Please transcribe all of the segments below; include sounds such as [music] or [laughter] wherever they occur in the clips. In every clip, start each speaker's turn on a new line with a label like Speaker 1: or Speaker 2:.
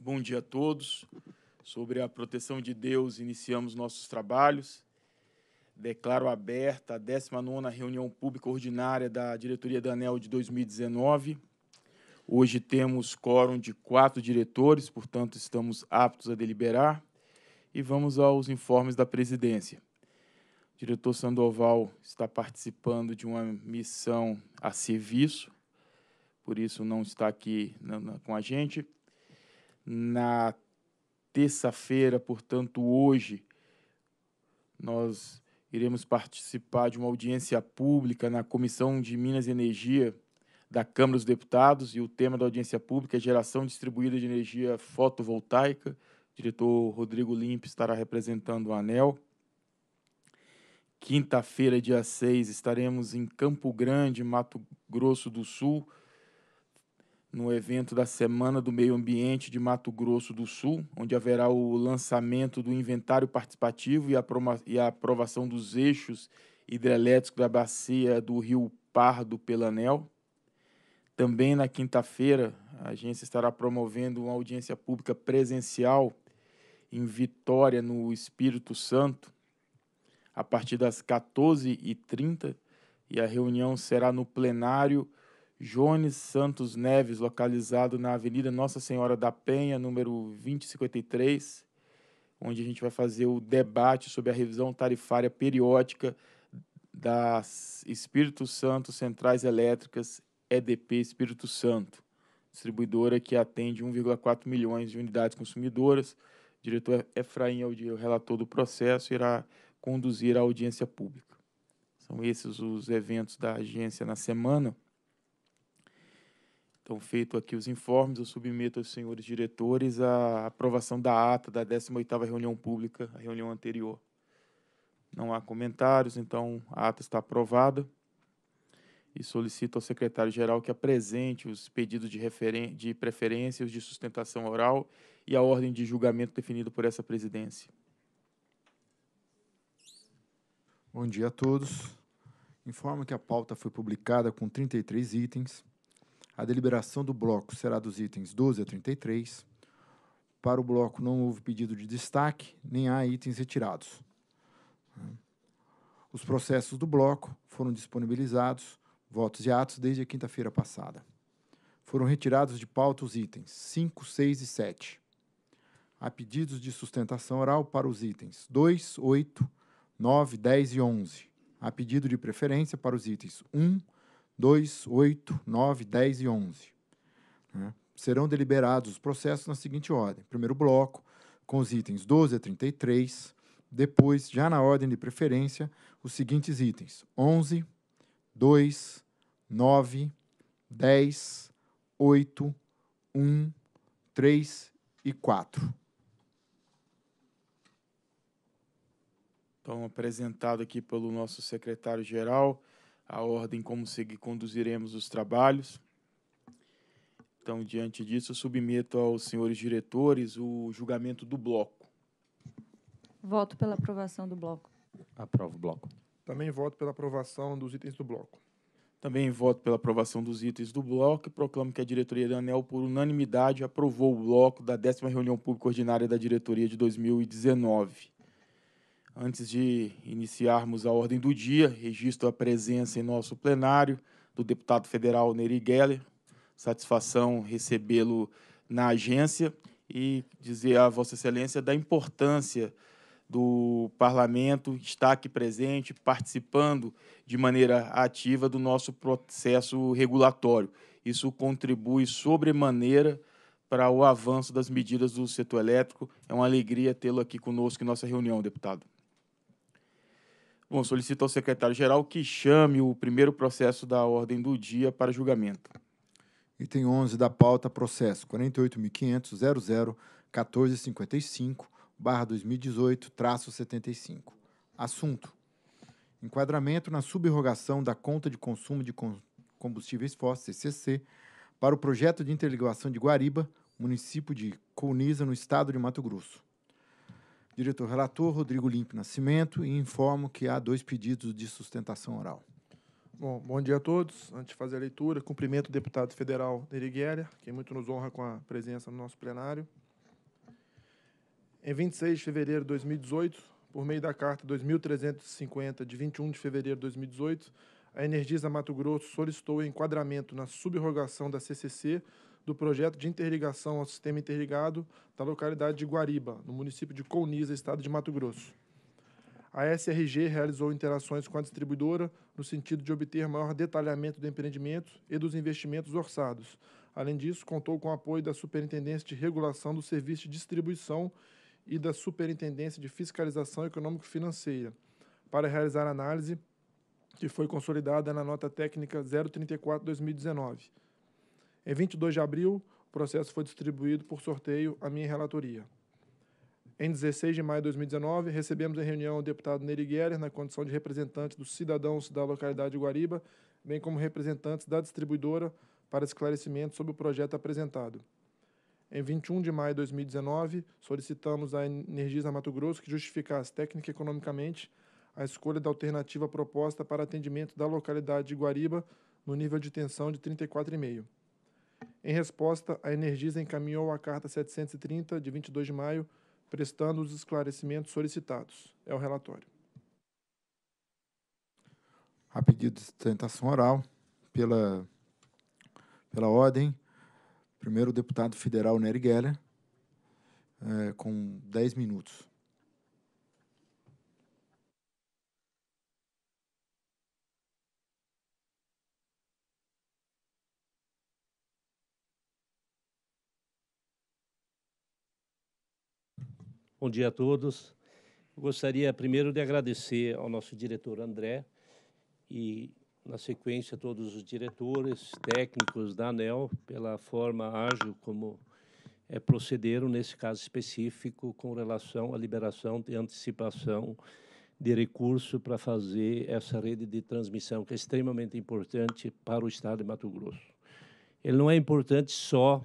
Speaker 1: Bom dia a todos. Sobre a proteção de Deus, iniciamos nossos trabalhos. Declaro aberta a 19 reunião pública ordinária da diretoria da ANEL de 2019. Hoje temos quórum de quatro diretores, portanto estamos aptos a deliberar. E vamos aos informes da presidência. O diretor Sandoval está participando de uma missão a serviço, por isso não está aqui com a gente na terça-feira, portanto, hoje, nós iremos participar de uma audiência pública na Comissão de Minas e Energia da Câmara dos Deputados e o tema da audiência pública é geração distribuída de energia fotovoltaica. O diretor Rodrigo Limpe estará representando o ANEL. Quinta-feira, dia 6, estaremos em Campo Grande, Mato Grosso do Sul, no evento da Semana do Meio Ambiente de Mato Grosso do Sul, onde haverá o lançamento do inventário participativo e a, aprovação dos eixos hidrelétricos da bacia do Rio Pardo Anel. Também na quinta-feira, a agência estará promovendo uma audiência pública presencial em Vitória, no Espírito Santo, a partir das 14h30, e a reunião será no plenário Jones Santos Neves, localizado na Avenida Nossa Senhora da Penha, número 2053, onde a gente vai fazer o debate sobre a revisão tarifária periódica das Espírito Santo Centrais Elétricas EDP Espírito Santo, distribuidora que atende 1,4 milhões de unidades consumidoras. O diretor Efraim é o relator do processo irá conduzir a audiência pública. São esses os eventos da agência na semana. Então, feito aqui os informes, eu submeto aos senhores diretores a aprovação da ata da 18ª reunião pública, a reunião anterior. Não há comentários, então a ata está aprovada. E solicito ao secretário-geral que apresente os pedidos de, de preferências de sustentação oral e a ordem de julgamento definida por essa presidência.
Speaker 2: Bom dia a todos. Informo que a pauta foi publicada com 33 itens a deliberação do bloco será dos itens 12 a 33. Para o bloco não houve pedido de destaque, nem há itens retirados. Os processos do bloco foram disponibilizados, votos e atos, desde a quinta-feira passada. Foram retirados de pauta os itens 5, 6 e 7. Há pedidos de sustentação oral para os itens 2, 8, 9, 10 e 11. Há pedido de preferência para os itens 1, 2, 8, 9, 10 e 11. Né? Serão deliberados os processos na seguinte ordem: primeiro bloco, com os itens 12 a 33, depois, já na ordem de preferência, os seguintes itens: 11, 2, 9, 10, 8, 1, 3 e 4.
Speaker 1: Então, apresentado aqui pelo nosso secretário-geral a ordem como seguir, conduziremos os trabalhos. Então, diante disso, eu submeto aos senhores diretores o julgamento do bloco.
Speaker 3: Voto pela aprovação
Speaker 4: do bloco.
Speaker 1: Aprovo o bloco.
Speaker 4: Também voto pela aprovação dos itens do bloco.
Speaker 1: Também voto pela aprovação dos itens do bloco e proclamo que a diretoria da ANEL, por unanimidade, aprovou o bloco da décima reunião pública ordinária da diretoria de 2019. Antes de iniciarmos a ordem do dia, registro a presença em nosso plenário do deputado federal Neri Geller. Satisfação recebê-lo na agência e dizer a Vossa Excelência da importância do parlamento estar aqui presente, participando de maneira ativa do nosso processo regulatório. Isso contribui sobremaneira para o avanço das medidas do setor elétrico. É uma alegria tê-lo aqui conosco em nossa reunião, deputado. Bom, solicito ao secretário-geral que chame o primeiro processo da ordem
Speaker 2: do dia para julgamento. Item 11 da pauta, processo 48.500.00.1455, barra 2018, traço 75. Assunto. Enquadramento na subrogação da conta de consumo de combustíveis fósseis, CC, para o projeto de interligação de Guariba, município de Colniza, no estado de Mato Grosso. Diretor relator, Rodrigo Limpe Nascimento, e informo que há dois pedidos de sustentação oral.
Speaker 4: Bom, bom dia a todos. Antes de fazer a leitura, cumprimento o deputado federal Derigueira, que muito nos honra com a presença no nosso plenário. Em 26 de fevereiro de 2018, por meio da Carta 2350, de 21 de fevereiro de 2018, a Energisa Mato Grosso solicitou o enquadramento na subrogação da CCC do projeto de interligação ao sistema interligado da localidade de Guariba, no município de Colniza, estado de Mato Grosso. A SRG realizou interações com a distribuidora no sentido de obter maior detalhamento do empreendimento e dos investimentos orçados. Além disso, contou com o apoio da Superintendência de Regulação do Serviço de Distribuição e da Superintendência de Fiscalização Econômico-Financeira para realizar a análise que foi consolidada na nota técnica 034-2019. É, em 22 de abril, o processo foi distribuído por sorteio à minha relatoria. Em 16 de maio de 2019, recebemos em reunião o deputado Nery Guerer, na condição de representante dos cidadãos da localidade de Guariba, bem como representantes da distribuidora, para esclarecimento sobre o projeto apresentado. Em 21 de maio de 2019, solicitamos à Energisa Mato Grosso que justificasse técnica e economicamente a escolha da alternativa proposta para atendimento da localidade de Guariba no nível de tensão de 34,5. Em resposta, a Energisa encaminhou a carta 730 de 22 de maio, prestando os esclarecimentos solicitados. É o relatório.
Speaker 2: A pedido de sustentação oral, pela, pela ordem, primeiro o deputado federal Nery Geller, é, com 10 minutos.
Speaker 5: Bom dia a todos. Eu gostaria primeiro de agradecer ao nosso diretor André e, na sequência, todos os diretores técnicos da ANEL pela forma ágil como é, procederam nesse caso específico com relação à liberação de antecipação de recurso para fazer essa rede de transmissão, que é extremamente importante para o Estado de Mato Grosso. Ele não é importante só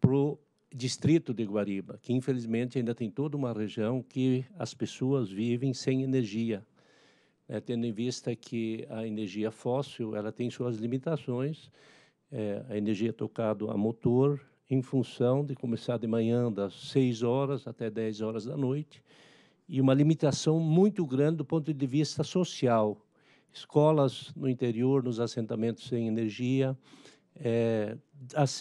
Speaker 5: para o distrito de Guariba, que infelizmente ainda tem toda uma região que as pessoas vivem sem energia, né, tendo em vista que a energia fóssil ela tem suas limitações, é, a energia tocada a motor em função de começar de manhã das 6 horas até 10 horas da noite, e uma limitação muito grande do ponto de vista social. Escolas no interior, nos assentamentos sem energia, é,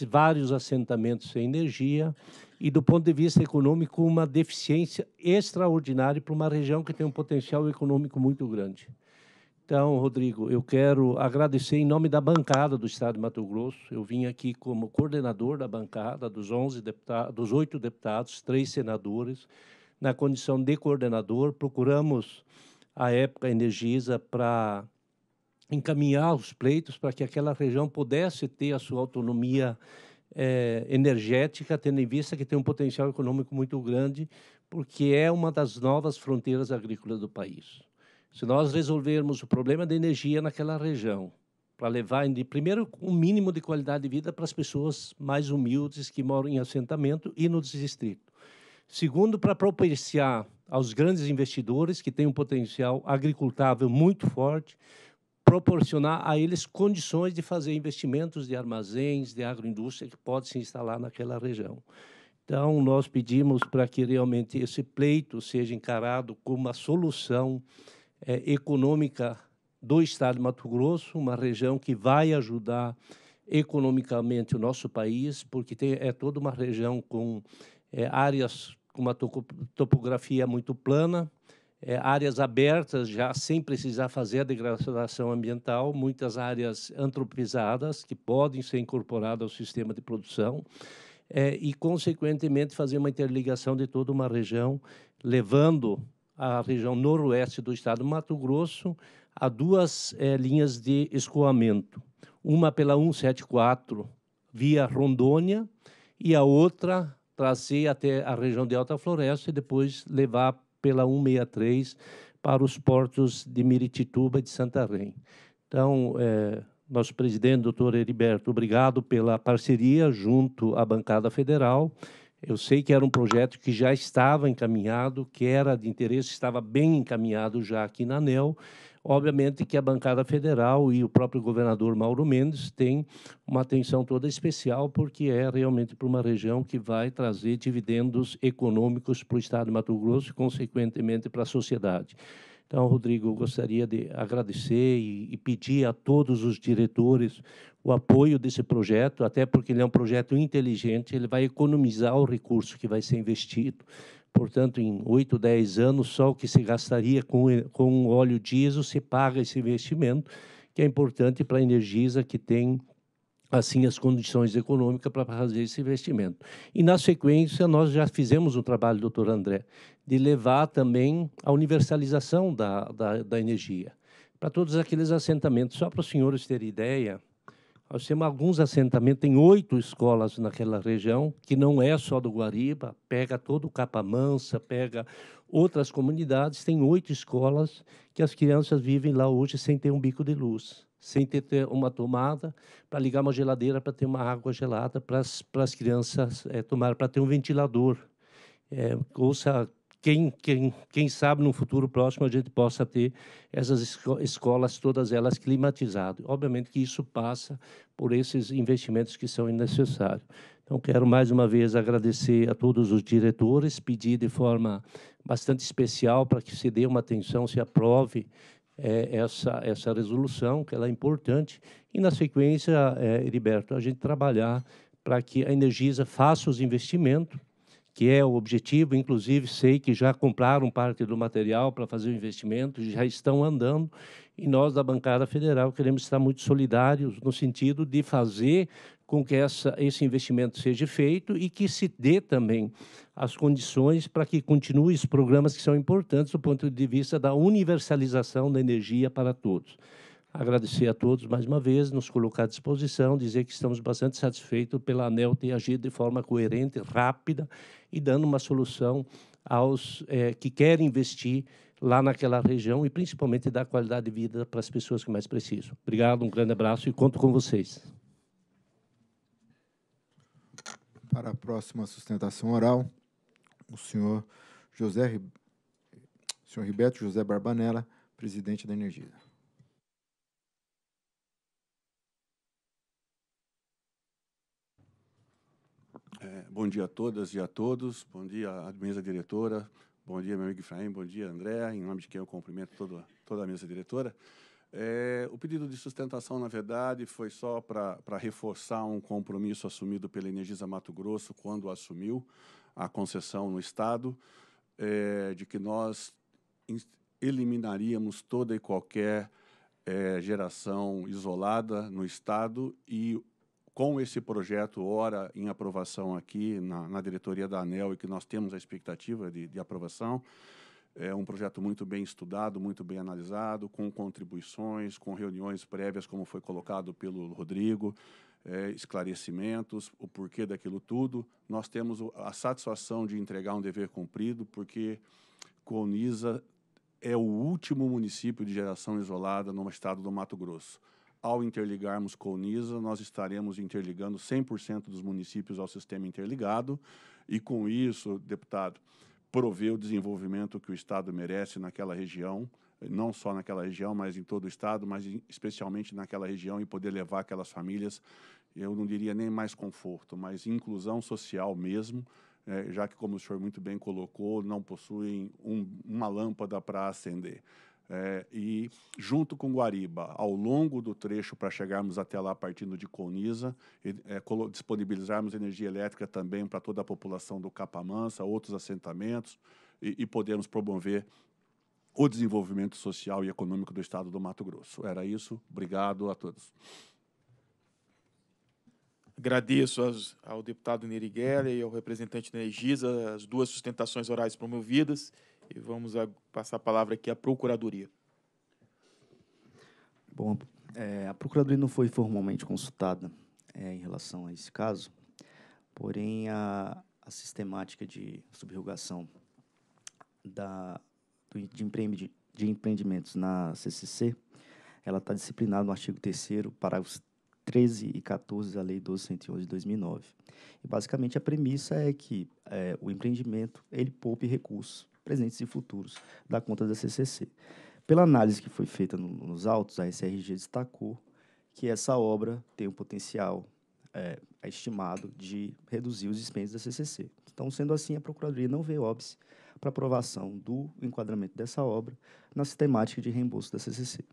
Speaker 5: vários assentamentos sem energia e, do ponto de vista econômico, uma deficiência extraordinária para uma região que tem um potencial econômico muito grande. Então, Rodrigo, eu quero agradecer em nome da bancada do Estado de Mato Grosso. Eu vim aqui como coordenador da bancada dos 11 deputados, dos oito deputados, três senadores, na condição de coordenador. Procuramos a época Energisa para encaminhar os pleitos para que aquela região pudesse ter a sua autonomia é, energética, tendo em vista que tem um potencial econômico muito grande, porque é uma das novas fronteiras agrícolas do país. Se nós resolvermos o problema da energia naquela região, para levar, primeiro, um mínimo de qualidade de vida para as pessoas mais humildes que moram em assentamento e no distrito. Segundo, para propiciar aos grandes investidores que têm um potencial agricultável muito forte, proporcionar a eles condições de fazer investimentos de armazéns, de agroindústria que pode se instalar naquela região. Então, nós pedimos para que realmente esse pleito seja encarado como uma solução é, econômica do Estado de Mato Grosso, uma região que vai ajudar economicamente o nosso país, porque tem, é toda uma região com é, áreas com uma topografia muito plana, é, áreas abertas já sem precisar fazer a degradação ambiental, muitas áreas antropizadas que podem ser incorporadas ao sistema de produção é, e, consequentemente, fazer uma interligação de toda uma região, levando a região noroeste do estado do Mato Grosso a duas é, linhas de escoamento, uma pela 174 via Rondônia e a outra trazer até a região de Alta Floresta e depois levar pela 163 para os portos de Miritituba e de Santarém. Então, é, nosso presidente, doutor Heriberto, obrigado pela parceria junto à bancada federal. Eu sei que era um projeto que já estava encaminhado, que era de interesse, estava bem encaminhado já aqui na ANEL, Obviamente que a bancada federal e o próprio governador Mauro Mendes têm uma atenção toda especial, porque é realmente para uma região que vai trazer dividendos econômicos para o estado de Mato Grosso e, consequentemente, para a sociedade. Então, Rodrigo, eu gostaria de agradecer e, e, pedir a todos os diretores o apoio desse projeto, até porque ele é um projeto inteligente, ele vai economizar o recurso que vai ser investido. Portanto, em 8, 10 anos, só o que se gastaria com, com óleo diesel se paga esse investimento, que é importante para a Energisa, que tem assim as condições econômicas para fazer esse investimento. E na sequência nós já fizemos um trabalho, doutor André, de levar também a universalização da, da, da energia para todos aqueles assentamentos. Só para os senhores terem ideia, nós temos alguns assentamentos, tem oito escolas naquela região, que não é só do Guariba, pega todo o Capamansa, pega outras comunidades, tem oito escolas que as crianças vivem lá hoje sem ter um bico de luz, sem ter uma tomada para ligar uma geladeira para ter uma água gelada para as crianças é, tomar, para ter um ventilador. É, ouça quem, quem, quem sabe no futuro próximo a gente possa ter essas escolas, todas elas climatizadas. Obviamente que isso passa por esses investimentos que são necessários. Então, quero mais uma vez agradecer a todos os diretores, pedir de forma bastante especial para que se dê uma atenção, se aprove é, essa, essa resolução, que ela é importante. E, na sequência, é, Heriberto, a gente trabalhar para que a Energisa faça os investimentos que é o objetivo. Inclusive, sei que já compraram parte do material para fazer o investimento, já estão andando. E nós, da bancada federal, queremos estar muito solidários no sentido de fazer com que essa, esse investimento seja feito e que se dê também as condições para que continue os programas que são importantes do ponto de vista da universalização da energia para todos agradecer a todos mais uma vez, nos colocar à disposição, dizer que estamos bastante satisfeitos pela ANEL ter agido de forma coerente, rápida e dando uma solução aos é, que querem investir lá naquela região e principalmente dar qualidade de vida para as pessoas que mais precisam. Obrigado, um grande abraço e conto com vocês.
Speaker 2: Para a próxima sustentação oral, o senhor José, senhor Ribeto José Barbanella, presidente da Energia.
Speaker 6: É, bom dia a todas e a todos. Bom dia à mesa diretora. Bom dia, meu amigo Efraim. Bom dia, André. Em nome de quem eu cumprimento toda, toda a mesa diretora. É, o pedido de sustentação, na verdade, foi só para reforçar um compromisso assumido pela Energisa Mato Grosso quando assumiu a concessão no Estado, é, de que nós eliminaríamos toda e qualquer é, geração isolada no Estado e com esse projeto, ora em aprovação aqui na, na diretoria da ANEL e que nós temos a expectativa de, de aprovação, é um projeto muito bem estudado, muito bem analisado, com contribuições, com reuniões prévias, como foi colocado pelo Rodrigo, é, esclarecimentos, o porquê daquilo tudo. Nós temos a satisfação de entregar um dever cumprido, porque Conisa é o último município de geração isolada no estado do Mato Grosso ao interligarmos com o NISA, nós estaremos interligando 100% dos municípios ao sistema interligado e, com isso, deputado, prover o desenvolvimento que o Estado merece naquela região, não só naquela região, mas em todo o Estado, mas especialmente naquela região e poder levar aquelas famílias, eu não diria nem mais conforto, mas inclusão social mesmo, é, já que, como o senhor muito bem colocou, não possuem um, uma lâmpada para acender. É, e junto com Guariba, ao longo do trecho para chegarmos até lá partindo de Coniza e, é, disponibilizarmos energia elétrica também para toda a população do Capamansa, outros assentamentos e, e podermos promover o desenvolvimento social e econômico do Estado do Mato Grosso. Era isso. Obrigado a todos. Agradeço ao deputado Guerra e ao representante
Speaker 1: da Energisa as duas sustentações orais promovidas. E vamos a, passar a palavra aqui à Procuradoria.
Speaker 7: Bom, é, a Procuradoria não foi formalmente consultada é, em relação a esse caso, porém a, a sistemática de subrogação da, de, empreende, de empreendimentos na CCC, ela está disciplinada no artigo 3 parágrafos 13 e 14 da Lei 1211 de 2009. E basicamente a premissa é que é, o empreendimento ele poupe recursos presentes e futuros da conta da CCC. Pela análise que foi feita no, nos autos, a SRG destacou que essa obra tem um potencial é, é estimado de reduzir os dispêndios da CCC. Então, sendo assim, a Procuradoria não vê óbice para aprovação do enquadramento dessa obra na sistemática de reembolso da CCC.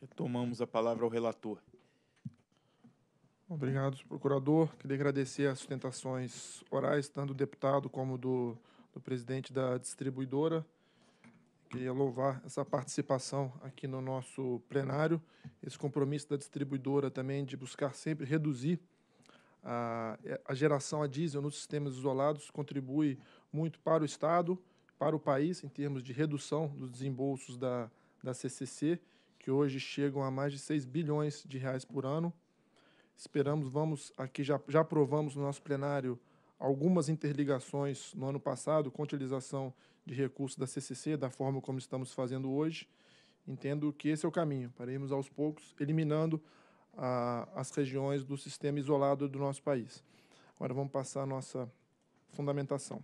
Speaker 4: Retomamos a palavra ao relator. Obrigado, procurador. Queria agradecer as sustentações orais, tanto do deputado como do do presidente da distribuidora. Queria louvar essa participação aqui no nosso plenário, esse compromisso da distribuidora também de buscar sempre reduzir a, a geração a diesel nos sistemas isolados, contribui muito para o Estado, para o país, em termos de redução dos desembolsos da, da CCC, que hoje chegam a mais de 6 bilhões de reais por ano. Esperamos, vamos aqui, já, já aprovamos no nosso plenário algumas interligações no ano passado com utilização de recursos da CCC, da forma como estamos fazendo hoje, entendo que esse é o caminho, para irmos aos poucos eliminando as regiões do sistema isolado do nosso país. Agora vamos passar a nossa fundamentação.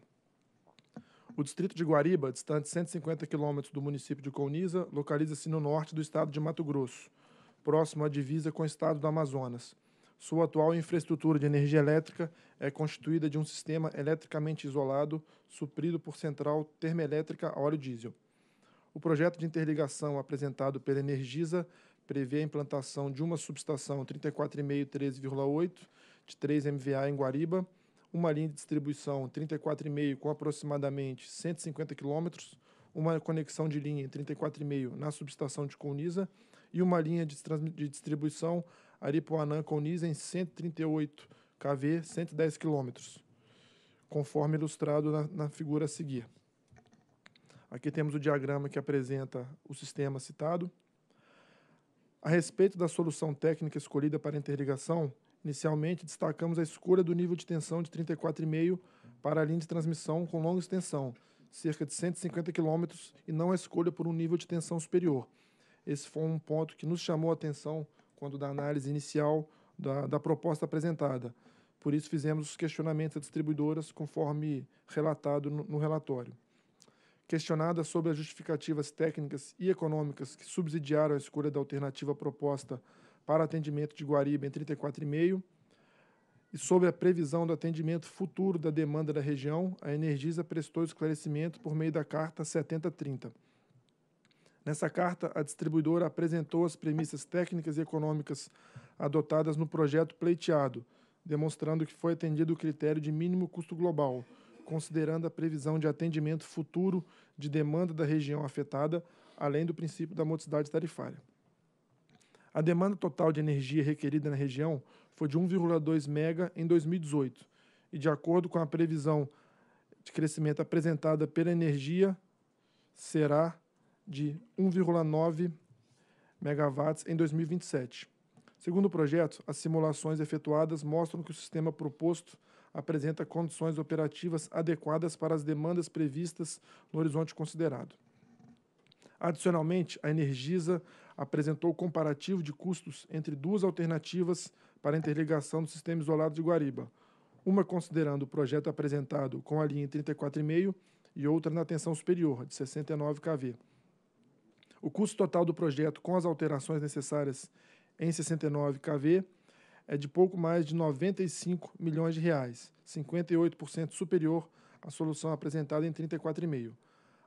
Speaker 4: O distrito de Guariba, distante 150 quilômetros do município de Colniza, localiza-se no norte do estado de Mato Grosso, próximo à divisa com o estado do Amazonas. Sua atual infraestrutura de energia elétrica é constituída de um sistema eletricamente isolado, suprido por central termoelétrica a óleo diesel. O projeto de interligação apresentado pela Energisa prevê a implantação de uma subestação 34,5-13,8 de 3 MVA em Guariba, uma linha de distribuição 34,5 com aproximadamente 150 km, uma conexão de linha 34,5 na subestação de Colniza e uma linha de, de distribuição Aripuanã com em 138 kV, 110 km, conforme ilustrado na, na figura a seguir. Aqui temos o diagrama que apresenta o sistema citado. A respeito da solução técnica escolhida para interligação, inicialmente destacamos a escolha do nível de tensão de 34,5 para a linha de transmissão com longa extensão, cerca de 150 km, e não a escolha por um nível de tensão superior. Esse foi um ponto que nos chamou a atenção quando da análise inicial da, da proposta apresentada. Por isso, fizemos os questionamentos a distribuidoras, conforme relatado no, no relatório. Questionada sobre as justificativas técnicas e econômicas que subsidiaram a escolha da alternativa proposta para atendimento de Guariba em 34,5 e sobre a previsão do atendimento futuro da demanda da região, a Energisa prestou esclarecimento por meio da carta 7030. Nessa carta, a distribuidora apresentou as premissas técnicas e econômicas adotadas no projeto pleiteado, demonstrando que foi atendido o critério de mínimo custo global, considerando a previsão de atendimento futuro de demanda da região afetada, além do princípio da modicidade tarifária. A demanda total de energia requerida na região foi de 1,2 mega em 2018 e, de acordo com a previsão de crescimento apresentada pela energia, será de 1,9 megawatts em 2027. Segundo o projeto, as simulações efetuadas mostram que o sistema proposto apresenta condições operativas adequadas para as demandas previstas no horizonte considerado. Adicionalmente, a Energisa apresentou comparativo de custos entre duas alternativas para a interligação do sistema isolado de Guariba, uma considerando o projeto apresentado com a linha 34,5 e outra na tensão superior, de 69 kV. O custo total do projeto, com as alterações necessárias em 69 KV, é de pouco mais de 95 milhões de reais, 58% superior à solução apresentada em 34,5.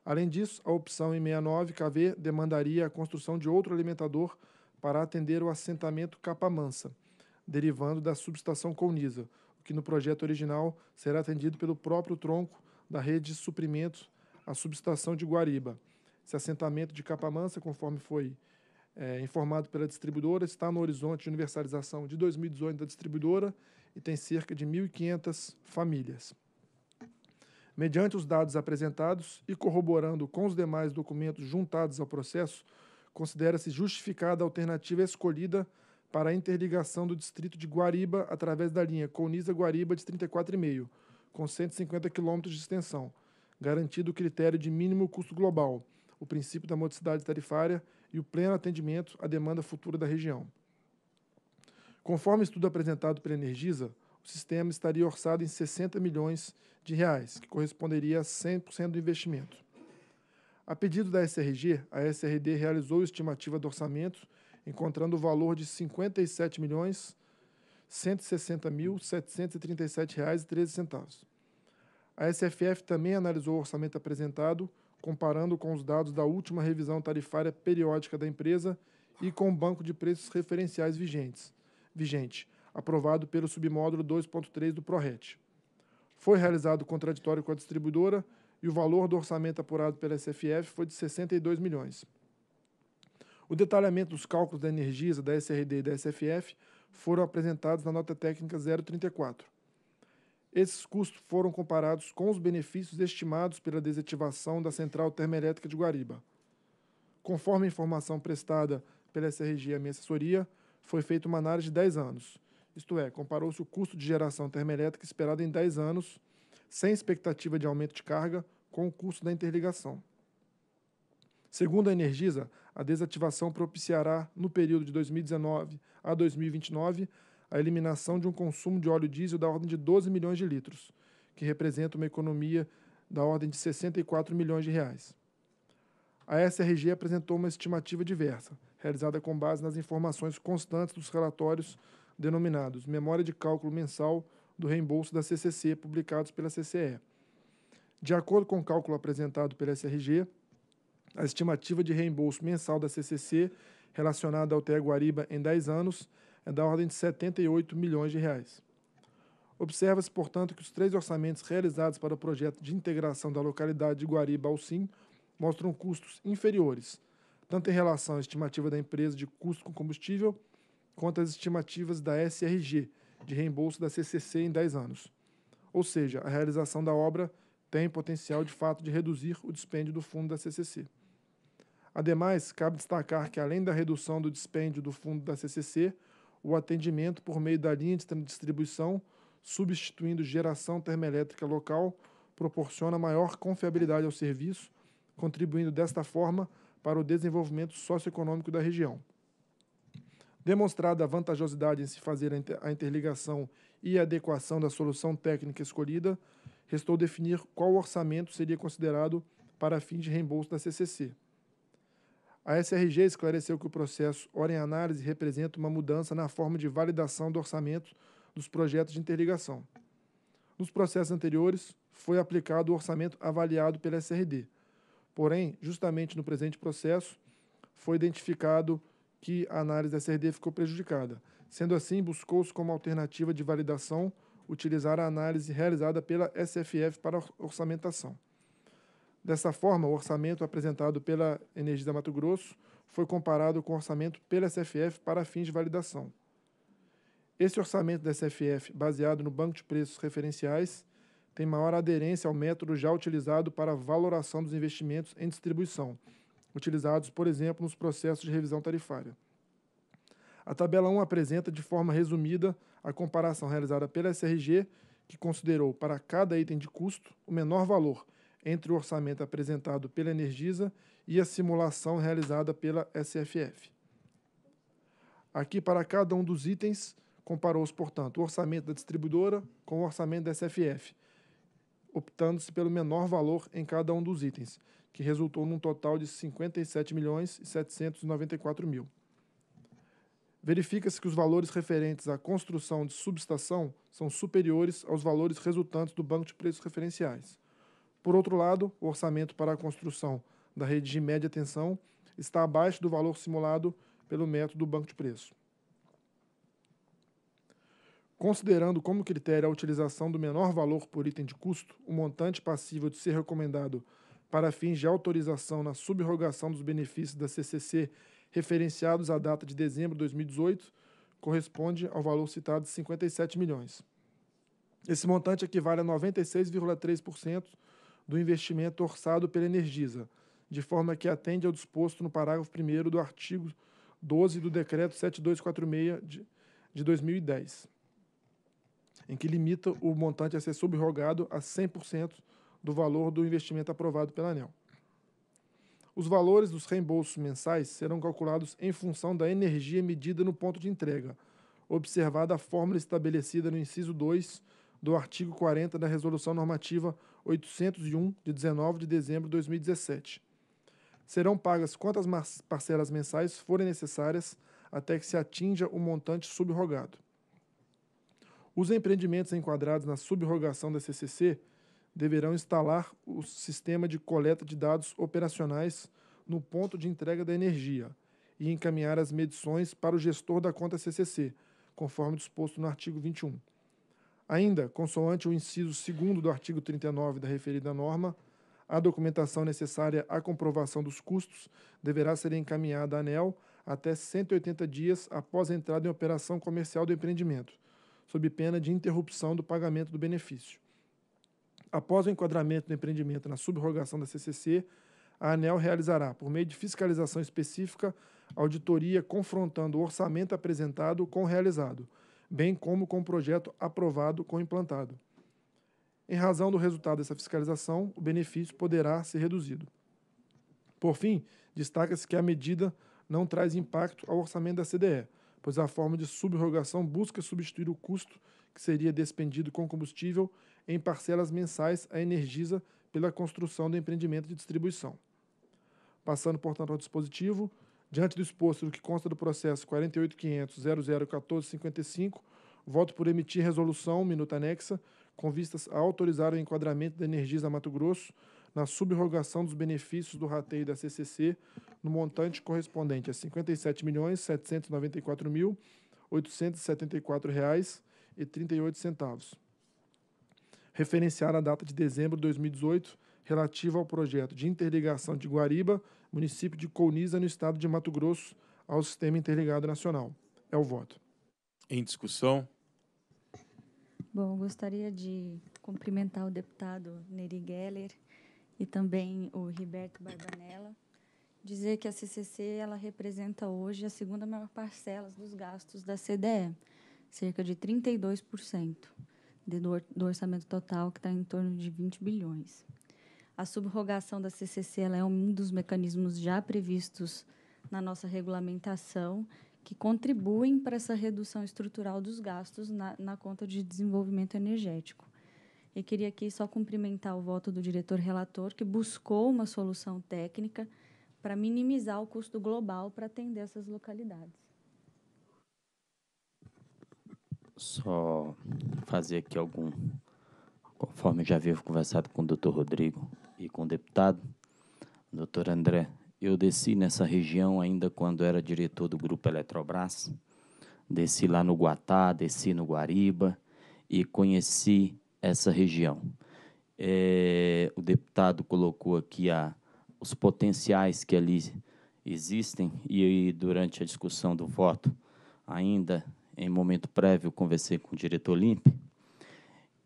Speaker 4: Além disso, a opção em 69 KV demandaria a construção de outro alimentador para atender o assentamento Capa Mansa, derivando da subestação Colnisa, o que no projeto original será atendido pelo próprio tronco da rede de suprimentos à subestação de Guariba. Esse assentamento de Capa Mansa, conforme foi é, informado pela distribuidora, está no horizonte de universalização de 2018 da distribuidora e tem cerca de 1.500 famílias. Mediante os dados apresentados e corroborando com os demais documentos juntados ao processo, considera-se justificada a alternativa escolhida para a interligação do distrito de Guariba através da linha Coniza guariba de 34,5, com 150 quilômetros de extensão, garantido o critério de mínimo custo global, o princípio da modicidade tarifária e o pleno atendimento à demanda futura da região. Conforme o estudo apresentado pela Energisa, o sistema estaria orçado em 60 milhões de reais, que corresponderia a 100% do investimento. A pedido da SRG, a SRD realizou a estimativa do orçamento, encontrando o valor de R$ 57 milhões 160 mil A SFF também analisou o orçamento apresentado, comparando com os dados da última revisão tarifária periódica da empresa e com o banco de preços referenciais vigentes, vigente, aprovado pelo submódulo 2.3 do PRORET. Foi realizado contraditório com a distribuidora e o valor do orçamento apurado pela SFF foi de 62 milhões. O detalhamento dos cálculos da Energisa, da SRD e da SFF foram apresentados na nota técnica 034. Esses custos foram comparados com os benefícios estimados pela desativação da central termoelétrica de Guariba. Conforme a informação prestada pela SRG à minha assessoria, foi feita uma análise de 10 anos, isto é, comparou-se o custo de geração termoelétrica esperado em 10 anos, sem expectativa de aumento de carga, com o custo da interligação. Segundo a Energisa, a desativação propiciará, no período de 2019 a 2029, a eliminação de um consumo de óleo diesel da ordem de 12 milhões de litros, que representa uma economia da ordem de 64 milhões de reais. A SRG apresentou uma estimativa diversa, realizada com base nas informações constantes dos relatórios denominados Memória de Cálculo Mensal do Reembolso da CCC, publicados pela CCE. De acordo com o cálculo apresentado pela SRG, a estimativa de reembolso mensal da CCC relacionada ao TE Guariba em 10 anos é da ordem de 78 milhões de reais. Observa-se, portanto, que os três orçamentos realizados para o projeto de integração da localidade de Guariba ao Sim mostram custos inferiores, tanto em relação à estimativa da empresa de custo com combustível, quanto às estimativas da SRG, de reembolso da CCC em 10 anos. Ou seja, a realização da obra tem potencial de fato de reduzir o dispêndio do fundo da CCC. Ademais, cabe destacar que, além da redução do dispêndio do fundo da CCC, o atendimento por meio da linha de distribuição, substituindo geração termoelétrica local, proporciona maior confiabilidade ao serviço, contribuindo desta forma para o desenvolvimento socioeconômico da região. Demonstrada a vantajosidade em se fazer a interligação e a adequação da solução técnica escolhida, restou definir qual orçamento seria considerado para fins de reembolso da CCC. A SRG esclareceu que o processo Hora em Análise representa uma mudança na forma de validação do orçamento dos projetos de interligação. Nos processos anteriores, foi aplicado o orçamento avaliado pela SRD. Porém, justamente no presente processo, foi identificado que a análise da SRD ficou prejudicada. Sendo assim, buscou-se como alternativa de validação utilizar a análise realizada pela SFF para orçamentação. Dessa forma, o orçamento apresentado pela Energisa Mato Grosso foi comparado com o orçamento pela SFF para fins de validação. Esse orçamento da SFF, baseado no banco de preços referenciais, tem maior aderência ao método já utilizado para a valoração dos investimentos em distribuição, utilizados, por exemplo, nos processos de revisão tarifária. A tabela 1 apresenta de forma resumida a comparação realizada pela SRG, que considerou para cada item de custo o menor valor entre o orçamento apresentado pela Energisa e a simulação realizada pela SFF. Aqui, para cada um dos itens, comparou-se, portanto, o orçamento da distribuidora com o orçamento da SFF, optando-se pelo menor valor em cada um dos itens, que resultou num total de R$ 57.794.000. milhões e mil. Verifica-se que os valores referentes à construção de subestação são superiores aos valores resultantes do banco de preços referenciais. Por outro lado, o orçamento para a construção da rede de média tensão está abaixo do valor simulado pelo método banco de preço. Considerando como critério a utilização do menor valor por item de custo, o montante passível de ser recomendado para fins de autorização na subrogação dos benefícios da CCC referenciados à data de dezembro de 2018 corresponde ao valor citado de 57 milhões. Esse montante equivale a 96,3% do investimento orçado pela Energisa, de forma que atende ao disposto no parágrafo 1 do artigo 12 do Decreto 7246 de, de 2010, em que limita o montante a ser subrogado a 100% do valor do investimento aprovado pela ANEL. Os valores dos reembolsos mensais serão calculados em função da energia medida no ponto de entrega, observada a fórmula estabelecida no inciso 2 do artigo 40 da Resolução Normativa 801, de 19 de dezembro de 2017. Serão pagas quantas parcelas mensais forem necessárias até que se atinja o montante subrogado. Os empreendimentos enquadrados na subrogação da CCC deverão instalar o sistema de coleta de dados operacionais no ponto de entrega da energia e encaminhar as medições para o gestor da conta CCC, conforme disposto no artigo 21. Ainda, consoante o inciso 2 do artigo 39 da referida norma, a documentação necessária à comprovação dos custos deverá ser encaminhada à ANEL até 180 dias após a entrada em operação comercial do empreendimento, sob pena de interrupção do pagamento do benefício. Após o enquadramento do empreendimento na subrogação da CCC, a ANEL realizará, por meio de fiscalização específica, auditoria confrontando o orçamento apresentado com o realizado, bem como com o projeto aprovado com implantado. Em razão do resultado dessa fiscalização, o benefício poderá ser reduzido. Por fim, destaca-se que a medida não traz impacto ao orçamento da CDE, pois a forma de subrogação busca substituir o custo que seria despendido com combustível em parcelas mensais à Energisa pela construção do empreendimento de distribuição. Passando, portanto, ao dispositivo, Diante do exposto do que consta do processo 48.500.001455, voto por emitir resolução, minuta anexa, com vistas a autorizar o enquadramento da Energisa Mato Grosso na subrogação dos benefícios do rateio da CCC no montante correspondente a R$ 57.794.874,38. Referenciar a data de dezembro de 2018 relativa ao projeto de interligação de Guariba, município de Colniza, no estado de Mato Grosso, ao Sistema Interligado Nacional. É o voto.
Speaker 1: Em
Speaker 3: discussão. Bom, gostaria de cumprimentar o deputado Neri Geller e também o Riberto Barbanella, dizer que a CCC ela representa hoje a segunda maior parcela dos gastos da CDE, cerca de 32% do orçamento total, que está em torno de 20 bilhões. A subrogação da CCC é um dos mecanismos já previstos na nossa regulamentação que contribuem para essa redução estrutural dos gastos na, na conta de desenvolvimento energético. Eu queria aqui só cumprimentar o voto do diretor relator, que buscou uma solução técnica para minimizar o custo global para atender essas localidades.
Speaker 8: Só fazer aqui algum, conforme já havia conversado com o doutor Rodrigo, e com o deputado, doutor André. Eu desci nessa região ainda quando era diretor do Grupo Eletrobras. Desci lá no Guatá, desci no Guariba e conheci essa região. É, o deputado colocou aqui a, os potenciais que ali existem e, e durante a discussão do voto, ainda em momento prévio, conversei com o diretor Limpe,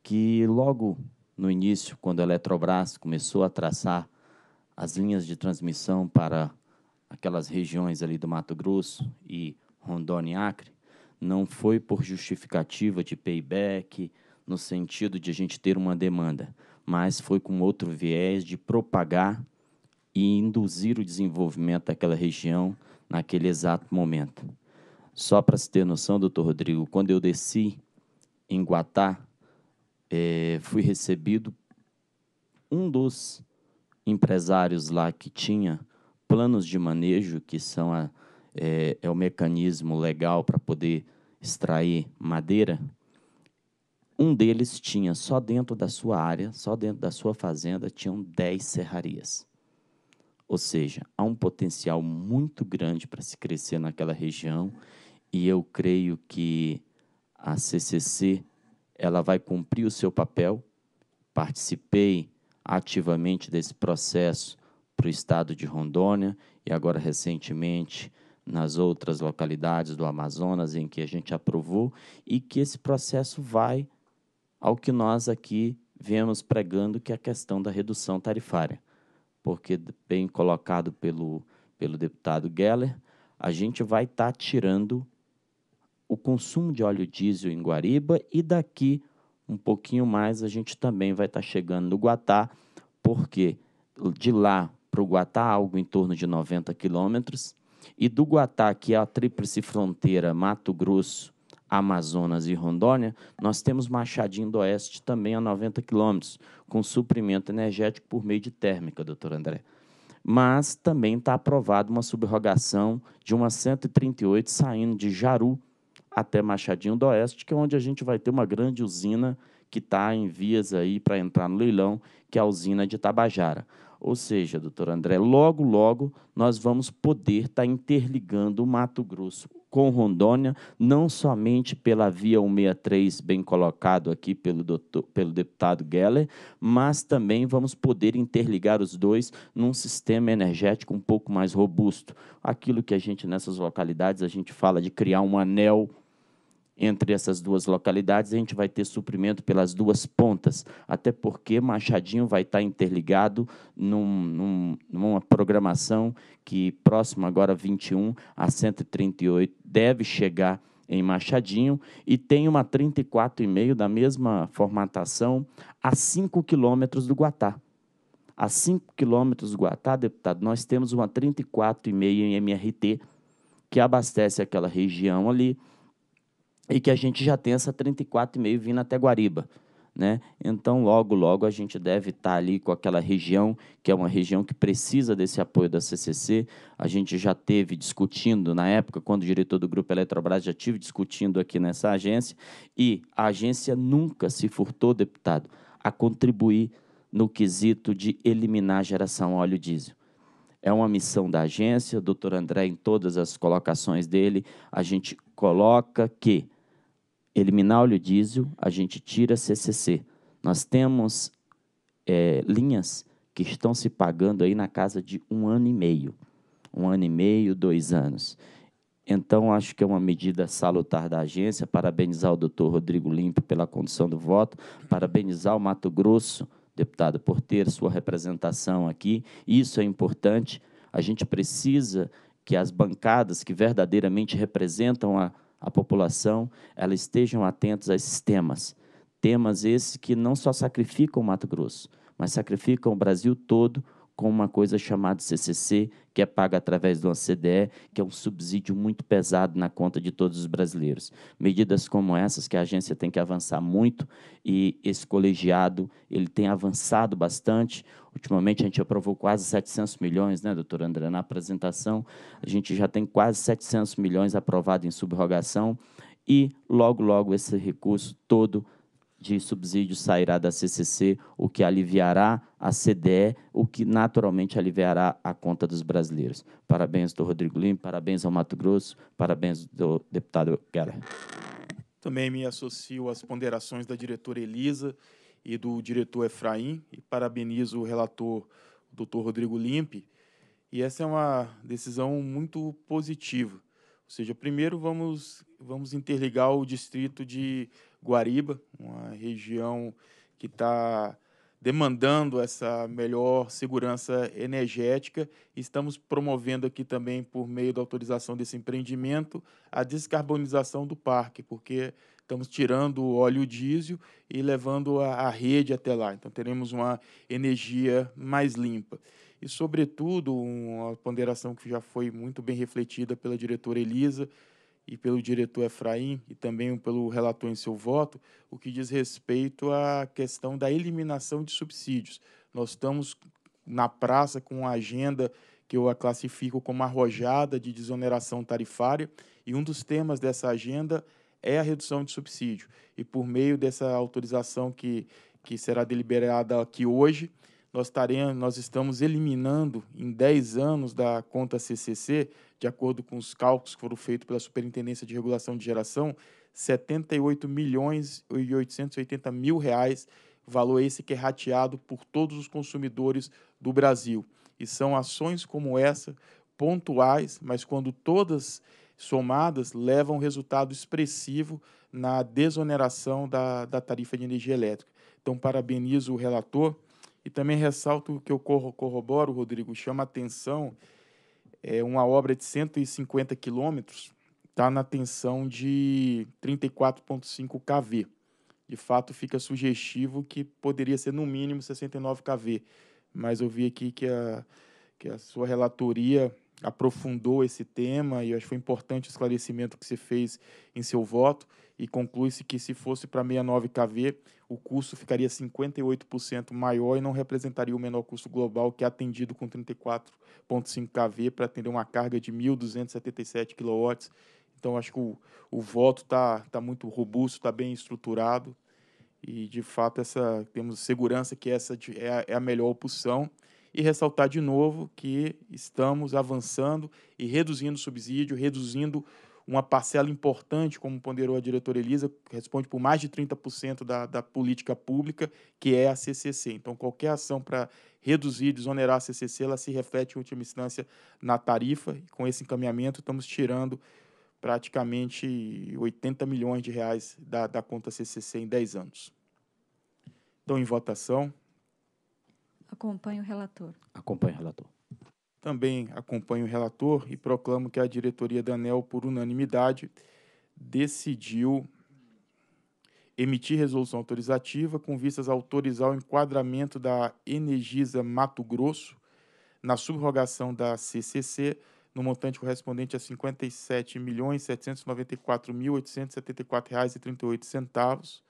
Speaker 8: que logo no início, quando a Eletrobras começou a traçar as linhas de transmissão para aquelas regiões ali do Mato Grosso e Rondônia e Acre, não foi por justificativa de payback, no sentido de a gente ter uma demanda, mas foi com outro viés de propagar e induzir o desenvolvimento daquela região naquele exato momento. Só para se ter noção, doutor Rodrigo, quando eu desci em Guatá, é, fui recebido um dos empresários lá que tinha planos de manejo, que são a, é, é o mecanismo legal para poder extrair madeira. Um deles tinha só dentro da sua área, só dentro da sua fazenda, tinham 10 serrarias. Ou seja, há um potencial muito grande para se crescer naquela região e eu creio que a CCC ela vai cumprir o seu papel. Participei ativamente desse processo para o estado de Rondônia e agora recentemente nas outras localidades do Amazonas em que a gente aprovou e que esse processo vai ao que nós aqui viemos pregando, que é a questão da redução tarifária. Porque, bem colocado pelo, pelo deputado Geller, a gente vai estar tá tirando o consumo de óleo diesel em Guariba e daqui um pouquinho mais a gente também vai estar tá chegando no Guatá, porque de lá para o Guatá algo em torno de 90 quilômetros e do Guatá, que é a tríplice fronteira Mato Grosso, Amazonas e Rondônia, nós temos Machadinho do Oeste também a 90 quilômetros, com suprimento energético por meio de térmica, doutor André. Mas também está aprovada uma subrogação de uma 138 saindo de Jaru até Machadinho do Oeste, que é onde a gente vai ter uma grande usina que está em vias aí para entrar no leilão, que é a usina de Tabajara. Ou seja, doutor André, logo, logo nós vamos poder estar tá interligando o Mato Grosso com Rondônia, não somente pela via 163, bem colocado aqui pelo, doutor, pelo deputado Geller, mas também vamos poder interligar os dois num sistema energético um pouco mais robusto. Aquilo que a gente, nessas localidades, a gente fala de criar um anel entre essas duas localidades, a gente vai ter suprimento pelas duas pontas, até porque Machadinho vai estar interligado num, num, numa programação que, próximo agora 21 a 138, deve chegar em Machadinho e tem uma 34,5 da mesma formatação a 5 quilômetros do Guatá. A 5 quilômetros do Guatá, deputado, nós temos uma 34,5 em MRT que abastece aquela região ali e que a gente já tem essa 34,5 vindo até Guariba. Né? Então, logo, logo a gente deve estar tá ali com aquela região, que é uma região que precisa desse apoio da CCC. A gente já teve discutindo na época, quando o diretor do Grupo Eletrobras, já tive discutindo aqui nessa agência, e a agência nunca se furtou, deputado, a contribuir no quesito de eliminar a geração óleo diesel. É uma missão da agência, doutor André, em todas as colocações dele, a gente coloca que eliminar óleo diesel, a gente tira CCC. Nós temos é, linhas que estão se pagando aí na casa de um ano e meio. Um ano e meio, dois anos. Então, acho que é uma medida salutar da agência. Parabenizar o doutor Rodrigo Limpo pela condição do voto, parabenizar o Mato Grosso, deputado, por ter sua representação aqui. Isso é importante. A gente precisa que as bancadas que verdadeiramente representam a a população, elas estejam atentas a esses temas. Temas esses que não só sacrificam o Mato Grosso, mas sacrificam o Brasil todo com uma coisa chamada CCC, que é paga através de uma CDE, que é um subsídio muito pesado na conta de todos os brasileiros. Medidas como essas que a agência tem que avançar muito e esse colegiado ele tem avançado bastante. Ultimamente a gente aprovou quase 700 milhões, né, doutor André, na apresentação. A gente já tem quase 700 milhões aprovado em subrogação e logo logo esse recurso todo de subsídio sairá da CCC, o que aliviará a CDE, o que naturalmente aliviará a conta dos brasileiros. Parabéns do Rodrigo Lima, parabéns ao Mato Grosso, parabéns do deputado Guerra.
Speaker 1: Também me associo às ponderações da diretora Elisa e do diretor Efraim e parabenizo o relator doutor Rodrigo Limpe. E essa é uma decisão muito positiva. Ou seja, primeiro vamos, vamos interligar o distrito de Guariba, uma região que está demandando essa melhor segurança energética. Estamos promovendo aqui também, por meio da autorização desse empreendimento, a descarbonização do parque, porque estamos tirando o óleo diesel e levando a, a rede até lá. Então, teremos uma energia mais limpa e, sobretudo, uma ponderação que já foi muito bem refletida pela diretora Elisa e pelo diretor Efraim e também pelo relator em seu voto, o que diz respeito à questão da eliminação de subsídios. Nós estamos na praça com uma agenda que eu a classifico como arrojada de desoneração tarifária, e um dos temas dessa agenda é a redução de subsídio. E por meio dessa autorização que, que será deliberada aqui hoje, nós, taremos, nós estamos eliminando em 10 anos da conta CCC, de acordo com os cálculos que foram feitos pela Superintendência de Regulação de Geração, 78 milhões e 880 mil reais, valor esse que é rateado por todos os consumidores do Brasil. E são ações como essa, pontuais, mas quando todas somadas, levam resultado expressivo na desoneração da, da tarifa de energia elétrica. Então, parabenizo o relator e também ressalto que eu corroboro, Rodrigo, chama atenção, é uma obra de 150 quilômetros, está na tensão de 34,5 kV. De fato, fica sugestivo que poderia ser no mínimo 69 kV, mas eu vi aqui que a, que a sua relatoria aprofundou esse tema e acho que foi importante o esclarecimento que você fez em seu voto e conclui-se que se fosse para 69 kV, o custo ficaria 58% maior e não representaria o menor custo global que é atendido com 34.5 kV para atender uma carga de 1.277 kW. Então acho que o, o voto está tá muito robusto, está bem estruturado e de fato essa temos segurança que essa é a, é a melhor opção e ressaltar de novo que estamos avançando e reduzindo o subsídio, reduzindo uma parcela importante, como ponderou a diretora Elisa, responde por mais de 30% da, da política pública, que é a CCC. Então, qualquer ação para reduzir, desonerar a CCC, ela se reflete, em última instância, na tarifa. E com esse encaminhamento, estamos tirando praticamente 80 milhões de reais da, da conta CCC em 10 anos. Então, em votação.
Speaker 3: Acompanho o relator.
Speaker 1: Acompanho o relator. Também acompanho o relator e proclamo que a diretoria da ANEL, por unanimidade, decidiu emitir resolução autorizativa com vistas a autorizar o enquadramento da Energisa Mato Grosso na subrogação da CCC no montante correspondente a R$ 57.794.874,38,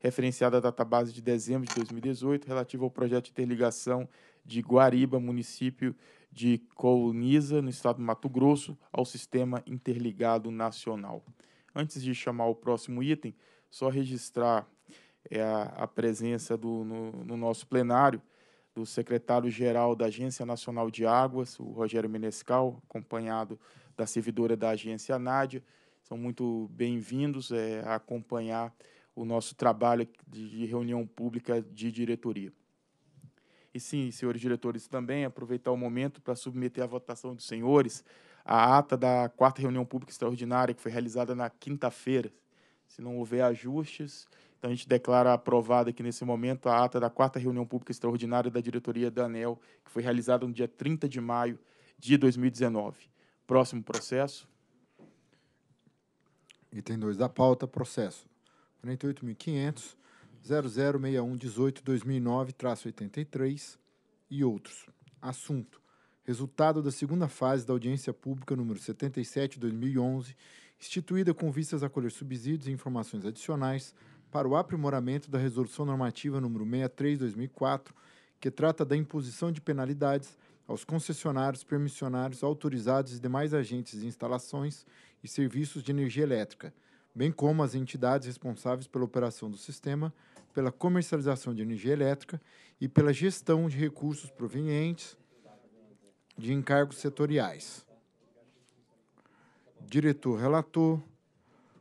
Speaker 1: referenciada à data base de dezembro de 2018, relativa ao projeto de interligação de Guariba, município de Colniza, no estado do Mato Grosso, ao Sistema Interligado Nacional. Antes de chamar o próximo item, só registrar é, a, a, presença do, no, no nosso plenário do secretário-geral da Agência Nacional de Águas, o Rogério Menescal, acompanhado da servidora da agência, a Nádia. São muito bem-vindos é, a acompanhar o nosso trabalho de reunião pública de diretoria e sim, senhores diretores, também aproveitar o momento para submeter à votação dos senhores a ata da quarta reunião pública extraordinária, que foi realizada na quinta-feira. Se não houver ajustes, então a gente declara aprovada aqui nesse momento a ata da quarta reunião pública extraordinária da diretoria da ANEL, que foi realizada no dia 30 de maio de 2019.
Speaker 2: Próximo processo. Item 2 da pauta, processo 48.500 006118-2009-83 e outros. Assunto: Resultado da segunda fase da audiência pública número 77-2011, instituída com vistas a colher subsídios e informações adicionais para o aprimoramento da Resolução Normativa número 63-2004, que trata da imposição de penalidades aos concessionários, permissionários, autorizados e demais agentes de instalações e serviços de energia elétrica, bem como às entidades responsáveis pela operação do sistema pela comercialização de energia elétrica e pela gestão de recursos provenientes de encargos setoriais. Diretor relator,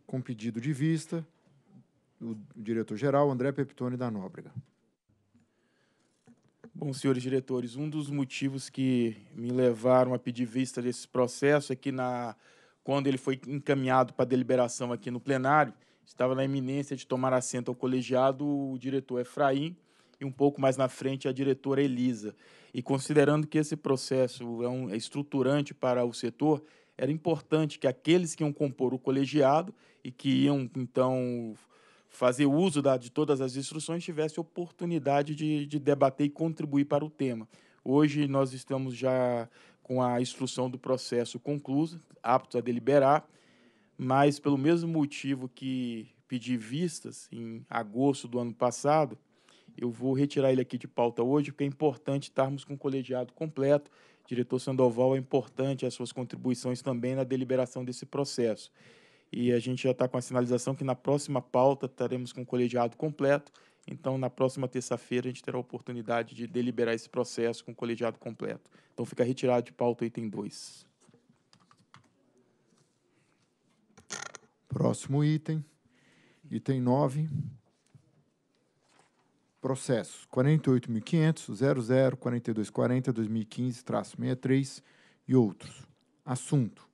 Speaker 2: com pedido de vista, o diretor-geral André Peptone da Nóbrega.
Speaker 1: Bom, senhores diretores, um dos motivos que me levaram a pedir vista desse processo é que, na, quando ele foi encaminhado para deliberação aqui no plenário, Estava na iminência de tomar assento ao colegiado o diretor Efraim e um pouco mais na frente a diretora Elisa. E considerando que esse processo é, um, é estruturante para o setor, era importante que aqueles que iam compor o colegiado e que iam, então, fazer uso da, de todas as instruções tivesse oportunidade de, de debater e contribuir para o tema. Hoje nós estamos já com a instrução do processo conclusa, aptos a deliberar mas pelo mesmo motivo que pedi vistas em agosto do ano passado, eu vou retirar ele aqui de pauta hoje, porque é importante estarmos com o colegiado completo. diretor Sandoval é importante as suas contribuições também na deliberação desse processo. E a gente já está com a sinalização que na próxima pauta estaremos com o colegiado completo. Então, na próxima terça-feira, a gente terá a oportunidade de deliberar esse processo com o colegiado completo. Então, fica retirado de pauta o item 2.
Speaker 2: Próximo item, item 9. 00 42.40 2015 63 e outros. Assunto: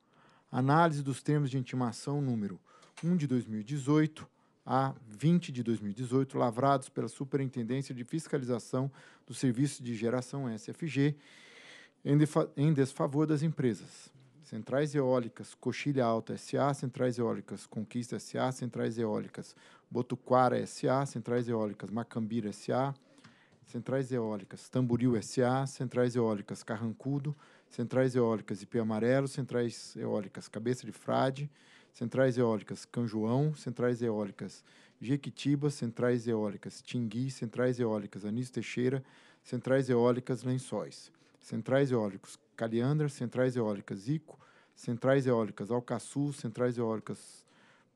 Speaker 2: Análise dos termos de intimação número 1 de 2018 a 20 de 2018, lavrados pela Superintendência de Fiscalização do Serviço de Geração SFG, em, em desfavor das empresas. Centrais Eólicas Coxilha Alta SA, Centrais Eólicas Conquista SA, Centrais Eólicas Botuquara SA, Centrais Eólicas Macambira SA, Centrais Eólicas Tamboril SA, Centrais Eólicas Carrancudo, Centrais Eólicas Ipê Amarelo, Centrais Eólicas Cabeça de Frade, Centrais Eólicas Canjoão, Centrais Eólicas Jequitiba, Centrais Eólicas Tingui, Centrais Eólicas Anísio Teixeira, Centrais Eólicas Lençóis, Centrais Eólicas Caliandra, Centrais Eólicas Ico, Centrais Eólicas Alcaçu, Centrais Eólicas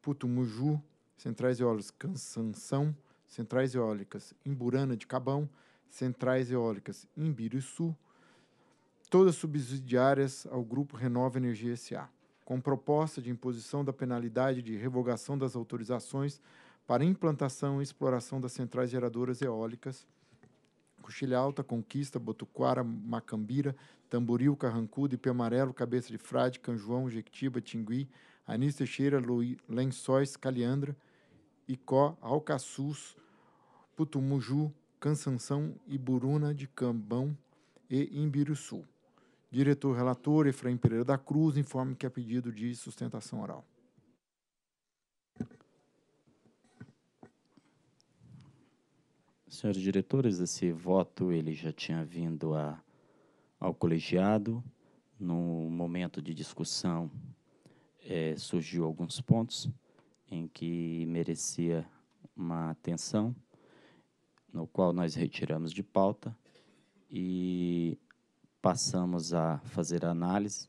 Speaker 2: Putumuju, Centrais Eólicas Cansanção, Centrais Eólicas Imburana de Cabão, Centrais Eólicas Imbiriçu, todas subsidiárias ao Grupo Renova Energia S.A., com proposta de imposição da penalidade de revogação das autorizações para implantação e exploração das centrais geradoras eólicas Coxilha Alta, Conquista, Botuquara, Macambira, Tamboril, Carrancudo, Ipê Amarelo, Cabeça de Frade, Canjoão, Jequitiba, Tingui, Anis Teixeira, Lençóis, Caliandra, Icó, Alcaçuz, Putumuju, Cansanção, Iburuna de Cambão e Imbiruçu. Diretor-relator Efraim Pereira da Cruz informa que é pedido de sustentação oral.
Speaker 8: Senhores diretores, esse voto ele já tinha vindo a, ao colegiado. No momento de discussão, é, surgiu alguns pontos em que merecia uma atenção, no qual nós retiramos de pauta e passamos a fazer análise.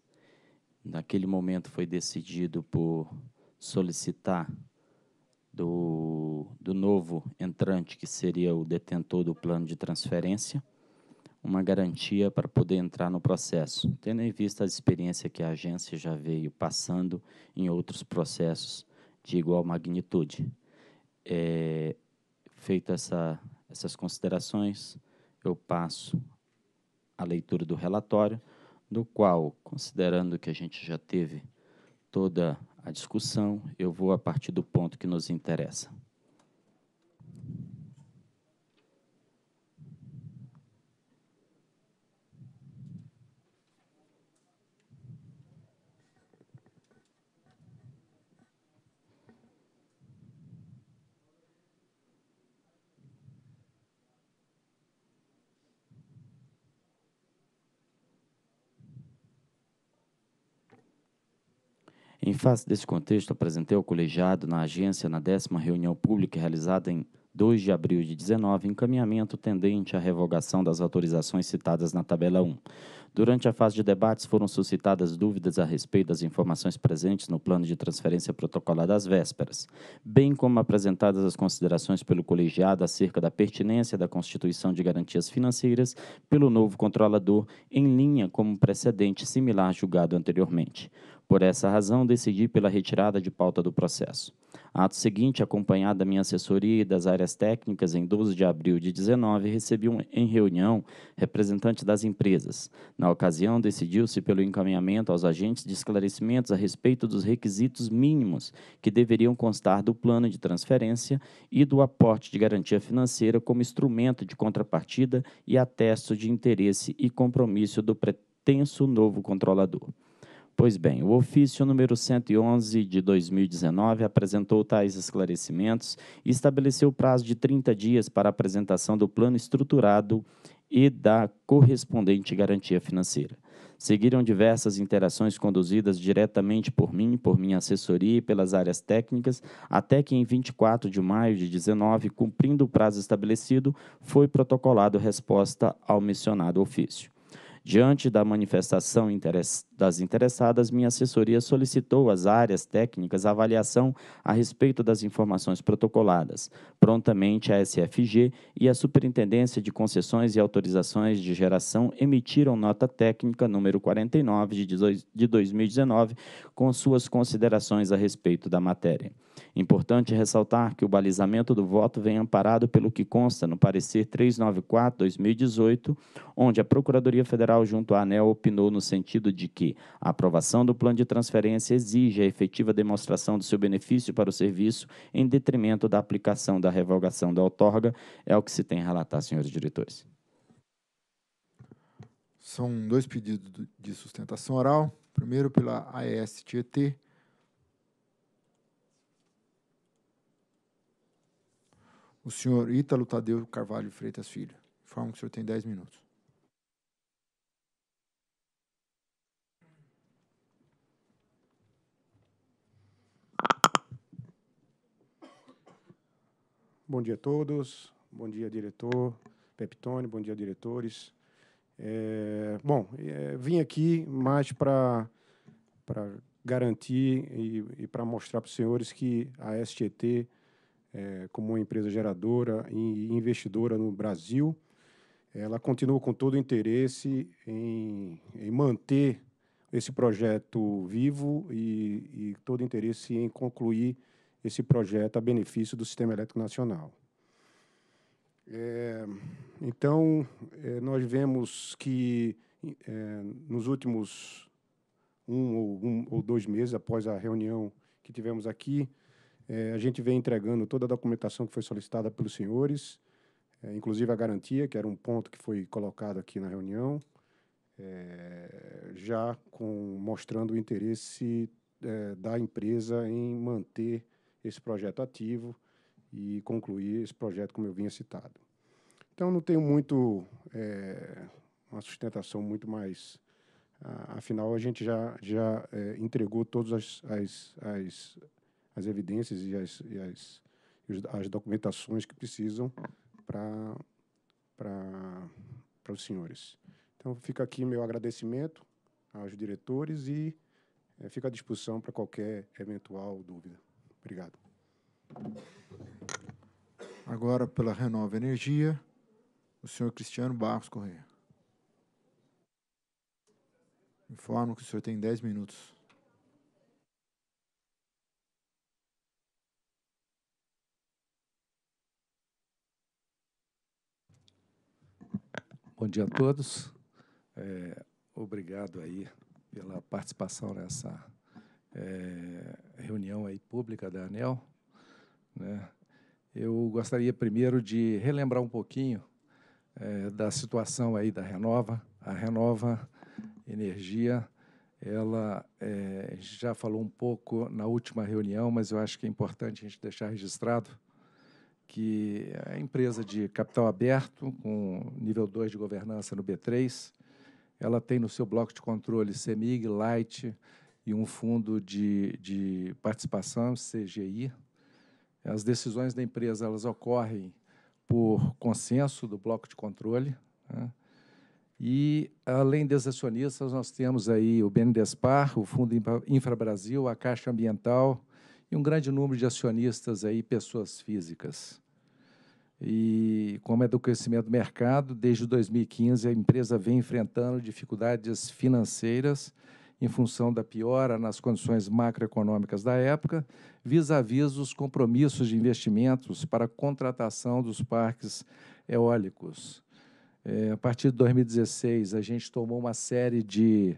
Speaker 8: Naquele momento foi decidido por solicitar do, do novo entrante, que seria o detentor do plano de transferência, uma garantia para poder entrar no processo, tendo em vista a experiência que a agência já veio passando em outros processos de igual magnitude. É, feito essa, essas considerações, eu passo a leitura do relatório, do qual, considerando que a gente já teve toda a discussão, eu vou a partir do ponto que nos interessa. face desse contexto, apresentei ao colegiado na agência na décima reunião pública realizada em 2 de abril de 19 encaminhamento tendente à revogação das autorizações citadas na tabela 1. Durante a fase de debates foram suscitadas dúvidas a respeito das informações presentes no plano de transferência protocolado às vésperas, bem como apresentadas as considerações pelo colegiado acerca da pertinência da constituição de garantias financeiras pelo novo controlador, em linha com um precedente similar julgado anteriormente. Por essa razão, decidi pela retirada de pauta do processo. Ato seguinte, acompanhado da minha assessoria e das áreas técnicas, em 12 de abril de 19, recebi um, em reunião representantes das empresas. Na ocasião, decidiu-se pelo encaminhamento aos agentes de esclarecimentos a respeito dos requisitos mínimos que deveriam constar do plano de transferência e do aporte de garantia financeira como instrumento de contrapartida e atesto de interesse e compromisso do pretenso novo controlador. Pois bem, o ofício número 111 de 2019 apresentou tais esclarecimentos e estabeleceu o prazo de 30 dias para a apresentação do plano estruturado e da correspondente garantia financeira. Seguiram diversas interações conduzidas diretamente por mim, por minha assessoria e pelas áreas técnicas, até que em 24 de maio de 19, cumprindo o prazo estabelecido, foi protocolado resposta ao mencionado ofício. Diante da manifestação interessante, das interessadas, minha assessoria solicitou às áreas técnicas avaliação a respeito das informações protocoladas. Prontamente, a SFG e a Superintendência de Concessões e Autorizações de Geração emitiram nota técnica número 49 de 2019, com suas considerações a respeito da matéria. Importante ressaltar que o balizamento do voto vem amparado pelo que consta no parecer 394-2018, onde a Procuradoria Federal, junto à ANEL, opinou no sentido de que que a aprovação do plano de transferência exige a efetiva demonstração do seu benefício para o serviço em detrimento da aplicação da revogação da outorga, é o que se tem a relatar, senhores diretores.
Speaker 2: São dois pedidos de sustentação oral. Primeiro pela AESTET. o senhor Ítalo Tadeu Carvalho Freitas Filho. Informo que o senhor tem 10 minutos.
Speaker 9: Bom dia a todos. Bom dia, diretor Peptone. Bom dia, diretores. É, bom, é, vim aqui mais para garantir e, e para mostrar para os senhores que a STT, é, como uma empresa geradora e investidora no Brasil, ela continua com todo o interesse em, em manter esse projeto vivo e, e todo o interesse em concluir esse projeto a benefício do Sistema Elétrico Nacional. É, então, é, nós vemos que é, nos últimos um ou, um ou, dois meses após a reunião que tivemos aqui, é, a gente vem entregando toda a documentação que foi solicitada pelos senhores, é, inclusive a garantia, que era um ponto que foi colocado aqui na reunião, é, já com, mostrando o interesse da empresa em manter esse projeto ativo e concluir esse projeto como eu vinha citado. Então não tenho muito é, uma sustentação muito mais afinal a gente já já é, entregou todas as, as, as, as, evidências e as, e as, as documentações que precisam para para os senhores. Então fica aqui meu agradecimento aos diretores e é, fica à disposição para qualquer eventual dúvida. Obrigado.
Speaker 2: Agora, pela Renova Energia, o senhor Cristiano Barros Correia. Informo que o senhor tem 10 minutos.
Speaker 10: Bom dia a todos. É, obrigado aí pela participação nessa é, reunião aí pública da ANEL, né, eu gostaria primeiro de relembrar um pouquinho é, da situação aí da Renova. A Renova Energia, ela é, já falou um pouco na última reunião, mas eu acho que é importante a gente deixar registrado que a empresa de capital aberto, com nível 2 de governança no B3, ela tem no seu bloco de controle CEMIG, Light, e um fundo de, de participação, CGI. As decisões da empresa elas ocorrem por consenso do bloco de controle. Né? E, além dos acionistas, nós temos aí o BNDESPAR, o Fundo Infra Brasil, a Caixa Ambiental e um grande número de acionistas, aí, pessoas físicas. E, como é do crescimento do mercado, desde 2015 a empresa vem enfrentando dificuldades financeiras em função da piora nas condições macroeconômicas da época, vis-à-vis os compromissos de investimentos para a contratação dos parques eólicos. É, a partir de 2016, a gente tomou uma série de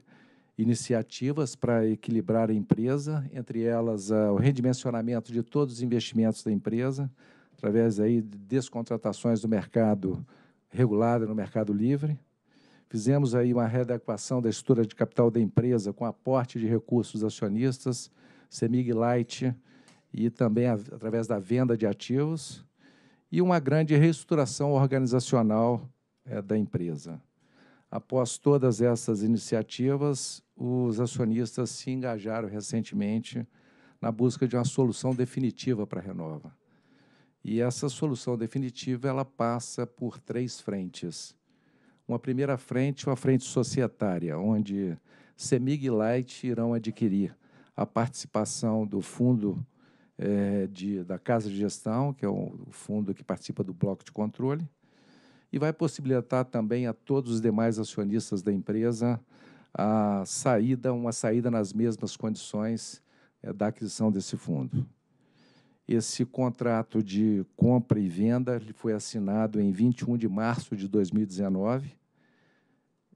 Speaker 10: iniciativas para equilibrar a empresa, entre elas ah, o redimensionamento de todos os investimentos da empresa, através aí de descontratações do mercado regulado no mercado livre, Fizemos aí uma readequação da estrutura de capital da empresa com aporte de recursos acionistas, Semig Light e também a, através da venda de ativos e uma grande reestruturação organizacional é, da empresa. Após todas essas iniciativas, os acionistas se engajaram recentemente na busca de uma solução definitiva para a Renova. E essa solução definitiva ela passa por três frentes uma primeira frente, uma frente societária, onde Semig e Light irão adquirir a participação do fundo é, de, da Casa de Gestão, que é o fundo que participa do bloco de controle, e vai possibilitar também a todos os demais acionistas da empresa a saída, uma saída nas mesmas condições é, da aquisição desse fundo. Esse contrato de compra e venda foi assinado em 21 de março de 2019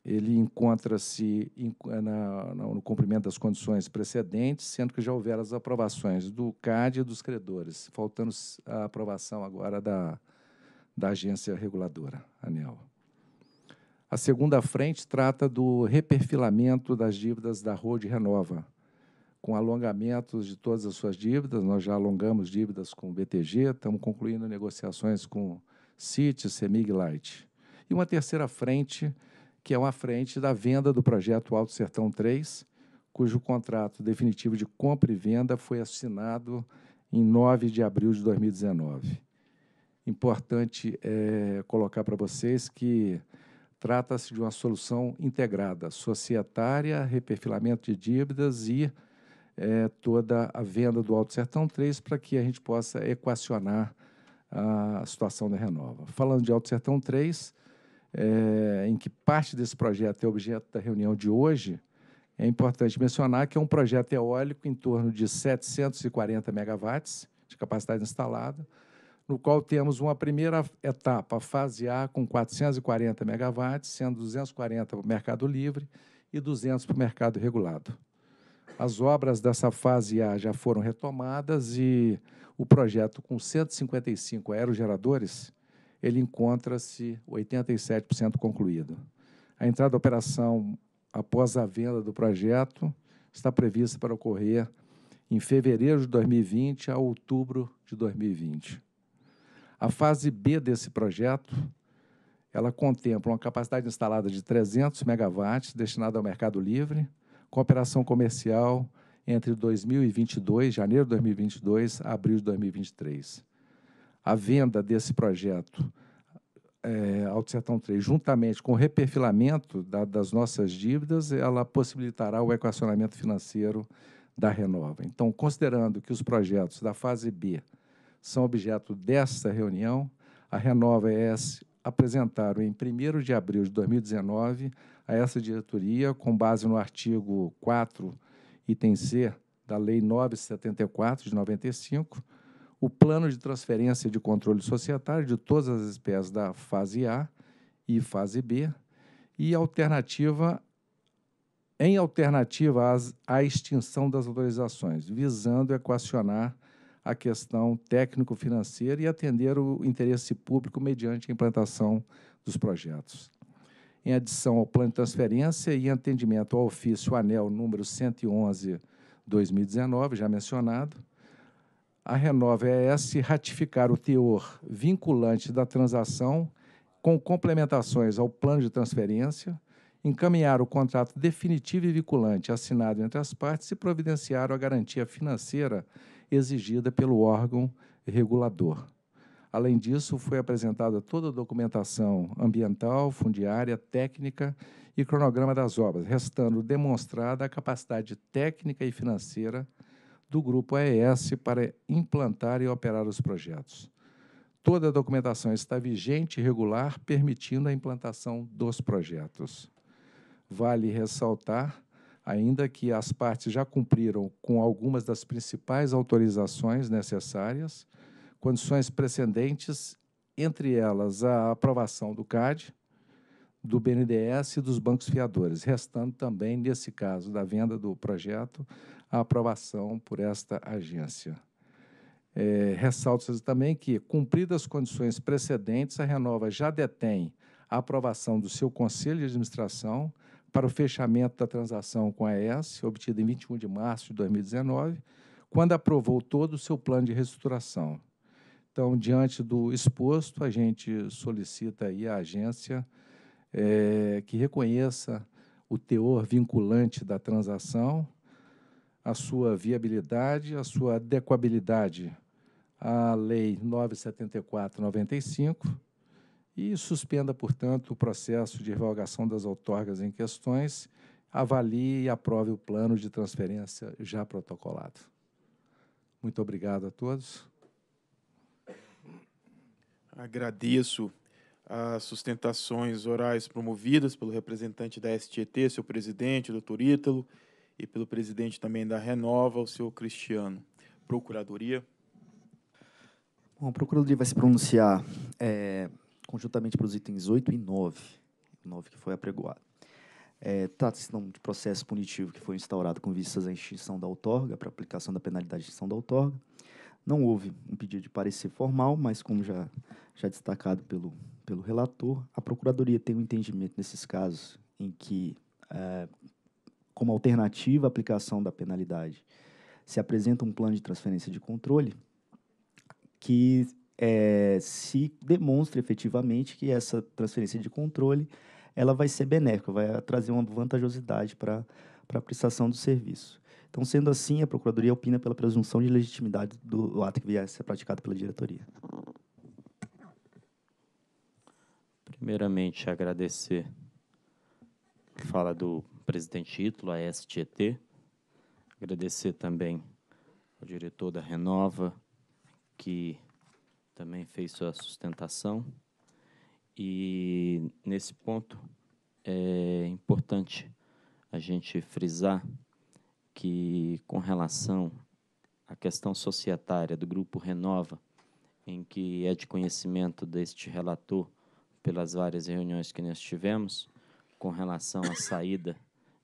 Speaker 10: ele encontra-se eh, no cumprimento das condições precedentes, sendo que já houveram as aprovações do CAD e dos credores, faltando a aprovação agora da, da agência reguladora, ANEL. A segunda frente trata do reperfilamento das dívidas da Road Renova, com alongamentos de todas as suas dívidas. Nós já alongamos dívidas com o BTG, estamos concluindo negociações com CIT, Mig Light. E uma terceira frente que é uma frente da venda do projeto Alto Sertão 3, cujo contrato definitivo de compra e venda foi assinado em 9 de abril de 2019. Importante é, colocar para vocês que trata-se de uma solução integrada, societária, reperfilamento de dívidas e é, toda a venda do Alto Sertão 3 para que a gente possa equacionar a situação da Renova. Falando de Alto Sertão 3, é, em que parte desse projeto é objeto da reunião de hoje, é importante mencionar que é um projeto eólico em torno de 740 megawatts de capacidade instalada, no qual temos uma primeira etapa, a fase A, com 440 megawatts, sendo 240 para o mercado livre e 200 para o mercado regulado. As obras dessa fase A já foram retomadas e o projeto, com 155 aerogeradores, ele encontra-se 87% concluído. A entrada da operação após a venda do projeto está prevista para ocorrer em fevereiro de 2020 a outubro de 2020. A fase B desse projeto, ela contempla uma capacidade instalada de 300 megawatts destinada ao mercado livre, com operação comercial entre 2022, janeiro de 2022 a abril de 2023 a venda desse projeto é, Alto Sertão 3, juntamente com o reperfilamento da, das nossas dívidas, ela possibilitará o equacionamento financeiro da Renova. Então, considerando que os projetos da fase B são objeto desta reunião, a Renova ES apresentaram em 1 de abril de 2019 a essa diretoria, com base no artigo 4, item C, da Lei 974 de 95, o plano de transferência de controle societário de todas as espécies da fase A e fase B e alternativa em alternativa às, à extinção das autorizações, visando equacionar a questão técnico-financeira e atender o interesse público mediante a implantação dos projetos. Em adição ao plano de transferência e atendimento ao ofício ANEL número 111 2019, já mencionado, a Renova ES ratificar o teor vinculante da transação com complementações ao plano de transferência, encaminhar o contrato definitivo e vinculante assinado entre as partes e providenciar a garantia financeira exigida pelo órgão regulador. Além disso, foi apresentada toda a documentação ambiental, fundiária, técnica e cronograma das obras, restando demonstrada a capacidade técnica e financeira do Grupo AES para implantar e operar os projetos. Toda a documentação está vigente e regular, permitindo a implantação dos projetos. Vale ressaltar ainda que as partes já cumpriram com algumas das principais autorizações necessárias, condições precedentes, entre elas a aprovação do CAD, do BNDES e dos bancos fiadores, restando também, nesse caso da venda do projeto, a aprovação por esta agência. É, Ressalto-se também que, cumpridas as condições precedentes, a Renova já detém a aprovação do seu Conselho de Administração para o fechamento da transação com a ES, obtida em 21 de março de 2019, quando aprovou todo o seu plano de reestruturação. Então, diante do exposto, a gente solicita aí à agência é, que reconheça o teor vinculante da transação, a sua viabilidade, a sua adequabilidade à Lei 974/95 e suspenda, portanto, o processo de revogação das outorgas em questões, avalie e aprove o plano de transferência já protocolado. Muito obrigado a todos.
Speaker 1: Agradeço as sustentações orais promovidas pelo representante da STT, seu presidente, doutor Ítalo, e pelo presidente também da Renova, o senhor Cristiano. Procuradoria.
Speaker 7: Bom, a Procuradoria vai se pronunciar é, conjuntamente para os itens 8 e 9, 9 que foi apregoado. É, Trata-se de de processo punitivo que foi instaurado com vistas à extinção da outorga, para aplicação da penalidade de extinção da outorga. Não houve um pedido de parecer formal, mas como já, já destacado pelo, pelo relator, a Procuradoria tem um entendimento nesses casos em que é, como alternativa à aplicação da penalidade, se apresenta um plano de transferência de controle que é, se demonstre efetivamente que essa transferência de controle ela vai ser benéfica, vai trazer uma vantajosidade para a prestação do serviço. Então, sendo assim, a Procuradoria opina pela presunção de legitimidade do ato que vier a ser praticado pela diretoria.
Speaker 8: Primeiramente, agradecer fala do presidente Ítalo, a STT. Agradecer também ao diretor da Renova, que também fez sua sustentação. E nesse ponto é importante a gente frisar que, com relação à questão societária do Grupo Renova, em que é de conhecimento deste relator pelas várias reuniões que nós tivemos, com relação à saída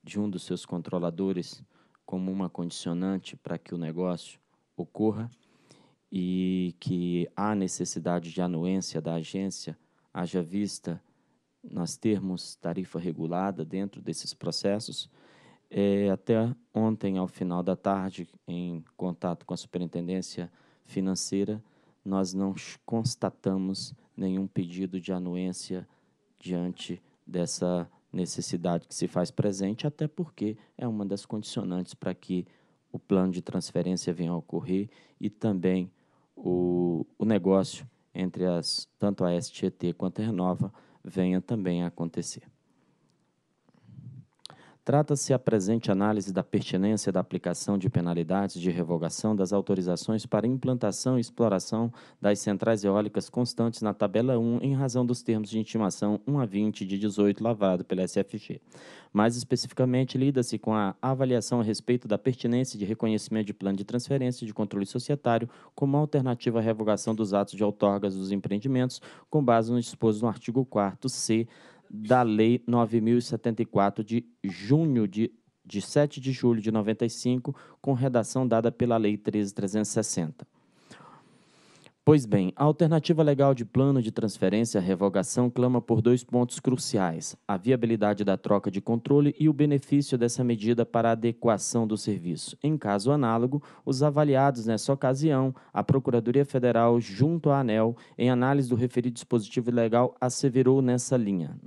Speaker 8: de um dos seus controladores como uma condicionante para que o negócio ocorra e que há necessidade de anuência da agência haja vista nós termos tarifa regulada dentro desses processos. É, até ontem, ao final da tarde, em contato com a superintendência financeira, nós não constatamos nenhum pedido de anuência diante dessa necessidade que se faz presente, até porque é uma das condicionantes para que o plano de transferência venha a ocorrer e também o, o negócio entre as tanto a STT quanto a Renova venha também a acontecer. Trata-se a presente análise da pertinência da aplicação de penalidades de revogação das autorizações para implantação e exploração das centrais eólicas constantes na tabela 1 em razão dos termos de intimação 1 a 20 de 18 lavrado pela SFG. Mais especificamente, lida-se com a avaliação a respeito da pertinência de reconhecimento de plano de transferência de controle societário como alternativa à revogação dos atos de outorgas dos empreendimentos com base no disposto no artigo 4 C da Lei 9074 de junho de, de 7 de julho de 95, com redação dada pela Lei 13360. Pois bem, a alternativa legal de plano de transferência à revogação clama por dois pontos cruciais: a viabilidade da troca de controle e o benefício dessa medida para a adequação do serviço. Em caso análogo, os avaliados nessa ocasião, a Procuradoria Federal, junto à ANEL, em análise do referido dispositivo legal, asseverou nessa linha.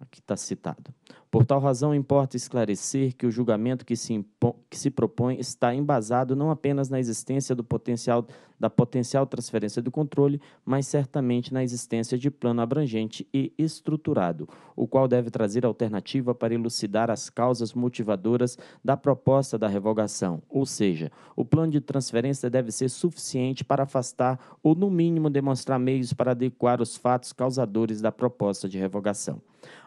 Speaker 8: aqui está citado. Por tal razão, importa esclarecer que o julgamento que se, que se propõe está embasado não apenas na existência do potencial da potencial transferência do controle, mas certamente na existência de plano abrangente e estruturado, o qual deve trazer alternativa para elucidar as causas motivadoras da proposta da revogação, ou seja, o plano de transferência deve ser suficiente para afastar ou, no mínimo, demonstrar meios para adequar os fatos causadores da proposta de revogação.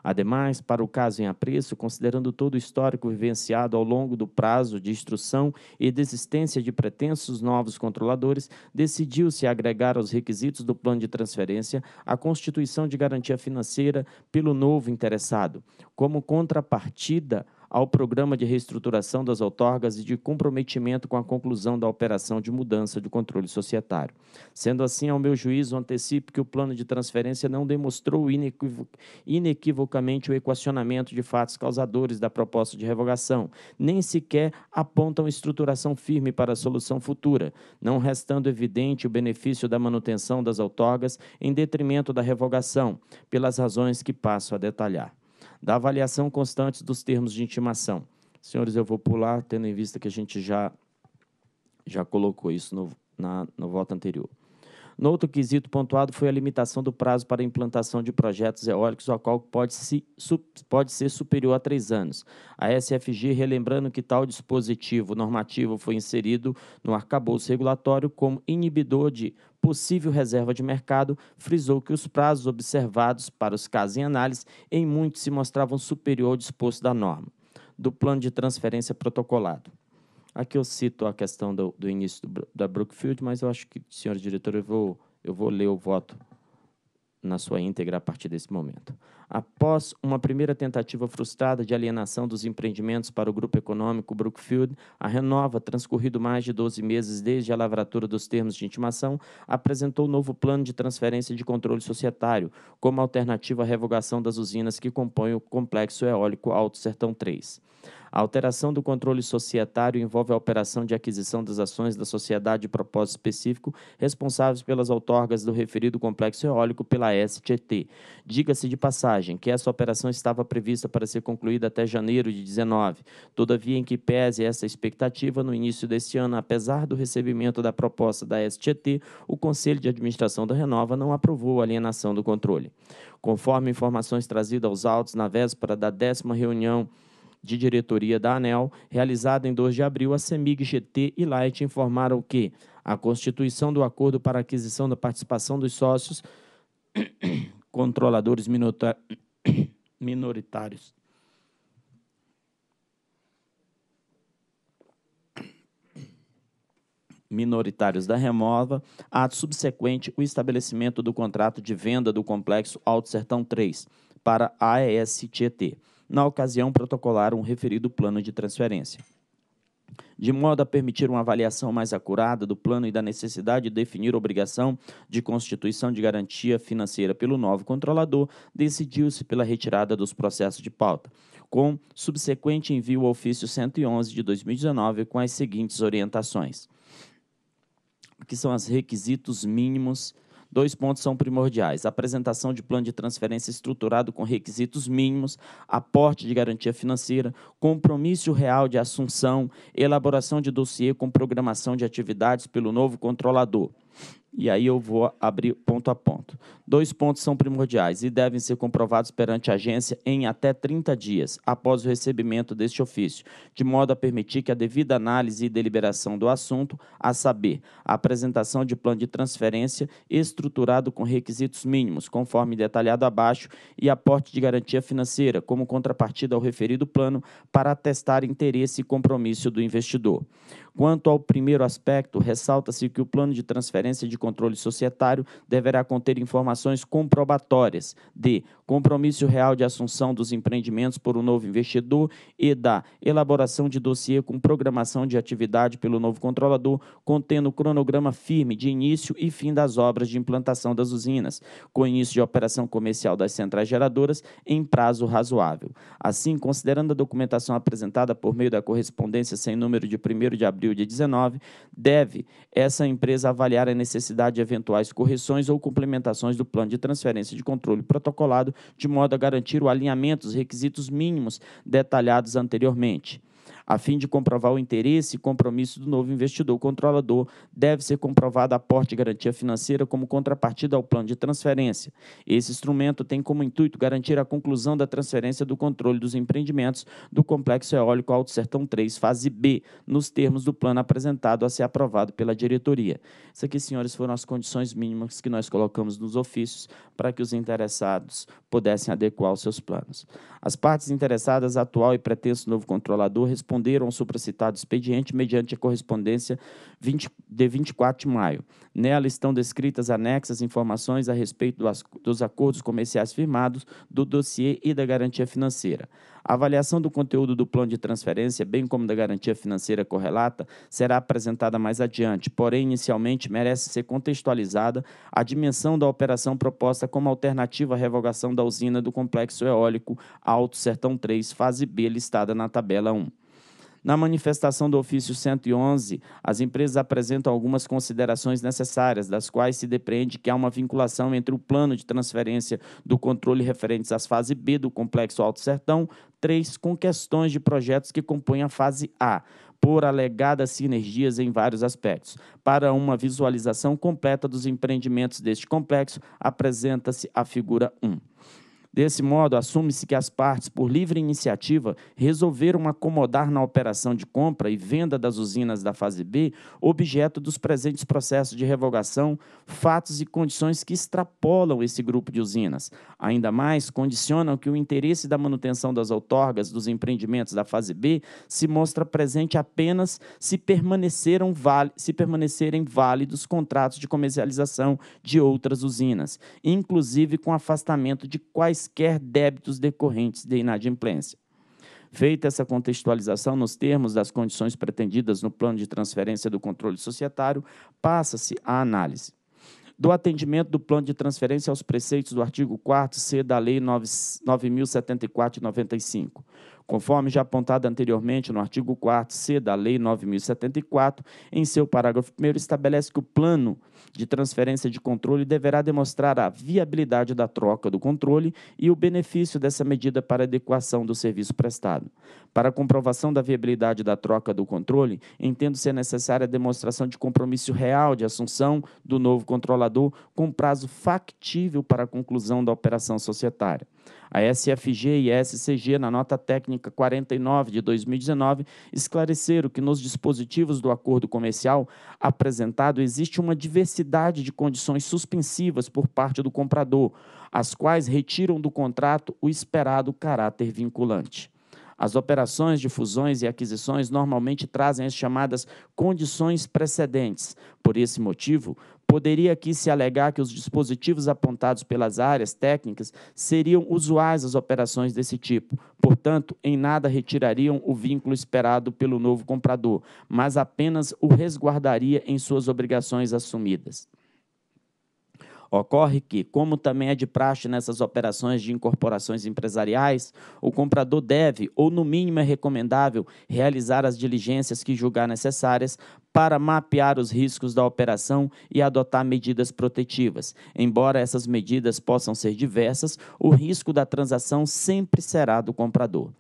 Speaker 8: Ademais, para o caso em apreço, considerando todo o histórico vivenciado ao longo do prazo de instrução e desistência de pretensos novos controladores, decidiu-se agregar aos requisitos do plano de transferência a constituição de garantia financeira pelo novo interessado, como contrapartida ao Programa de Reestruturação das Outorgas e de comprometimento com a conclusão da operação de mudança de controle societário. Sendo assim, ao meu juízo, antecipo que o plano de transferência não demonstrou inequivo inequivocamente o equacionamento de fatos causadores da proposta de revogação, nem sequer apontam estruturação firme para a solução futura, não restando evidente o benefício da manutenção das outorgas em detrimento da revogação, pelas razões que passo a detalhar da avaliação constante dos termos de intimação. Senhores, eu vou pular, tendo em vista que a gente já, já colocou isso no, na, no voto anterior. No outro quesito pontuado foi a limitação do prazo para implantação de projetos eólicos, o qual pode, se, pode ser superior a três anos. A SFG relembrando que tal dispositivo normativo foi inserido no arcabouço regulatório como inibidor de possível reserva de mercado, frisou que os prazos observados para os casos em análise em muitos se mostravam superior ao disposto da norma do plano de transferência protocolado. Aqui eu cito a questão do, do início do, da Brookfield, mas eu acho que, senhor diretor, eu vou, eu vou ler o voto na sua íntegra a partir desse momento. Após uma primeira tentativa frustrada de alienação dos empreendimentos para o grupo econômico Brookfield, a Renova, transcorrido mais de 12 meses desde a lavratura dos termos de intimação, apresentou novo plano de transferência de controle societário, como alternativa à revogação das usinas que compõem o complexo eólico Alto Sertão 3. A alteração do controle societário envolve a operação de aquisição das ações da sociedade de propósito específico responsáveis pelas outorgas do referido complexo eólico pela STT. Diga-se de passagem que essa operação estava prevista para ser concluída até janeiro de 19. Todavia, em que pese essa expectativa, no início deste ano, apesar do recebimento da proposta da STT, o Conselho de Administração da Renova não aprovou a alienação do controle. Conforme informações trazidas aos autos na véspera da décima reunião de diretoria da ANEL, realizada em 2 de abril, a CEMIG, GT e Light informaram que a constituição do acordo para aquisição da participação dos sócios [coughs] controladores [coughs] minoritários. minoritários da Remova, ato subsequente o estabelecimento do contrato de venda do complexo Alto Sertão 3 para a AES Tietê na ocasião protocolar um referido plano de transferência. De modo a permitir uma avaliação mais acurada do plano e da necessidade de definir obrigação de constituição de garantia financeira pelo novo controlador, decidiu-se pela retirada dos processos de pauta, com subsequente envio ao ofício 111 de 2019 com as seguintes orientações: que são os requisitos mínimos Dois pontos são primordiais: apresentação de plano de transferência estruturado com requisitos mínimos, aporte de garantia financeira, compromisso real de assunção, elaboração de dossiê com programação de atividades pelo novo controlador. E aí eu vou abrir ponto a ponto. Dois pontos são primordiais e devem ser comprovados perante a agência em até 30 dias após o recebimento deste ofício, de modo a permitir que a devida análise e deliberação do assunto, a saber, a apresentação de plano de transferência estruturado com requisitos mínimos, conforme detalhado abaixo, e aporte de garantia financeira como contrapartida ao referido plano para atestar interesse e compromisso do investidor. Quanto ao primeiro aspecto, ressalta-se que o plano de transferência de controle societário deverá conter informações comprobatórias de compromisso real de assunção dos empreendimentos por um novo investidor e da elaboração de dossiê com programação de atividade pelo novo controlador, contendo cronograma firme de início e fim das obras de implantação das usinas, com início de operação comercial das centrais geradoras em prazo razoável. Assim, considerando a documentação apresentada por meio da correspondência sem número de 1 de abril abril de 19, deve essa empresa avaliar a necessidade de eventuais correções ou complementações do plano de transferência de controle protocolado, de modo a garantir o alinhamento dos requisitos mínimos detalhados anteriormente a fim de comprovar o interesse e compromisso do novo investidor controlador, deve ser comprovado aporte de garantia financeira como contrapartida ao plano de transferência. Esse instrumento tem como intuito garantir a conclusão da transferência do controle dos empreendimentos do Complexo Eólico Alto Sertão 3, fase B, nos termos do plano apresentado a ser aprovado pela diretoria. Isso aqui, senhores, foram as condições mínimas que nós colocamos nos ofícios para que os interessados pudessem adequar os seus planos. As partes interessadas, atual e pretenso novo controlador, respondem responderam ao supracitado expediente mediante a correspondência 20, de 24 de maio. Nela estão descritas anexas informações a respeito das, dos acordos comerciais firmados, do dossiê e da garantia financeira. A avaliação do conteúdo do plano de transferência, bem como da garantia financeira correlata, será apresentada mais adiante, porém, inicialmente, merece ser contextualizada a dimensão da operação proposta como alternativa à revogação da usina do complexo eólico Alto Sertão 3, fase B, listada na tabela 1. Na manifestação do ofício 111, as empresas apresentam algumas considerações necessárias, das quais se depreende que há uma vinculação entre o plano de transferência do controle referentes às fase B do Complexo Alto Sertão 3 com questões de projetos que compõem a fase A por alegadas sinergias em vários aspectos. Para uma visualização completa dos empreendimentos deste complexo, apresenta-se a figura 1. Desse modo, assume-se que as partes, por livre iniciativa, resolveram acomodar na operação de compra e venda das usinas da fase B, objeto dos presentes processos de revogação, fatos e condições que extrapolam esse grupo de usinas. Ainda mais, condicionam que o interesse da manutenção das outorgas dos empreendimentos da fase B se mostra presente apenas se, permaneceram se permanecerem válidos contratos de comercialização de outras usinas, inclusive com afastamento de quais quaisquer débitos decorrentes de inadimplência. Feita essa contextualização nos termos das condições pretendidas no plano de transferência do controle societário, passa-se à análise do atendimento do plano de transferência aos preceitos do artigo 4 C da Lei 9074 e 95 Conforme já apontado anteriormente no artigo 4C da Lei 9074, em seu parágrafo 1 estabelece que o plano de transferência de controle deverá demonstrar a viabilidade da troca do controle e o benefício dessa medida para adequação do serviço prestado. Para a comprovação da viabilidade da troca do controle, entendo ser necessária a demonstração de compromisso real de assunção do novo controlador com prazo factível para a conclusão da operação societária. A SFG e a SCG, na nota técnica 49 de 2019, esclareceram que nos dispositivos do acordo comercial apresentado existe uma diversidade de condições suspensivas por parte do comprador, as quais retiram do contrato o esperado caráter vinculante. As operações de fusões e aquisições normalmente trazem as chamadas condições precedentes. Por esse motivo, Poderia aqui se alegar que os dispositivos apontados pelas áreas técnicas seriam usuais às operações desse tipo, portanto, em nada retirariam o vínculo esperado pelo novo comprador, mas apenas o resguardaria em suas obrigações assumidas. Ocorre que, como também é de praxe nessas operações de incorporações empresariais, o comprador deve, ou no mínimo é recomendável, realizar as diligências que julgar necessárias para mapear os riscos da operação e adotar medidas protetivas. Embora essas medidas possam ser diversas, o risco da transação sempre será do comprador.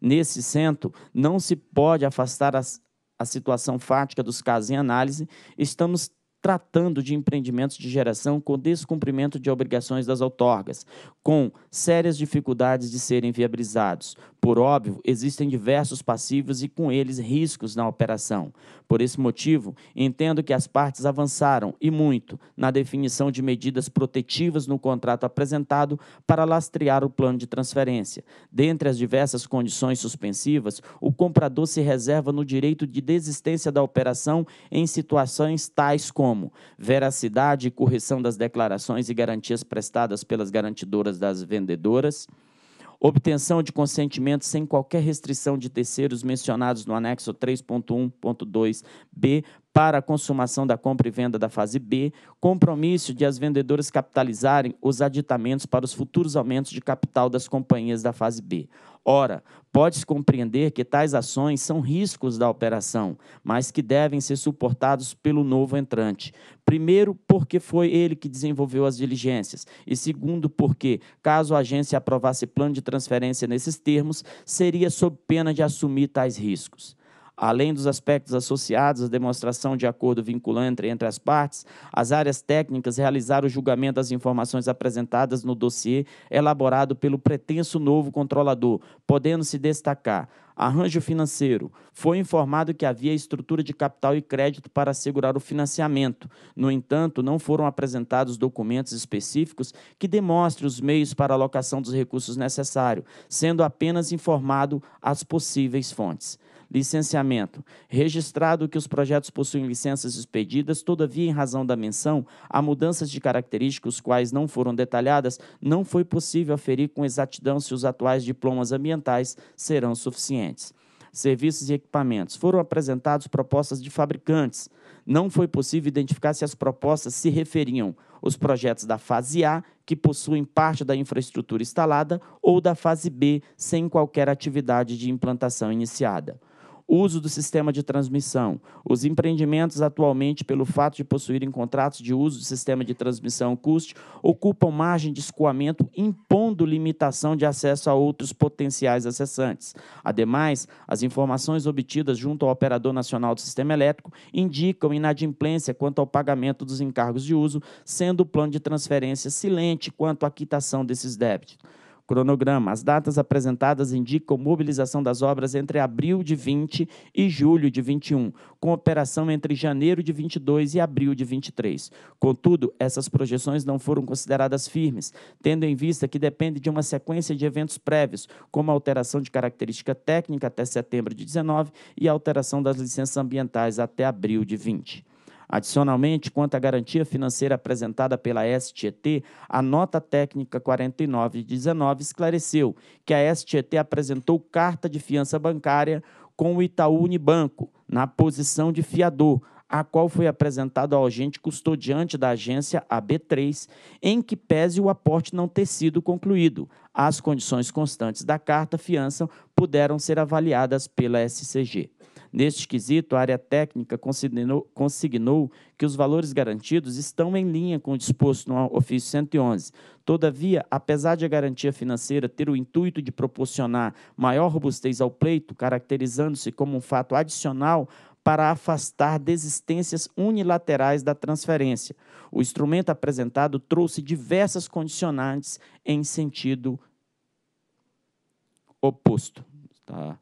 Speaker 8: Nesse centro, não se pode afastar as, a situação fática dos casos em análise, estamos tratando de empreendimentos de geração com descumprimento de obrigações das outorgas, com sérias dificuldades de serem viabilizados. Por óbvio, existem diversos passivos e com eles riscos na operação. Por esse motivo, entendo que as partes avançaram e muito na definição de medidas protetivas no contrato apresentado para lastrear o plano de transferência. Dentre as diversas condições suspensivas, o comprador se reserva no direito de desistência da operação em situações tais como como veracidade e correção das declarações e garantias prestadas pelas garantidoras das vendedoras, obtenção de consentimento sem qualquer restrição de terceiros mencionados no anexo 3.1.2b para a consumação da compra e venda da fase B, compromisso de as vendedoras capitalizarem os aditamentos para os futuros aumentos de capital das companhias da fase B. Ora, pode-se compreender que tais ações são riscos da operação, mas que devem ser suportados pelo novo entrante. Primeiro, porque foi ele que desenvolveu as diligências, e segundo, porque, caso a agência aprovasse plano de transferência nesses termos, seria sob pena de assumir tais riscos além dos aspectos associados à demonstração de acordo vinculante entre as partes, as áreas técnicas realizaram o julgamento das informações apresentadas no dossiê elaborado pelo pretenso novo controlador, podendo se destacar arranjo financeiro. Foi informado que havia estrutura de capital e crédito para assegurar o financiamento. No entanto, não foram apresentados documentos específicos que demonstrem os meios para alocação dos recursos necessários, sendo apenas informado as possíveis fontes. Licenciamento. Registrado que os projetos possuem licenças expedidas, todavia, em razão da menção a mudanças de características quais não foram detalhadas, não foi possível aferir com exatidão se os atuais diplomas ambientais serão suficientes. Serviços e equipamentos. Foram apresentadas propostas de fabricantes. Não foi possível identificar se as propostas se referiam os projetos da fase A, que possuem parte da infraestrutura instalada, ou da fase B, sem qualquer atividade de implantação iniciada uso do sistema de transmissão. Os empreendimentos, atualmente, pelo fato de possuírem contratos de uso do sistema de transmissão custe, ocupam margem de escoamento, impondo limitação de acesso a outros potenciais acessantes. Ademais, as informações obtidas junto ao Operador Nacional do Sistema Elétrico indicam inadimplência quanto ao pagamento dos encargos de uso, sendo o plano de transferência silente quanto à quitação desses débitos. Cronograma. As datas apresentadas indicam mobilização das obras entre abril de 20 e julho de 21, com operação entre janeiro de 22 e abril de 23. Contudo, essas projeções não foram consideradas firmes, tendo em vista que depende de uma sequência de eventos prévios, como a alteração de característica técnica até setembro de 19 e a alteração das licenças ambientais até abril de 20. Adicionalmente, quanto à garantia financeira apresentada pela STT, a nota técnica 4919 esclareceu que a STT apresentou carta de fiança bancária com o Itaú Unibanco na posição de fiador, a qual foi apresentado ao agente custodiante da agência AB3, em que pese o aporte não ter sido concluído. As condições constantes da carta fiança puderam ser avaliadas pela SCG. Neste quesito, a área técnica consignou, consignou que os valores garantidos estão em linha com o disposto no ofício 111. Todavia, apesar de a garantia financeira ter o intuito de proporcionar maior robustez ao pleito, caracterizando-se como um fato adicional para afastar desistências unilaterais da transferência. O instrumento apresentado trouxe diversas condicionantes em sentido oposto. Está.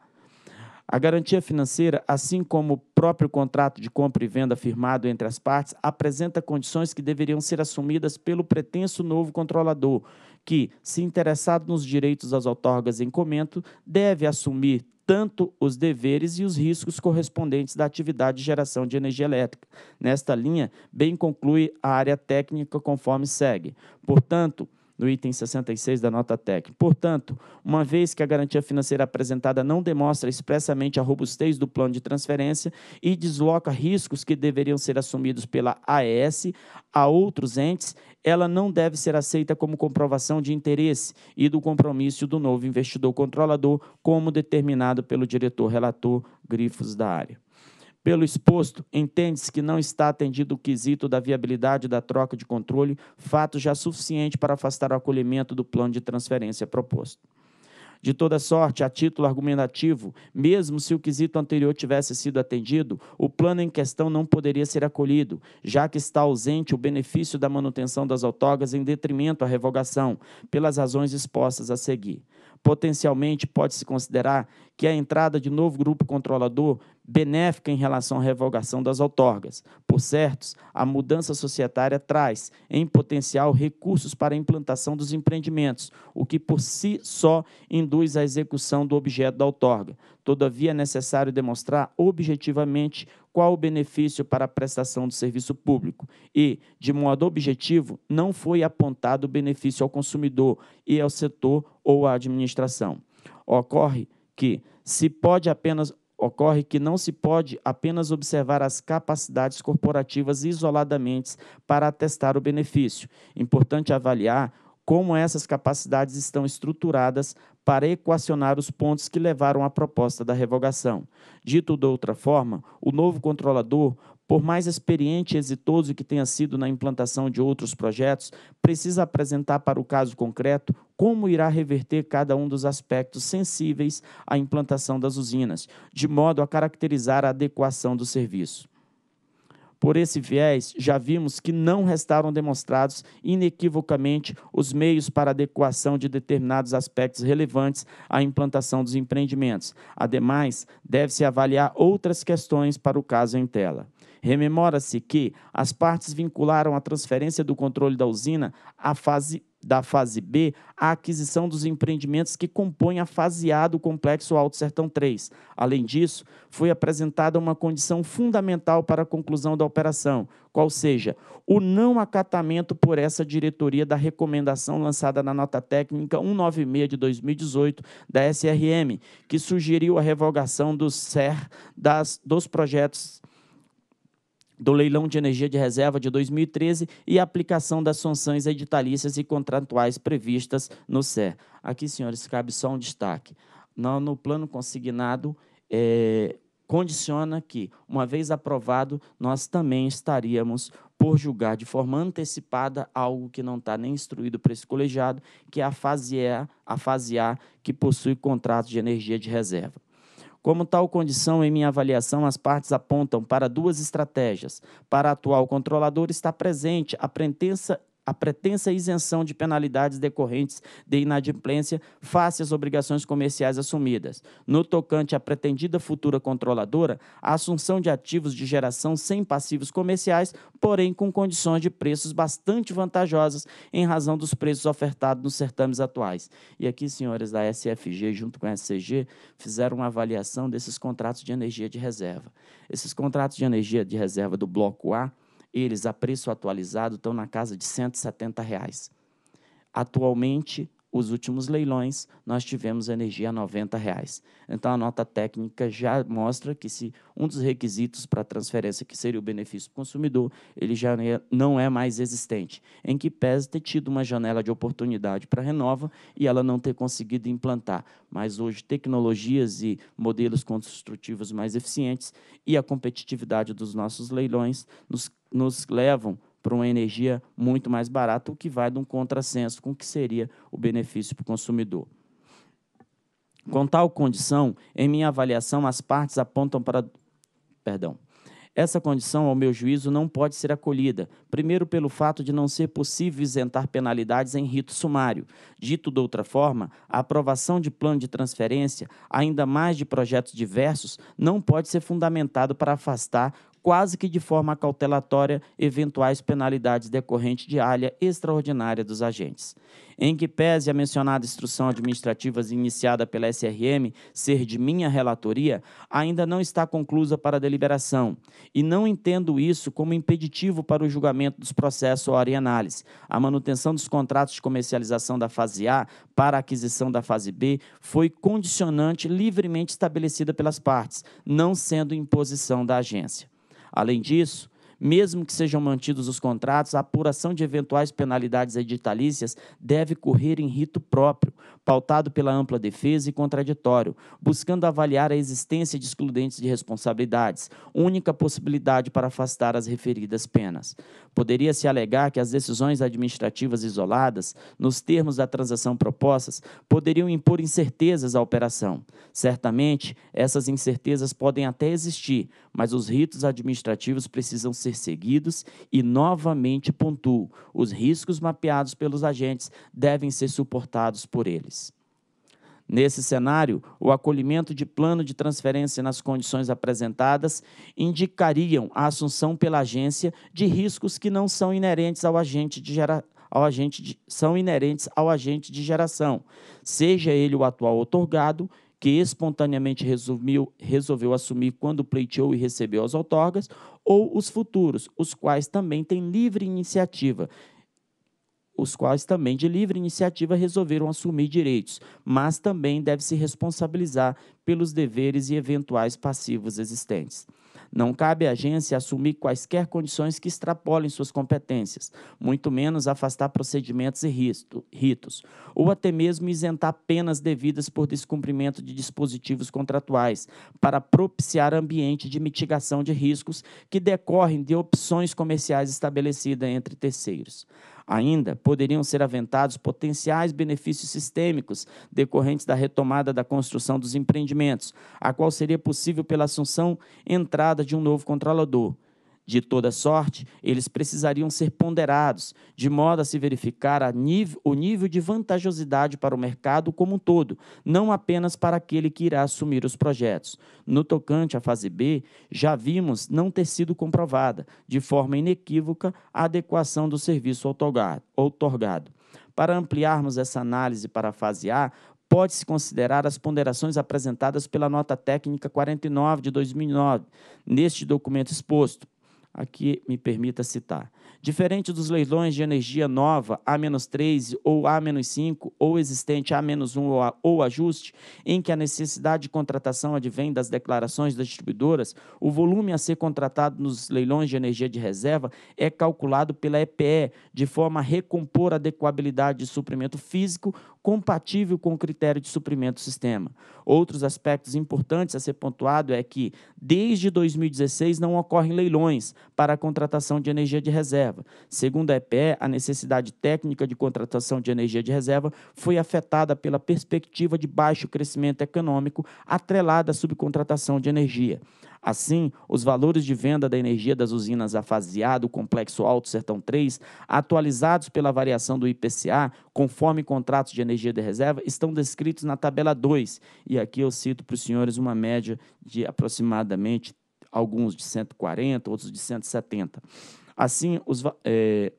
Speaker 8: A garantia financeira, assim como o próprio contrato de compra e venda firmado entre as partes, apresenta condições que deveriam ser assumidas pelo pretenso novo controlador, que, se interessado nos direitos das outorgas em comento, deve assumir tanto os deveres e os riscos correspondentes da atividade de geração de energia elétrica. Nesta linha, bem conclui a área técnica conforme segue. Portanto, no item 66 da nota técnica. Portanto, uma vez que a garantia financeira apresentada não demonstra expressamente a robustez do plano de transferência e desloca riscos que deveriam ser assumidos pela AES a outros entes, ela não deve ser aceita como comprovação de interesse e do compromisso do novo investidor controlador, como determinado pelo diretor relator Grifos da área. Pelo exposto, entende-se que não está atendido o quesito da viabilidade da troca de controle, fato já suficiente para afastar o acolhimento do plano de transferência proposto. De toda sorte, a título argumentativo, mesmo se o quesito anterior tivesse sido atendido, o plano em questão não poderia ser acolhido, já que está ausente o benefício da manutenção das autógas em detrimento à revogação, pelas razões expostas a seguir. Potencialmente, pode-se considerar que a entrada de novo grupo controlador benéfica em relação à revogação das outorgas. Por certos, a mudança societária traz, em potencial, recursos para a implantação dos empreendimentos, o que por si só induz à execução do objeto da outorga. Todavia, é necessário demonstrar objetivamente qual o benefício para a prestação do serviço público e, de modo objetivo, não foi apontado o benefício ao consumidor e ao setor ou à administração. Ocorre que se pode apenas Ocorre que não se pode apenas observar as capacidades corporativas isoladamente para atestar o benefício. Importante avaliar como essas capacidades estão estruturadas para equacionar os pontos que levaram à proposta da revogação. Dito de outra forma, o novo controlador por mais experiente e exitoso que tenha sido na implantação de outros projetos, precisa apresentar para o caso concreto como irá reverter cada um dos aspectos sensíveis à implantação das usinas, de modo a caracterizar a adequação do serviço. Por esse viés, já vimos que não restaram demonstrados inequivocamente os meios para adequação de determinados aspectos relevantes à implantação dos empreendimentos. Ademais, deve-se avaliar outras questões para o caso em tela. Rememora-se que as partes vincularam a transferência do controle da usina à fase da fase B a aquisição dos empreendimentos que compõem a fase A do Complexo Alto Sertão 3. Além disso, foi apresentada uma condição fundamental para a conclusão da operação, qual seja, o não acatamento por essa diretoria da recomendação lançada na nota técnica 196 de 2018 da SRM, que sugeriu a revogação do SER das, dos projetos do leilão de energia de reserva de 2013 e a aplicação das sanções editalícias e contratuais previstas no SER. Aqui, senhores, cabe só um destaque. No, plano consignado, é, condiciona que, uma vez aprovado, nós também estaríamos por julgar de forma antecipada algo que não está nem instruído para esse colegiado, que é a fase, e, a fase A, que possui contrato de energia de reserva. Como tal condição, em minha avaliação, as partes apontam para duas estratégias. Para a atual controlador, está presente a pretensa a pretensa isenção de penalidades decorrentes de inadimplência face às obrigações comerciais assumidas. No tocante à pretendida futura controladora, a assunção de ativos de geração sem passivos comerciais, porém com condições de preços bastante vantajosas em razão dos preços ofertados nos certames atuais. E aqui, senhores da SFG, junto com a SCG, fizeram uma avaliação desses contratos de energia de reserva. Esses contratos de energia de reserva do Bloco A eles, a preço atualizado, estão na casa de 170 reais. Atualmente, os últimos leilões, nós tivemos energia a 90 reais. Então, a nota técnica já mostra que se um dos requisitos para transferência, que seria o benefício do consumidor, ele já é, não é mais existente, em que pese ter tido uma janela de oportunidade para a Renova e ela não ter conseguido implantar. Mas hoje, tecnologias e modelos construtivos mais eficientes e a competitividade dos nossos leilões nos nos levam para uma energia muito mais barata, o que vai de um contrassenso com o que seria o benefício para o consumidor. Com tal condição, em minha avaliação, as partes apontam para. Perdão. Essa condição, ao meu juízo, não pode ser acolhida, primeiro pelo fato de não ser possível isentar penalidades em rito sumário. Dito de outra forma, a aprovação de plano de transferência, ainda mais de projetos diversos, não pode ser fundamentado para afastar quase que de forma cautelatória, eventuais penalidades decorrentes de alha extraordinária dos agentes. Em que pese a mencionada instrução administrativa iniciada pela SRM ser de minha relatoria, ainda não está conclusa para deliberação, e não entendo isso como impeditivo para o julgamento dos processos hora e análise. A manutenção dos contratos de comercialização da fase A para a aquisição da fase B foi condicionante livremente estabelecida pelas partes, não sendo imposição da agência. Além disso, mesmo que sejam mantidos os contratos, a apuração de eventuais penalidades editalícias deve correr em rito próprio, pautado pela ampla defesa e contraditório, buscando avaliar a existência de excludentes de responsabilidades, única possibilidade para afastar as referidas penas. Poderia-se alegar que as decisões administrativas isoladas, nos termos da transação propostas, poderiam impor incertezas à operação. Certamente, essas incertezas podem até existir, mas os ritos administrativos precisam ser seguidos e novamente pontuo, os riscos mapeados pelos agentes devem ser suportados por eles. Nesse cenário, o acolhimento de plano de transferência nas condições apresentadas indicariam a assunção pela agência de riscos que não são inerentes ao agente de geração ao agente de, são inerentes ao agente de geração, seja ele o atual otorgado, que espontaneamente resumiu, resolveu assumir quando pleiteou e recebeu as outorgas, ou os futuros, os quais também têm livre iniciativa, os quais também de livre iniciativa resolveram assumir direitos, mas também deve se responsabilizar pelos deveres e eventuais passivos existentes. Não cabe à agência assumir quaisquer condições que extrapolem suas competências, muito menos afastar procedimentos e ritos, ou até mesmo isentar penas devidas por descumprimento de dispositivos contratuais, para propiciar ambiente de mitigação de riscos que decorrem de opções comerciais estabelecidas entre terceiros. Ainda poderiam ser aventados potenciais benefícios sistêmicos decorrentes da retomada da construção dos empreendimentos, a qual seria possível pela assunção entrada de um novo controlador de toda sorte, eles precisariam ser ponderados, de modo a se verificar nível, o nível de vantajosidade para o mercado como um todo, não apenas para aquele que irá assumir os projetos. No tocante à fase B, já vimos não ter sido comprovada, de forma inequívoca, a adequação do serviço outorgado. Para ampliarmos essa análise para a fase A, pode-se considerar as ponderações apresentadas pela nota técnica 49 de 2009, neste documento exposto aqui me permita citar. Diferente dos leilões de energia nova A-3 ou A-5 ou existente A-1 ou, ou ajuste, em que a necessidade de contratação advém das declarações das distribuidoras, o volume a ser contratado nos leilões de energia de reserva é calculado pela EPE, de forma a recompor a adequabilidade de suprimento físico compatível com o critério de suprimento do sistema. Outros aspectos importantes a ser pontuado é que, desde 2016, não ocorrem leilões para a contratação de energia de reserva. Segundo a EPE, a necessidade técnica de contratação de energia de reserva foi afetada pela perspectiva de baixo crescimento econômico atrelada à subcontratação de energia. Assim, os valores de venda da energia das usinas afaseado, Complexo Alto Sertão 3, atualizados pela variação do IPCA, conforme contratos de energia de reserva, estão descritos na tabela 2. E aqui eu cito para os senhores uma média de aproximadamente alguns de 140, outros de 170. Assim, os. É,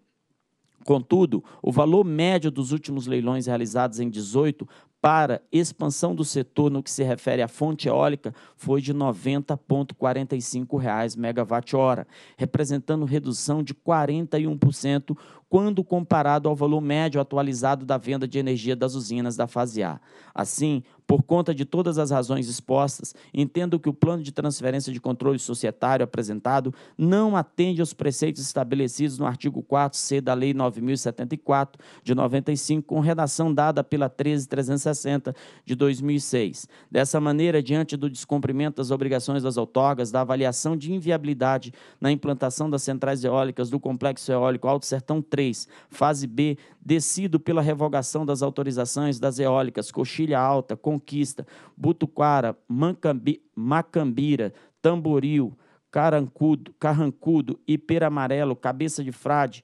Speaker 8: Contudo, o valor médio dos últimos leilões realizados em 18 para expansão do setor no que se refere à fonte eólica foi de R$ 90,45 megawatt-hora, representando redução de 41% quando comparado ao valor médio atualizado da venda de energia das usinas da fase A. Assim, por conta de todas as razões expostas, entendo que o plano de transferência de controle societário apresentado não atende aos preceitos estabelecidos no artigo 4C da Lei 9074 de 95, com redação dada pela 13360 de 2006. Dessa maneira, diante do descumprimento das obrigações das outorgas, da avaliação de inviabilidade na implantação das centrais eólicas do complexo eólico Alto Sertão 3, 3, fase B, descido pela revogação das autorizações das eólicas Coxilha Alta, Conquista, Butuquara, Mancambi, Macambira, Tamboril, Carancudo, Carrancudo, Iperamarelo, Cabeça de Frade,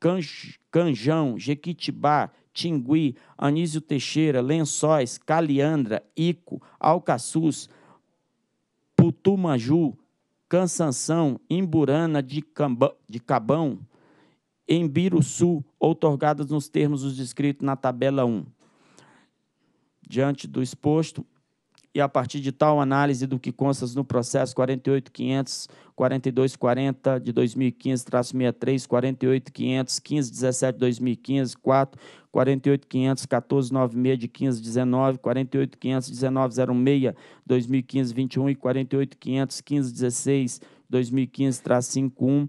Speaker 8: Canj, Canjão, Jequitibá, Tingui, Anísio Teixeira, Lençóis, Caliandra, Ico, Alcaçuz, Putumaju, Cansanção, Imburana de, Camba, de Cabão, em Biruçu, outorgadas nos termos os descritos na tabela 1. Diante do exposto, e a partir de tal análise do que consta no processo 48.542.40 de 2015, traço 63, 48.515, 17/2015, 4, 48.514.96 de 15, 19, 48.519.06, 2015, 21 e 48.515, 16, 2015, traço 51,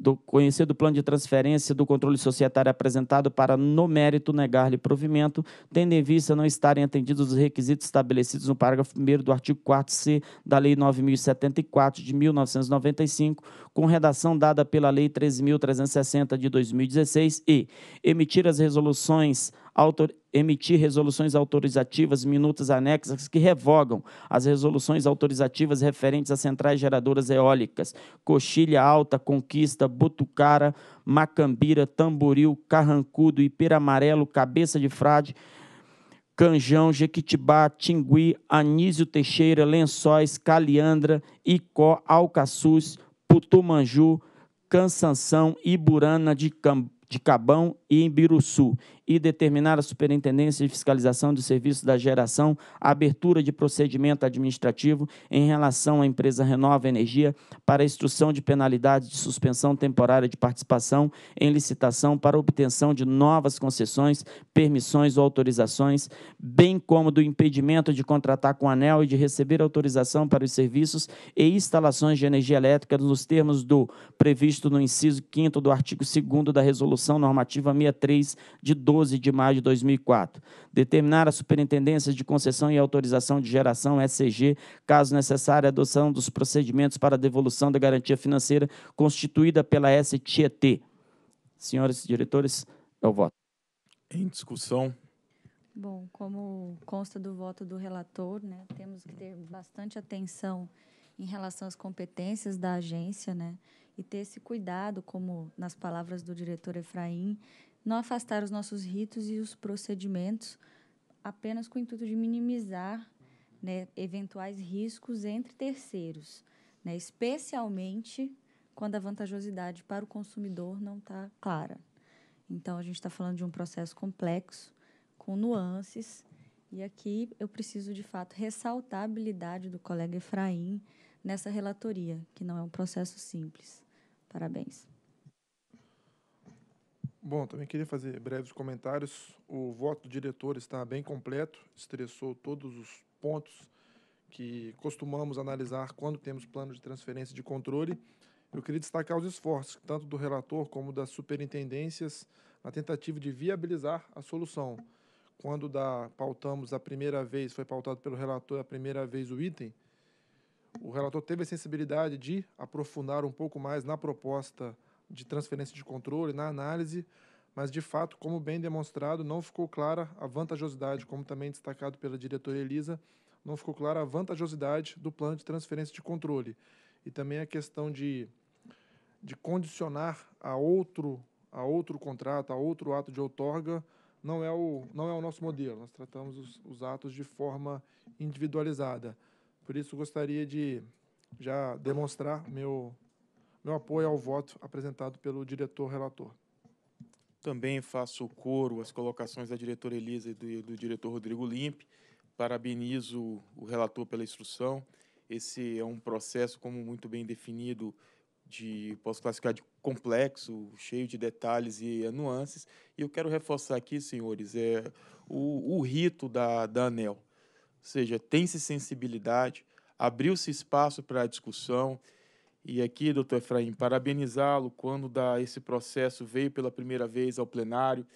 Speaker 8: do, conhecido plano de transferência do controle societário apresentado para, no mérito, negar-lhe provimento, tendo em vista não estarem atendidos os requisitos estabelecidos no parágrafo 1 do artigo 4C da Lei 9.074 de 1995, com redação dada pela Lei 13.360 de 2016, e emitir as resoluções autor, emitir resoluções autorizativas, minutas anexas que revogam as resoluções autorizativas referentes a centrais geradoras eólicas, Coxilha Alta, Conquista, Botucara, Macambira, Tamboril, Carrancudo, Ipira Amarelo, Cabeça de Frade, Canjão, Jequitibá, Tingui, Anísio Teixeira, Lençóis, Caliandra, Icó, Alcaçuz, Putumanju, Cansanção, Iburana de de Cabão e Imbiruçu, e determinar à Superintendência de Fiscalização de Serviços da Geração a abertura de procedimento administrativo em relação à empresa Renova Energia para instrução de penalidades de suspensão temporária de participação em licitação para obtenção de novas concessões, permissões ou autorizações, bem como do impedimento de contratar com ANEL e de receber autorização para os serviços e instalações de energia elétrica nos termos do previsto no inciso 5 do artigo 2 da Resolução Normativa 63 de 12 12 de maio de 2004. Determinar a Superintendência de Concessão e Autorização de Geração, SCG, caso necessário, a adoção dos procedimentos para devolução da garantia financeira constituída pela STET. Senhores diretores, é o voto. Em discussão.
Speaker 3: Bom, como consta do voto do relator, né, temos que ter bastante atenção em relação às competências da agência, né? E ter esse cuidado, como nas palavras do diretor Efraim, não afastar os nossos ritos e os procedimentos apenas com o intuito de minimizar né, eventuais riscos entre terceiros, né, especialmente quando a vantajosidade para o consumidor não está clara. Então, a gente está falando de um processo complexo, com nuances, e aqui eu preciso, de fato, ressaltar a habilidade do colega Efraim nessa relatoria, que não é um processo simples. Parabéns.
Speaker 4: Bom, também queria fazer breves comentários. O voto do diretor está bem completo, estressou todos os pontos que costumamos analisar quando temos plano de transferência de controle. Eu queria destacar os esforços, tanto do relator como das superintendências, na tentativa de viabilizar a solução. Quando da, pautamos a primeira vez, foi pautado pelo relator é a primeira vez o item, o relator teve a sensibilidade de aprofundar um pouco mais na proposta de transferência de controle na análise, mas de fato, como bem demonstrado, não ficou clara a vantajosidade, como também destacado pela diretora Elisa, não ficou clara a vantajosidade do plano de transferência de controle. E também a questão de, de condicionar a outro, a outro contrato, a outro ato de outorga, não é o, não é o nosso modelo. Nós tratamos os, os atos de forma individualizada. Por isso, gostaria de já demonstrar meu, meu apoio ao voto apresentado pelo diretor-relator.
Speaker 1: Também faço coro às colocações da diretora Elisa e do, do diretor Rodrigo Limpe. Parabenizo o relator pela instrução. Esse é um processo, como muito bem definido, de posso classificar de complexo, cheio de detalhes e nuances. E eu quero reforçar aqui, senhores, é o, o rito da, da ANEL. Ou seja, tem-se sensibilidade, abriu-se espaço para a discussão, e aqui, doutor Efraim, parabenizá-lo quando da, esse processo veio pela primeira vez ao plenário,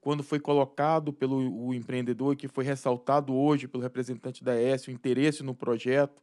Speaker 1: quando foi colocado pelo o empreendedor, que foi ressaltado hoje pelo representante da ES, o interesse no projeto,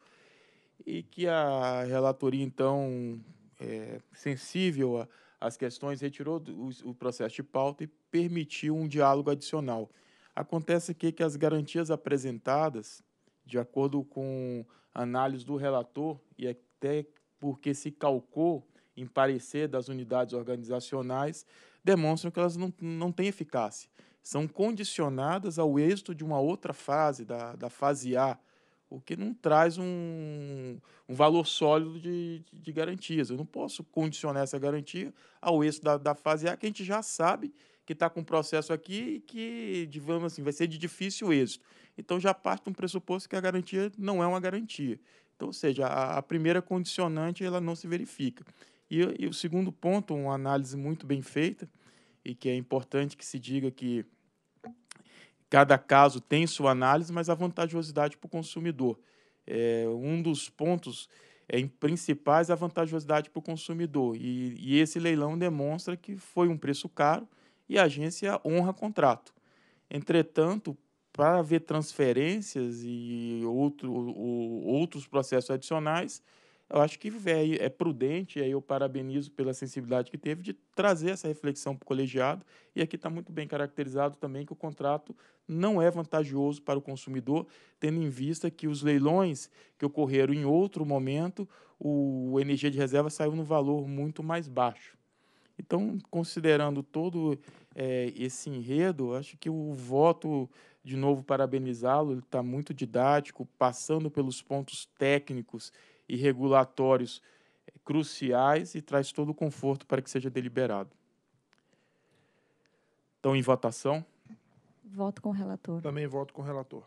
Speaker 1: e que a relatoria, então, é, sensível às questões, retirou o, o processo de pauta e permitiu um diálogo adicional. Acontece aqui que as garantias apresentadas, de acordo com análise do relator e até porque se calcou em parecer das unidades organizacionais, demonstram que elas não, não têm eficácia. São condicionadas ao êxito de uma outra fase, da, da fase A, o que não traz um, um valor sólido de, de, garantias. Eu não posso condicionar essa garantia ao êxito da, da fase A, que a gente já sabe que está com um processo aqui que, digamos assim, vai ser de difícil êxito. Então já parte de um pressuposto que a garantia não é uma garantia. Então, ou seja, a, a primeira condicionante ela não se verifica. E, e o segundo ponto, uma análise muito bem feita, e que é importante que se diga que cada caso tem sua análise, mas a vantajosidade para o consumidor. É, um dos pontos é, principais é a vantajosidade para o consumidor. E, e, esse leilão demonstra que foi um preço caro e a agência honra contrato. Entretanto, para haver transferências e outro, o, outros processos adicionais, eu acho que é, é prudente, e aí eu parabenizo pela sensibilidade que teve de trazer essa reflexão para o colegiado, e aqui está muito bem caracterizado também que o contrato não é vantajoso para o consumidor, tendo em vista que os leilões que ocorreram em outro momento, o energia de reserva saiu no valor muito mais baixo. Então, considerando todo é, esse enredo, acho que o voto de novo parabenizá-lo, ele está muito didático, passando pelos pontos técnicos e regulatórios eh, cruciais e traz todo o conforto para que seja deliberado. Então, em votação.
Speaker 3: Voto com o relator. Também
Speaker 1: voto com o relator.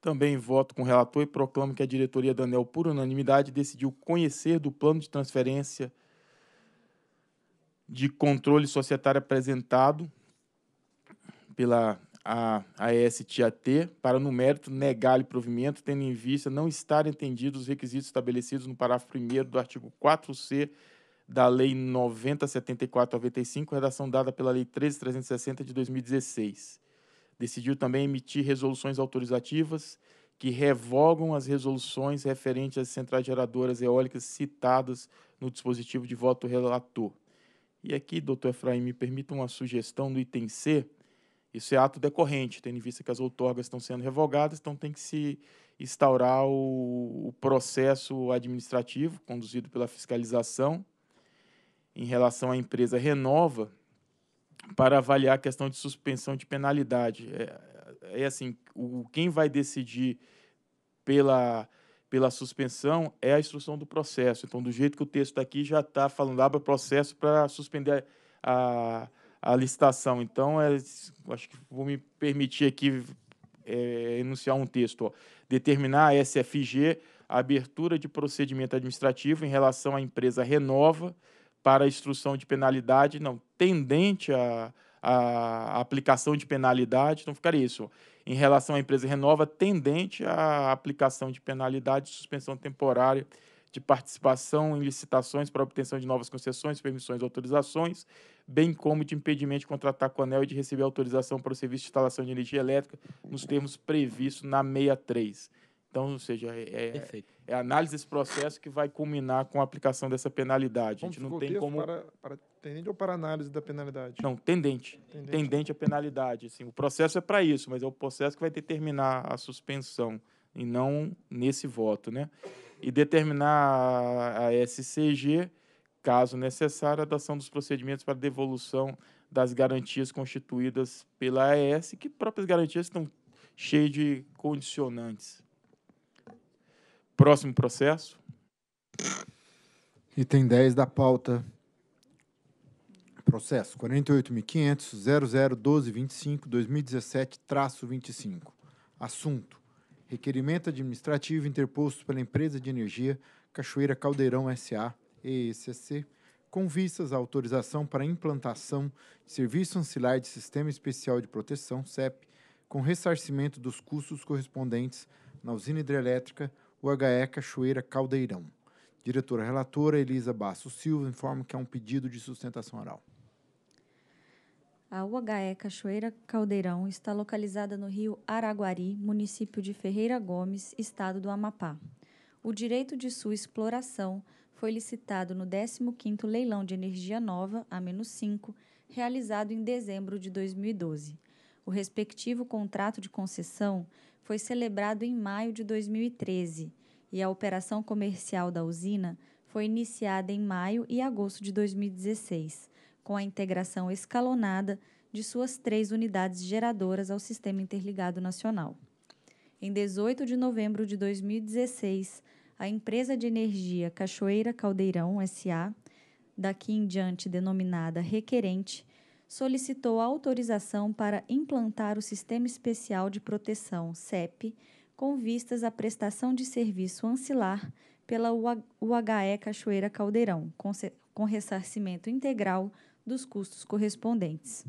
Speaker 1: Também voto com o relator e proclamo que a diretoria da ANEL, por unanimidade, decidiu conhecer do plano de transferência de controle societário apresentado pela a ASTAT para, no mérito, negar-lhe provimento, tendo em vista não estar entendidos os requisitos estabelecidos no parágrafo 1 do artigo 4C da Lei 9074-95, redação dada pela Lei 13.360 de 2016. Decidiu também emitir resoluções autorizativas que revogam as resoluções referentes às centrais geradoras eólicas citadas no dispositivo de voto relator. E aqui, doutor Efraim, me permita uma sugestão no item C isso é ato decorrente, tendo em vista que as outorgas estão sendo revogadas, então tem que se instaurar o, o processo administrativo conduzido pela fiscalização em relação à empresa Renova para avaliar a questão de suspensão de penalidade. É, é, é assim, o, quem vai decidir pela, pela suspensão é a instrução do processo. Então, do jeito que o texto está aqui, já está falando, abre processo para suspender a, a a licitação. Então, é, acho que vou me permitir aqui é, enunciar um texto. Ó. Determinar a SFG a abertura de procedimento administrativo em relação à empresa Renova para a instrução de penalidade, não, tendente a, a aplicação de penalidade, então ficaria isso. Ó. Em relação à empresa Renova, tendente à aplicação de penalidade, suspensão temporária de participação em licitações para obtenção de novas concessões, permissões, autorizações bem como de impedimento de contratar com a ANEL e de receber autorização para o serviço de instalação de energia elétrica nos termos previstos na 63. Então, ou seja, é, é a é análise desse processo que vai culminar com a aplicação dessa penalidade. A gente não tem como. Para,
Speaker 4: para tendente ou para análise da penalidade? Não,
Speaker 1: tendente. Tendente, tendente
Speaker 4: penalidade. Assim, o
Speaker 1: processo é para isso, mas é o processo que vai determinar a suspensão e não nesse voto. Né? E determinar a SCG caso necessário, a adoção dos procedimentos para devolução das garantias constituídas pela AES, que próprias garantias estão cheias de condicionantes. Próximo processo.
Speaker 2: Item 10 da pauta. Processo 48.500.001225-2017-25. Assunto. Requerimento administrativo interposto pela empresa de energia Cachoeira Caldeirão S.A EECC, com vistas à autorização para implantação de Serviço Ancilar de Sistema Especial de Proteção, CEP, com ressarcimento dos custos correspondentes na usina hidrelétrica UHE Cachoeira Caldeirão. Diretora relatora Elisa Basso Silva informa que há é um pedido de sustentação oral.
Speaker 3: A UHE Cachoeira Caldeirão está localizada no rio Araguari, município de Ferreira Gomes, estado do Amapá. O direito de sua exploração foi licitado no 15º Leilão de Energia Nova, a 5, realizado em dezembro de 2012. O respectivo contrato de concessão foi celebrado em maio de 2013 e a operação comercial da usina foi iniciada em maio e agosto de 2016, com a integração escalonada de suas três unidades geradoras ao Sistema Interligado Nacional. Em 18 de novembro de 2016, a empresa de energia Cachoeira Caldeirão SA, daqui em diante denominada Requerente, solicitou autorização para implantar o Sistema Especial de Proteção (SEP) com vistas à prestação de serviço ancilar pela UHE Cachoeira Caldeirão, com ressarcimento integral dos custos correspondentes.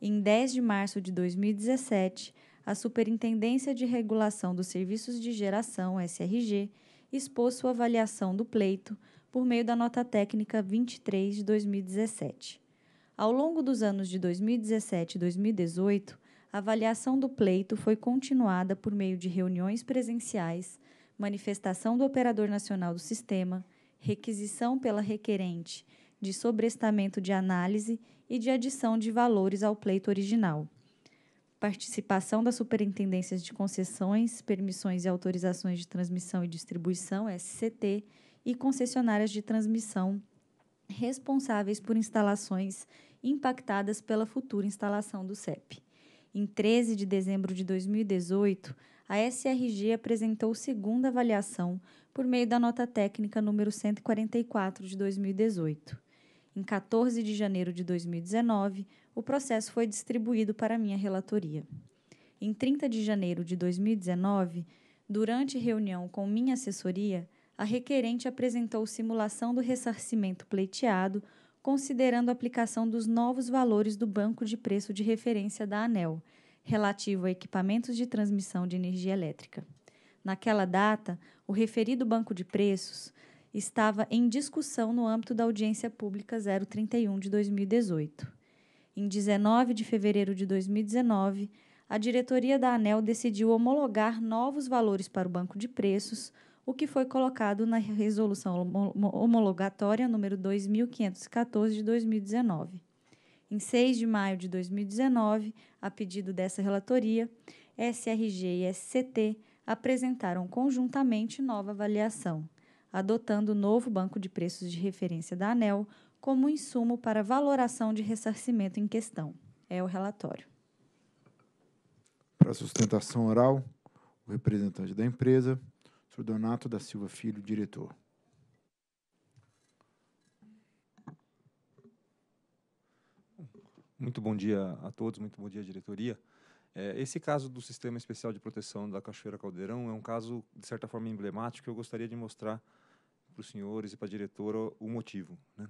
Speaker 3: Em 10 de março de 2017, a Superintendência de Regulação dos Serviços de Geração, SRG, expôs sua avaliação do pleito por meio da nota técnica 23 de 2017. Ao longo dos anos de 2017 e 2018, a avaliação do pleito foi continuada por meio de reuniões presenciais, manifestação do operador nacional do sistema, requisição pela requerente de sobrestamento de análise e de adição de valores ao pleito original participação das superintendências de concessões, permissões e autorizações de transmissão e distribuição, SCT, é e concessionárias de transmissão responsáveis por instalações impactadas pela futura instalação do CEP. Em 13 de dezembro de 2018, a SRG apresentou segunda avaliação por meio da nota técnica número 144 de 2018. Em 14 de janeiro de 2019, o processo foi distribuído para minha relatoria. Em 30 de janeiro de 2019, durante reunião com minha assessoria, a requerente apresentou simulação do ressarcimento pleiteado, considerando a aplicação dos novos valores do banco de preço de referência da ANEL, relativo a equipamentos de transmissão de energia elétrica. Naquela data, o referido banco de preços estava em discussão no âmbito da audiência pública 031 de 2018. Em 19 de fevereiro de 2019, a diretoria da ANEL decidiu homologar novos valores para o banco de preços, o que foi colocado na Resolução Homologatória número 2514 de 2019. Em 6 de maio de 2019, a pedido dessa relatoria, SRG e SCT apresentaram conjuntamente nova avaliação, adotando o novo banco de preços de referência da ANEL como insumo para valoração de ressarcimento em questão. É o relatório.
Speaker 2: Para sustentação oral, o representante da empresa, Sr. Donato da Silva Filho, diretor.
Speaker 11: Muito bom dia a todos, muito bom dia, diretoria. É, esse caso do Sistema Especial de Proteção da Cachoeira Caldeirão é um caso, de certa forma, emblemático. Eu gostaria de mostrar para os senhores e para a diretora o motivo. Né?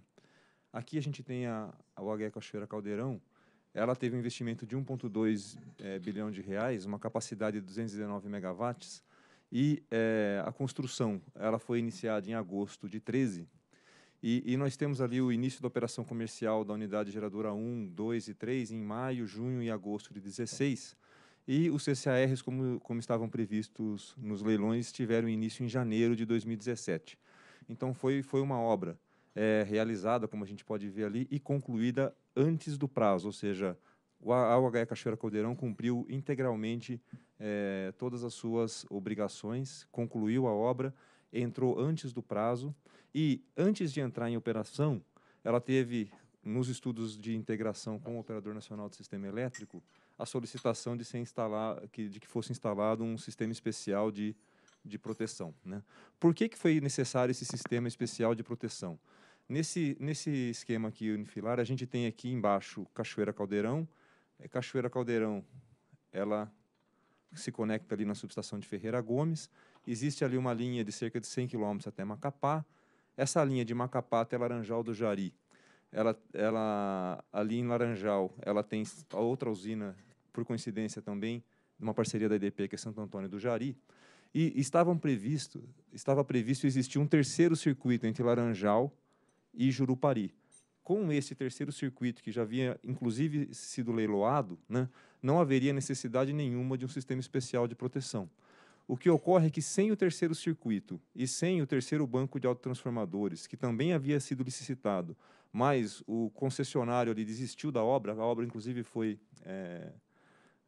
Speaker 11: Aqui a gente tem a, a UAGE Cachoeira Caldeirão, ela teve um investimento de 1,2 é, bilhão de reais, uma capacidade de 219 megawatts, e é, a construção ela foi iniciada em agosto de 13, e, e, nós temos ali o início da operação comercial da unidade geradora 1, 2 e 3 em maio, junho e agosto de 16. E os CCARs, como, como estavam previstos nos leilões, tiveram início em janeiro de 2017. Então foi, foi uma obra é, realizada, como a gente pode ver ali, e concluída antes do prazo, ou seja, a UHE Cachoeira Caldeirão cumpriu integralmente é, todas as suas obrigações, concluiu a obra, entrou antes do prazo e, antes de entrar em operação, ela teve, nos estudos de integração com o Operador Nacional do Sistema Elétrico, a solicitação de, ser instalar, que, de que fosse instalado um sistema especial de, de proteção. Né? Por que, que foi necessário esse sistema especial de proteção? Nesse, nesse esquema aqui unifilar, a gente tem aqui embaixo Cachoeira Caldeirão. É, Cachoeira Caldeirão, ela se conecta ali na subestação de Ferreira Gomes. Existe ali uma linha de cerca de 100 quilômetros até Macapá. Essa linha de Macapá até Laranjal do Jari, ela, ela ali em Laranjal, ela tem a outra usina, por coincidência também, de uma parceria da EDP que é Santo Antônio do Jari. E estavam previsto, estava previsto existir um terceiro circuito entre Laranjal e Jurupari. Com esse terceiro circuito, que já havia inclusive sido leiloado, né, não haveria necessidade nenhuma de um sistema especial de proteção. O que ocorre é que, sem o terceiro circuito e sem o terceiro banco de autotransformadores, que também havia sido licitado, mas o concessionário ali desistiu da obra, a obra inclusive foi. É,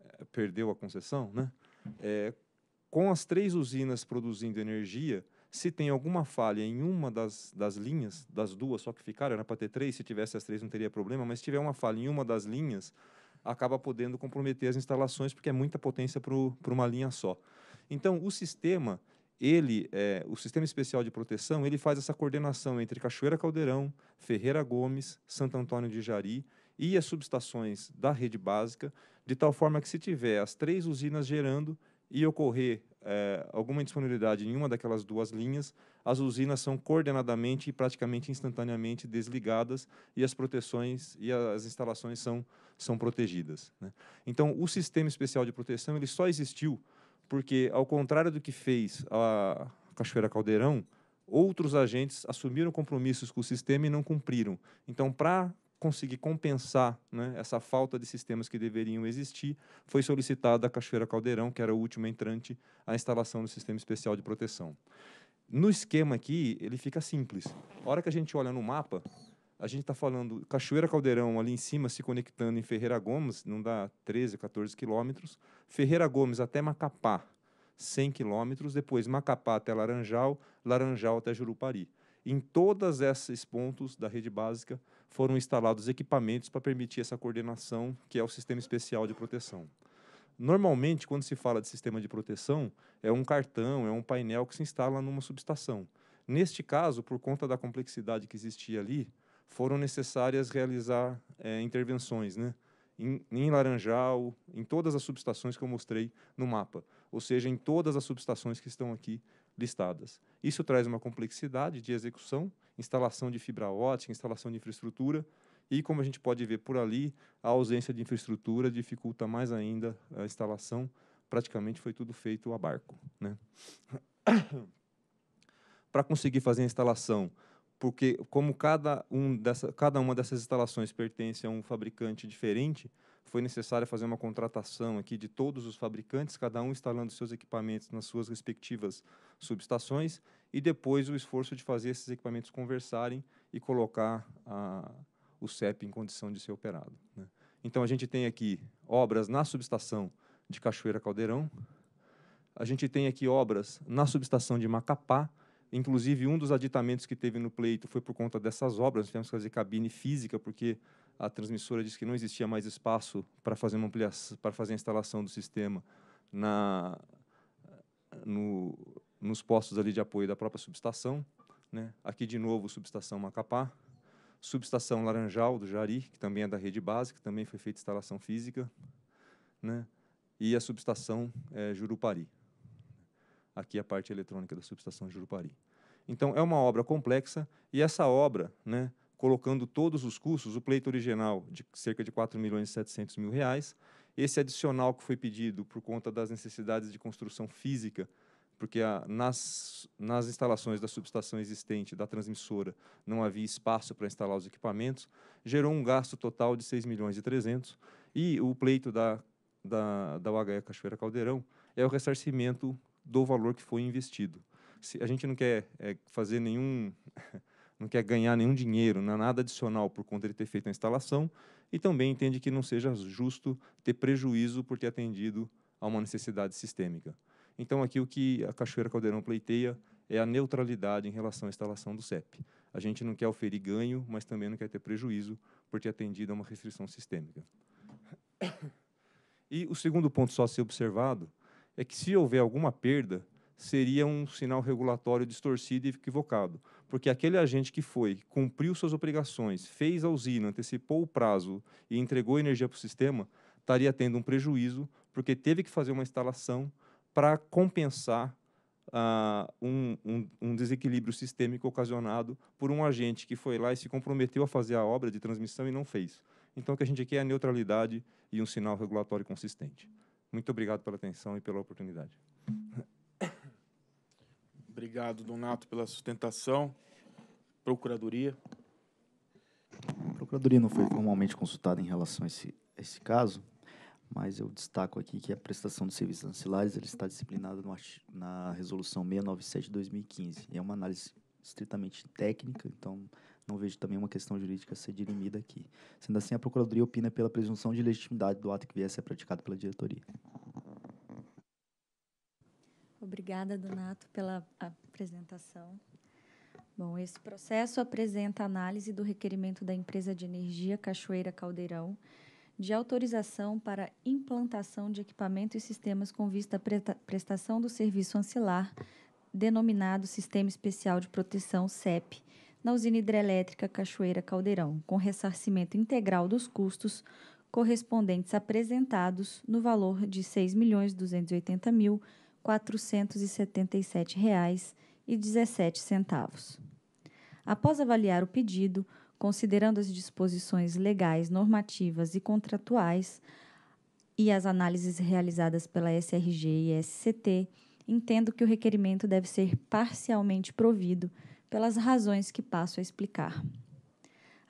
Speaker 11: é perdeu a concessão, né? É, com as três usinas produzindo energia, se tem alguma falha em uma das, das linhas, das duas só que ficaram, era para ter três, se tivesse as três não teria problema, mas se tiver uma falha em uma das linhas, acaba podendo comprometer as instalações, porque é muita potência para uma linha só. Então, o sistema, ele, é, o sistema especial de proteção, ele faz essa coordenação entre Cachoeira Caldeirão, Ferreira Gomes, Santo Antônio de Jari e as subestações da rede básica, de tal forma que se tiver as três usinas gerando e ocorrer é, alguma disponibilidade em uma daquelas duas linhas, as usinas são coordenadamente e praticamente instantaneamente desligadas e as proteções e as instalações são, são protegidas. Né? Então, o sistema especial de proteção ele só existiu porque, ao contrário do que fez a Cachoeira Caldeirão, outros agentes assumiram compromissos com o sistema e não cumpriram. Então, para conseguir compensar né, essa falta de sistemas que deveriam existir, foi solicitada a Cachoeira Caldeirão, que era o último entrante, a instalação do sistema especial de proteção. No esquema aqui, ele fica simples. A hora que a gente olha no mapa, a gente está falando Cachoeira Caldeirão ali em cima se conectando em Ferreira Gomes, não dá 13, 14 quilômetros. Ferreira Gomes até Macapá, 100 quilômetros. Depois Macapá até Laranjal, Laranjal até Jurupari. Em todos esses pontos da rede básica foram instalados equipamentos para permitir essa coordenação, que é o sistema especial de proteção. Normalmente, quando se fala de sistema de proteção, é um cartão, é um painel que se instala numa subestação. Neste caso, por conta da complexidade que existia ali, foram necessárias realizar é, intervenções, né? Em, em, Laranjal, em todas as subestações que eu mostrei no mapa. Ou seja, em todas as subestações que estão aqui listadas. Isso traz uma complexidade de execução, instalação de fibra ótica, instalação de infraestrutura, e como a gente pode ver por ali, a ausência de infraestrutura dificulta mais ainda a instalação. Praticamente foi tudo feito a barco. Né? [coughs] Para conseguir fazer a instalação, porque como cada, um dessa, cada uma dessas instalações pertence a um fabricante diferente, foi necessário fazer uma contratação aqui de todos os fabricantes, cada um instalando seus equipamentos nas suas respectivas subestações, e depois o esforço de fazer esses equipamentos conversarem e colocar a, ah, o CEP em condição de ser operado. Né? Então a gente tem aqui obras na subestação de Cachoeira Caldeirão, a gente tem aqui obras na subestação de Macapá, inclusive um dos aditamentos que teve no pleito foi por conta dessas obras, tivemos que fazer cabine física, porque a transmissora disse que não existia mais espaço para fazer uma ampliação, para fazer a instalação do sistema na no, nos postos ali de apoio da própria subestação, né? Aqui de novo subestação Macapá, subestação Laranjal do Jari, que também é da rede básica, também foi feita instalação física, né? E a subestação é, Jurupari. Aqui é a parte eletrônica da subestação Jurupari. Então é uma obra complexa e essa obra, né? colocando todos os custos, o pleito original de cerca de 4 milhões e 700 mil reais, esse adicional que foi pedido por conta das necessidades de construção física, porque a, nas, nas instalações da subestação existente da transmissora não havia espaço para instalar os equipamentos, gerou um gasto total de 6 milhões e 300 e o pleito da, da, da UHE Cachoeira Caldeirão é o ressarcimento do valor que foi investido. Se, a gente não quer é, fazer nenhum [laughs] não quer ganhar nenhum dinheiro, não é nada adicional por conta de ter feito a instalação, e também entende que não seja justo ter prejuízo por ter atendido a uma necessidade sistêmica. Então, aqui o que a Cachoeira Caldeirão pleiteia é a neutralidade em relação à instalação do CEP. A gente não quer oferir ganho, mas também não quer ter prejuízo por ter atendido a uma restrição sistêmica. E o segundo ponto só a ser observado é que se houver alguma perda, seria um sinal regulatório distorcido e equivocado, porque aquele agente que foi, cumpriu suas obrigações, fez a usina, antecipou o prazo e entregou energia para o sistema, estaria tendo um prejuízo, porque teve que fazer uma instalação para compensar Uh, um, um, um, desequilíbrio sistêmico ocasionado por um agente que foi lá e se comprometeu a fazer a obra de transmissão e não fez. Então, o que a gente quer é a neutralidade e um sinal regulatório consistente. Muito obrigado pela atenção e pela oportunidade.
Speaker 1: Obrigado, Donato, pela sustentação. Procuradoria.
Speaker 7: A Procuradoria não foi formalmente consultada em relação a esse, a esse caso, mas eu destaco aqui que a prestação de serviços ancilares está disciplinada no, na Resolução 697 de 2015. É uma análise estritamente técnica, então não vejo também uma questão jurídica a ser dirimida aqui. Sendo assim, a Procuradoria opina pela presunção de legitimidade do ato que viesse a ser praticado pela diretoria.
Speaker 3: Obrigada, Donato, pela apresentação. Bom, esse processo apresenta análise do requerimento da empresa de energia Cachoeira Caldeirão de autorização para implantação de equipamento e sistemas com vista à prestação do serviço ancilar denominado Sistema Especial de Proteção SEP na usina hidrelétrica Cachoeira Caldeirão, com ressarcimento integral dos custos correspondentes apresentados no valor de R$ 6.280.000 477 R$ 477,17. Após avaliar o pedido, considerando as disposições legais, normativas e contratuais e as análises realizadas pela SRG e SCT, entendo que o requerimento deve ser parcialmente provido pelas razões que passo a explicar.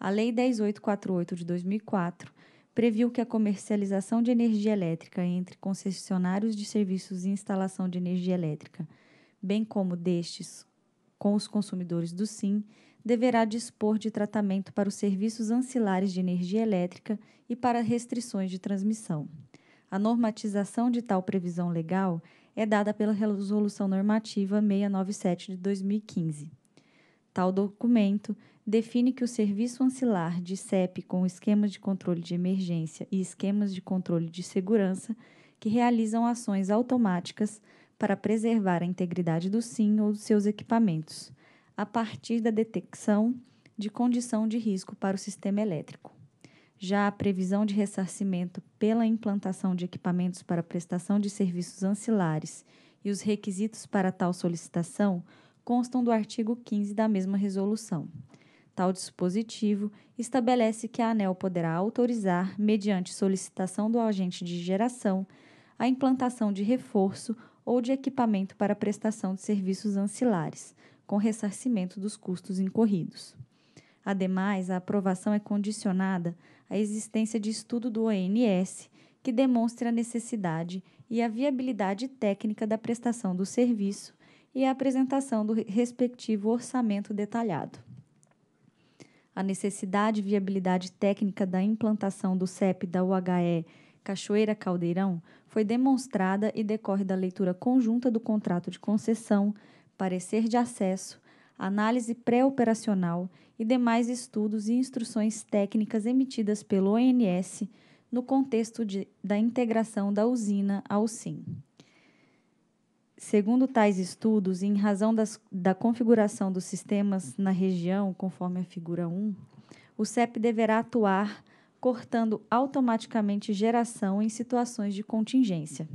Speaker 3: A Lei 10848 de 2004 previu que a comercialização de energia elétrica entre concessionários de serviços de instalação de energia elétrica, bem como destes com os consumidores do SIM, deverá dispor de tratamento para os serviços ancilares de energia elétrica e para restrições de transmissão. A normatização de tal previsão legal é dada pela Resolução Normativa 697 de 2015. Tal documento define que o serviço ancilar de CEP com esquemas de controle de emergência e esquemas de controle de segurança que realizam ações automáticas para preservar a integridade do SIM ou dos seus equipamentos, a partir da detecção de condição de risco para o sistema elétrico. Já a previsão de ressarcimento pela implantação de equipamentos para prestação de serviços ancilares e os requisitos para tal solicitação constam do artigo 15 da mesma resolução. Tal dispositivo estabelece que a ANEL poderá autorizar, mediante solicitação do agente de geração, a implantação de reforço ou de equipamento para prestação de serviços ancilares, com ressarcimento dos custos incorridos. Ademais, a aprovação é condicionada à existência de estudo do ONS que demonstre a necessidade e a viabilidade técnica da prestação do serviço e a apresentação do respectivo orçamento detalhado a necessidade e viabilidade técnica da implantação do CEP da UHE Cachoeira Caldeirão foi demonstrada e decorre da leitura conjunta do contrato de concessão, parecer de acesso, análise pré-operacional e demais estudos e instruções técnicas emitidas pelo ONS no contexto de, da integração da usina ao SIM. Segundo tais estudos, em razão das, da configuração dos sistemas na região, conforme a figura 1, o CEP deverá atuar cortando automaticamente geração em situações de contingência.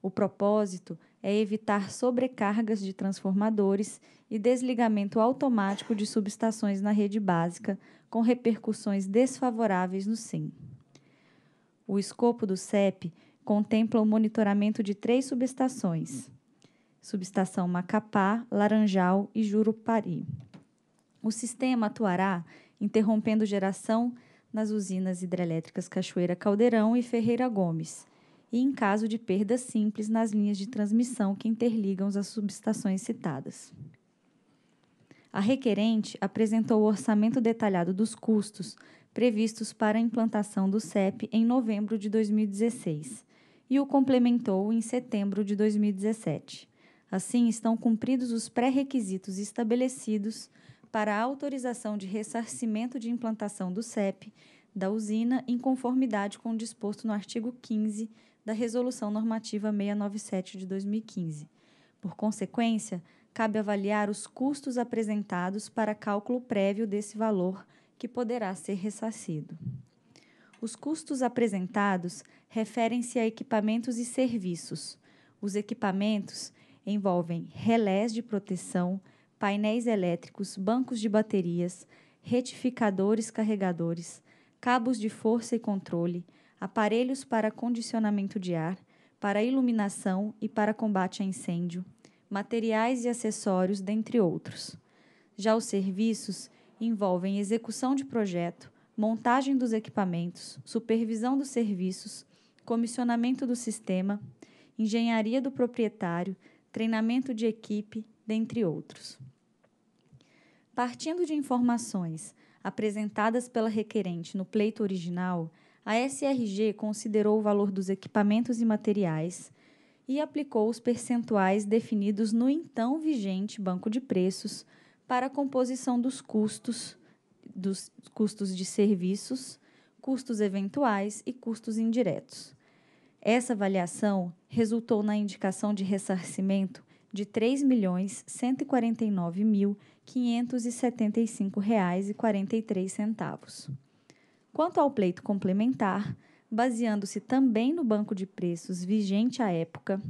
Speaker 3: O propósito é evitar sobrecargas de transformadores e desligamento automático de subestações na rede básica, com repercussões desfavoráveis no SIM. O escopo do CEP contempla o monitoramento de três subestações: subestação Macapá, Laranjal e Jurupari. O sistema atuará interrompendo geração nas usinas hidrelétricas Cachoeira Caldeirão e Ferreira Gomes, e em caso de perda simples nas linhas de transmissão que interligam as subestações citadas. A requerente apresentou o orçamento detalhado dos custos previstos para a implantação do CEP em novembro de 2016 e o complementou em setembro de 2017. Assim, estão cumpridos os pré-requisitos estabelecidos para a autorização de ressarcimento de implantação do CEP da usina em conformidade com o disposto no artigo 15 da Resolução Normativa 697 de 2015. Por consequência, cabe avaliar os custos apresentados para cálculo prévio desse valor que poderá ser ressarcido. Os custos apresentados referem-se a equipamentos e serviços. Os equipamentos envolvem relés de proteção, painéis elétricos, bancos de baterias, retificadores carregadores, cabos de força e controle, aparelhos para condicionamento de ar, para iluminação e para combate a incêndio, materiais e acessórios, dentre outros. Já os serviços envolvem execução de projeto, montagem dos equipamentos, supervisão dos serviços, comissionamento do sistema, engenharia do proprietário, treinamento de equipe, dentre outros. Partindo de informações apresentadas pela requerente no pleito original, a SRG considerou o valor dos equipamentos e materiais e aplicou os percentuais definidos no então vigente banco de preços para a composição dos custos, dos custos de serviços, custos eventuais e custos indiretos. Essa avaliação resultou na indicação de ressarcimento de R$ 3.149.575,43. Quanto ao pleito complementar, baseando-se também no banco de preços vigente à época,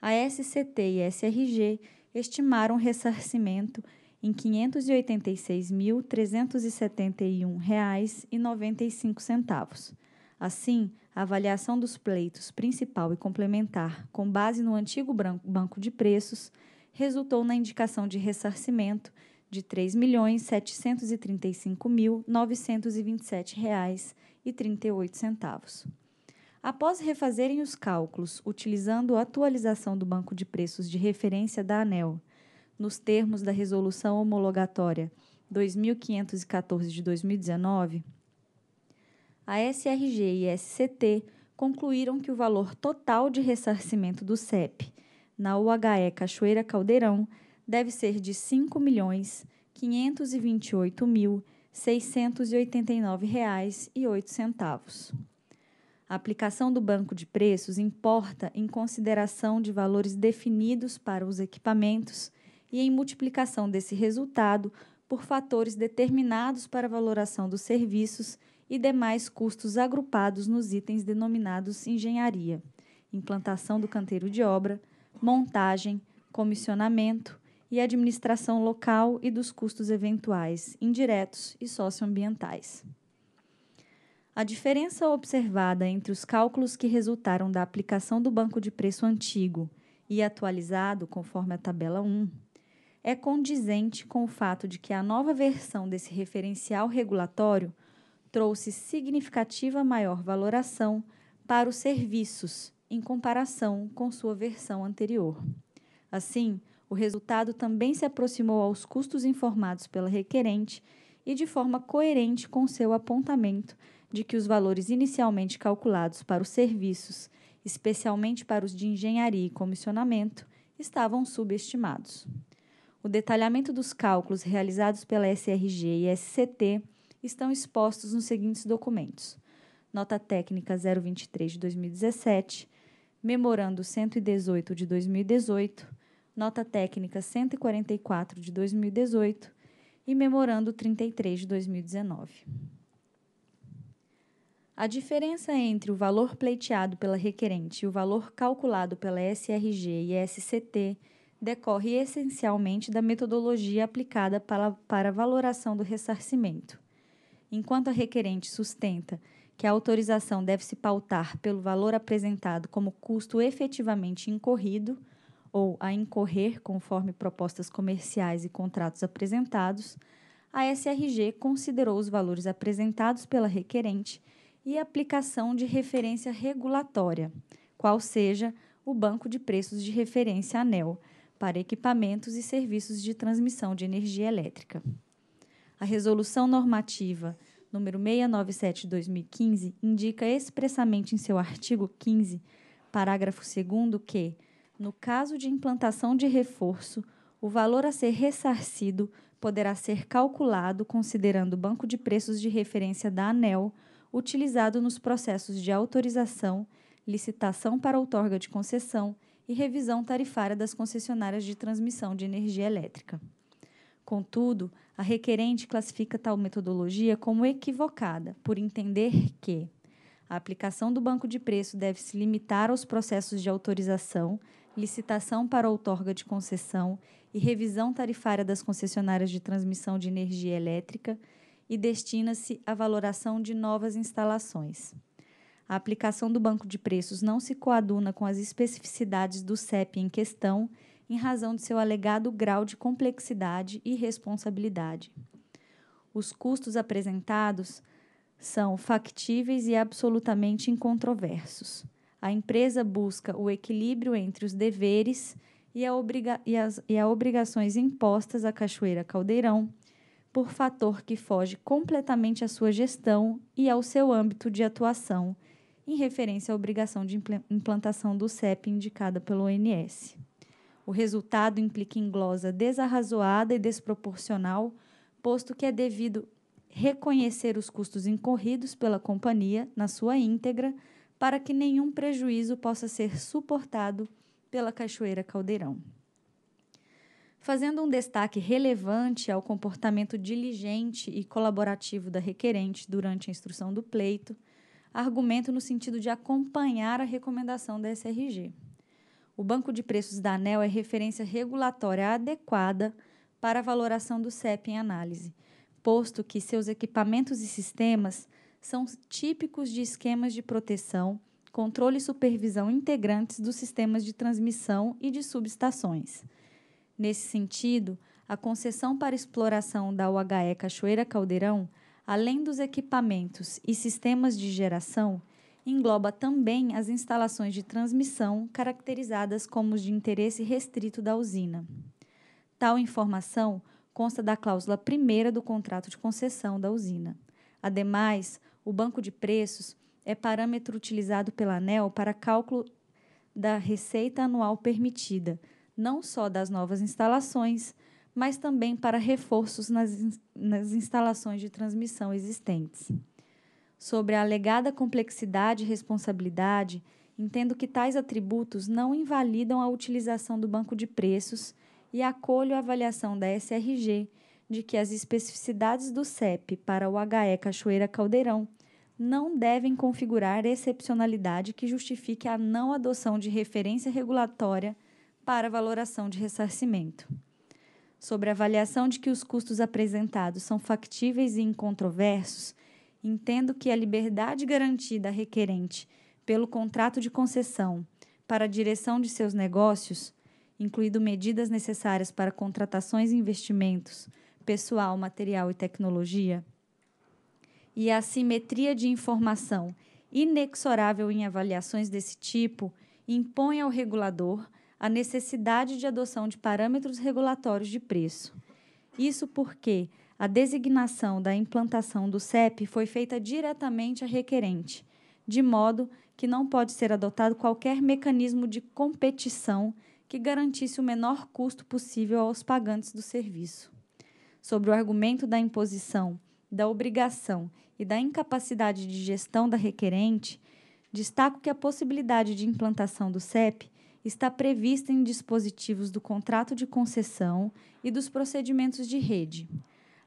Speaker 3: a SCT e a SRG estimaram ressarcimento em R$ 586.371,95. Assim, a avaliação dos pleitos principal e complementar com base no antigo banco de preços resultou na indicação de ressarcimento de R$ 3.735.927,38. Após refazerem os cálculos utilizando a atualização do banco de preços de referência da ANEL, nos termos da Resolução Homologatória 2514 de 2019, a SRG e a SCT concluíram que o valor total de ressarcimento do CEP na UHE Cachoeira Caldeirão deve ser de R$ 5.528.689,08. A aplicação do banco de preços importa em consideração de valores definidos para os equipamentos e em multiplicação desse resultado por fatores determinados para a valoração dos serviços e demais custos agrupados nos itens denominados engenharia, implantação do canteiro de obra, montagem, comissionamento e administração local e dos custos eventuais, indiretos e socioambientais. A diferença observada entre os cálculos que resultaram da aplicação do banco de preço antigo e atualizado, conforme a tabela 1, é condizente com o fato de que a nova versão desse referencial regulatório trouxe significativa maior valoração para os serviços em comparação com sua versão anterior. Assim, o resultado também se aproximou aos custos informados pela requerente e de forma coerente com seu apontamento de que os valores inicialmente calculados para os serviços, especialmente para os de engenharia e comissionamento, estavam subestimados. O detalhamento dos cálculos realizados pela SRG e SCT estão expostos nos seguintes documentos: Nota Técnica 023 de 2017, Memorando 118 de 2018, Nota Técnica 144 de 2018 e Memorando 33 de 2019. A diferença entre o valor pleiteado pela requerente e o valor calculado pela SRG e SCT decorre essencialmente da metodologia aplicada para, para a valoração do ressarcimento. Enquanto a requerente sustenta que a autorização deve se pautar pelo valor apresentado como custo efetivamente incorrido ou a incorrer conforme propostas comerciais e contratos apresentados, a SRG considerou os valores apresentados pela requerente e aplicação de referência regulatória, qual seja o banco de preços de referência ANEL para equipamentos e serviços de transmissão de energia elétrica. A resolução normativa número 697/2015 indica expressamente em seu artigo 15, parágrafo 2 que, no caso de implantação de reforço, o valor a ser ressarcido poderá ser calculado considerando o banco de preços de referência da ANEL utilizado nos processos de autorização, licitação para outorga de concessão e revisão tarifária das concessionárias de transmissão de energia elétrica. Contudo, a requerente classifica tal metodologia como equivocada, por entender que a aplicação do banco de preço deve se limitar aos processos de autorização, licitação para outorga de concessão e revisão tarifária das concessionárias de transmissão de energia elétrica e destina-se à valoração de novas instalações. A aplicação do banco de preços não se coaduna com as especificidades do CEP em questão em razão de seu alegado grau de complexidade e responsabilidade. Os custos apresentados são factíveis e absolutamente incontroversos. A empresa busca o equilíbrio entre os deveres e, a obriga e as e a obrigações impostas à Cachoeira Caldeirão por fator que foge completamente à sua gestão e ao seu âmbito de atuação, em referência à obrigação de implantação do CEP indicada pelo ONS. O resultado implica em glosa desarrazoada e desproporcional, posto que é devido reconhecer os custos incorridos pela companhia na sua íntegra, para que nenhum prejuízo possa ser suportado pela Cachoeira Caldeirão. Fazendo um destaque relevante ao comportamento diligente e colaborativo da requerente durante a instrução do pleito, argumento no sentido de acompanhar a recomendação da SRG. O banco de preços da ANEL é referência regulatória adequada para a valoração do CEP em análise, posto que seus equipamentos e sistemas são típicos de esquemas de proteção, controle e supervisão integrantes dos sistemas de transmissão e de subestações. Nesse sentido, a concessão para exploração da UHE Cachoeira Caldeirão, além dos equipamentos e sistemas de geração, engloba também as instalações de transmissão caracterizadas como de interesse restrito da usina. Tal informação consta da cláusula primeira do contrato de concessão da usina. Ademais, o banco de preços é parâmetro utilizado pela ANEL para cálculo da receita anual permitida, não só das novas instalações, mas também para reforços nas, nas instalações de transmissão existentes sobre a alegada complexidade e responsabilidade, entendo que tais atributos não invalidam a utilização do banco de preços e acolho a avaliação da SRG de que as especificidades do CEP para o HE Cachoeira Caldeirão não devem configurar excepcionalidade que justifique a não adoção de referência regulatória para valoração de ressarcimento. Sobre a avaliação de que os custos apresentados são factíveis e incontroversos, entendo que a liberdade garantida requerente pelo contrato de concessão para a direção de seus negócios, incluindo medidas necessárias para contratações e investimentos, pessoal, material e tecnologia, e a simetria de informação inexorável em avaliações desse tipo impõe ao regulador a necessidade de adoção de parâmetros regulatórios de preço. Isso porque a designação da implantação do CEP foi feita diretamente à requerente, de modo que não pode ser adotado qualquer mecanismo de competição que garantisse o menor custo possível aos pagantes do serviço. Sobre o argumento da imposição, da obrigação e da incapacidade de gestão da requerente, destaco que a possibilidade de implantação do CEP está prevista em dispositivos do contrato de concessão e dos procedimentos de rede.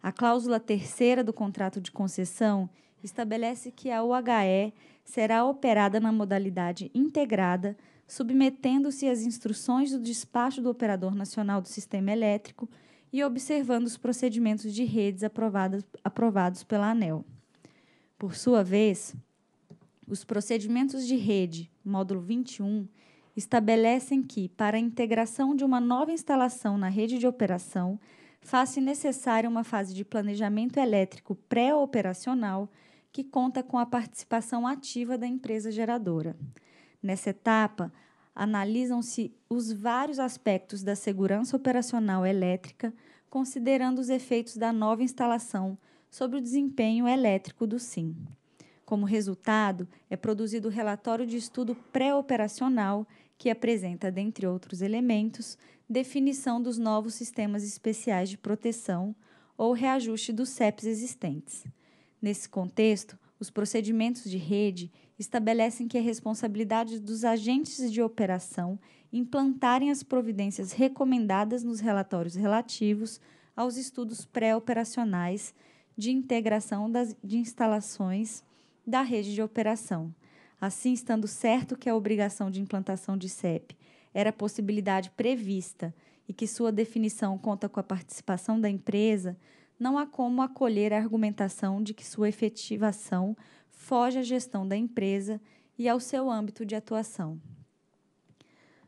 Speaker 3: A cláusula terceira do contrato de concessão estabelece que a UHE será operada na modalidade integrada, submetendo-se às instruções do despacho do Operador Nacional do Sistema Elétrico e observando os procedimentos de redes aprovados pela ANEL. Por sua vez, os procedimentos de rede, módulo 21, estabelecem que, para a integração de uma nova instalação na rede de operação, faz-se necessária uma fase de planejamento elétrico pré-operacional que conta com a participação ativa da empresa geradora. Nessa etapa, analisam-se os vários aspectos da segurança operacional elétrica, considerando os efeitos da nova instalação sobre o desempenho elétrico do SIM. Como resultado, é produzido o relatório de estudo pré-operacional que apresenta, dentre outros elementos, definição dos novos sistemas especiais de proteção ou reajuste dos CEPs existentes. Nesse contexto, os procedimentos de rede estabelecem que é responsabilidade dos agentes de operação implantarem as providências recomendadas nos relatórios relativos aos estudos pré-operacionais de integração das, de instalações da rede de operação. Assim, estando certo que a obrigação de implantação de CEP era possibilidade prevista e que sua definição conta com a participação da empresa, não há como acolher a argumentação de que sua efetivação foge à gestão da empresa e ao seu âmbito de atuação.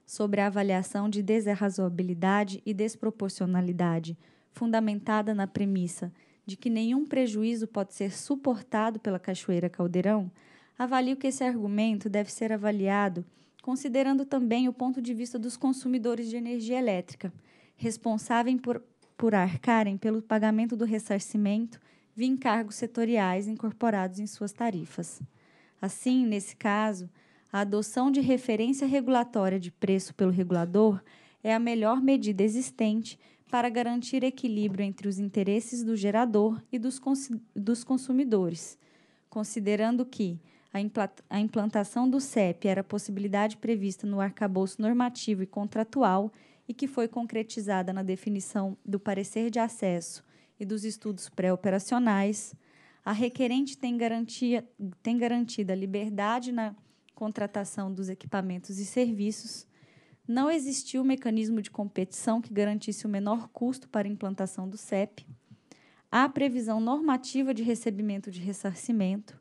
Speaker 3: Sobre a avaliação de desarrazoabilidade e desproporcionalidade, fundamentada na premissa de que nenhum prejuízo pode ser suportado pela Cachoeira Caldeirão, avalio que esse argumento deve ser avaliado considerando também o ponto de vista dos consumidores de energia elétrica, responsáveis por, por arcarem pelo pagamento do ressarcimento via encargos setoriais incorporados em suas tarifas. Assim, nesse caso, a adoção de referência regulatória de preço pelo regulador é a melhor medida existente para garantir equilíbrio entre os interesses do gerador e dos, cons dos consumidores, considerando que a implantação do CEP era possibilidade prevista no arcabouço normativo e contratual e que foi concretizada na definição do parecer de acesso e dos estudos pré-operacionais, a requerente tem, garantia, tem garantida liberdade na contratação dos equipamentos e serviços, não existiu mecanismo de competição que garantisse o menor custo para a implantação do CEP, há previsão normativa de recebimento de ressarcimento,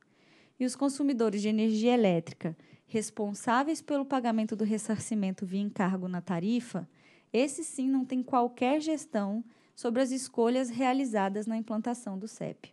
Speaker 3: e os consumidores de energia elétrica responsáveis pelo pagamento do ressarcimento via encargo na tarifa, esse sim não tem qualquer gestão sobre as escolhas realizadas na implantação do CEP.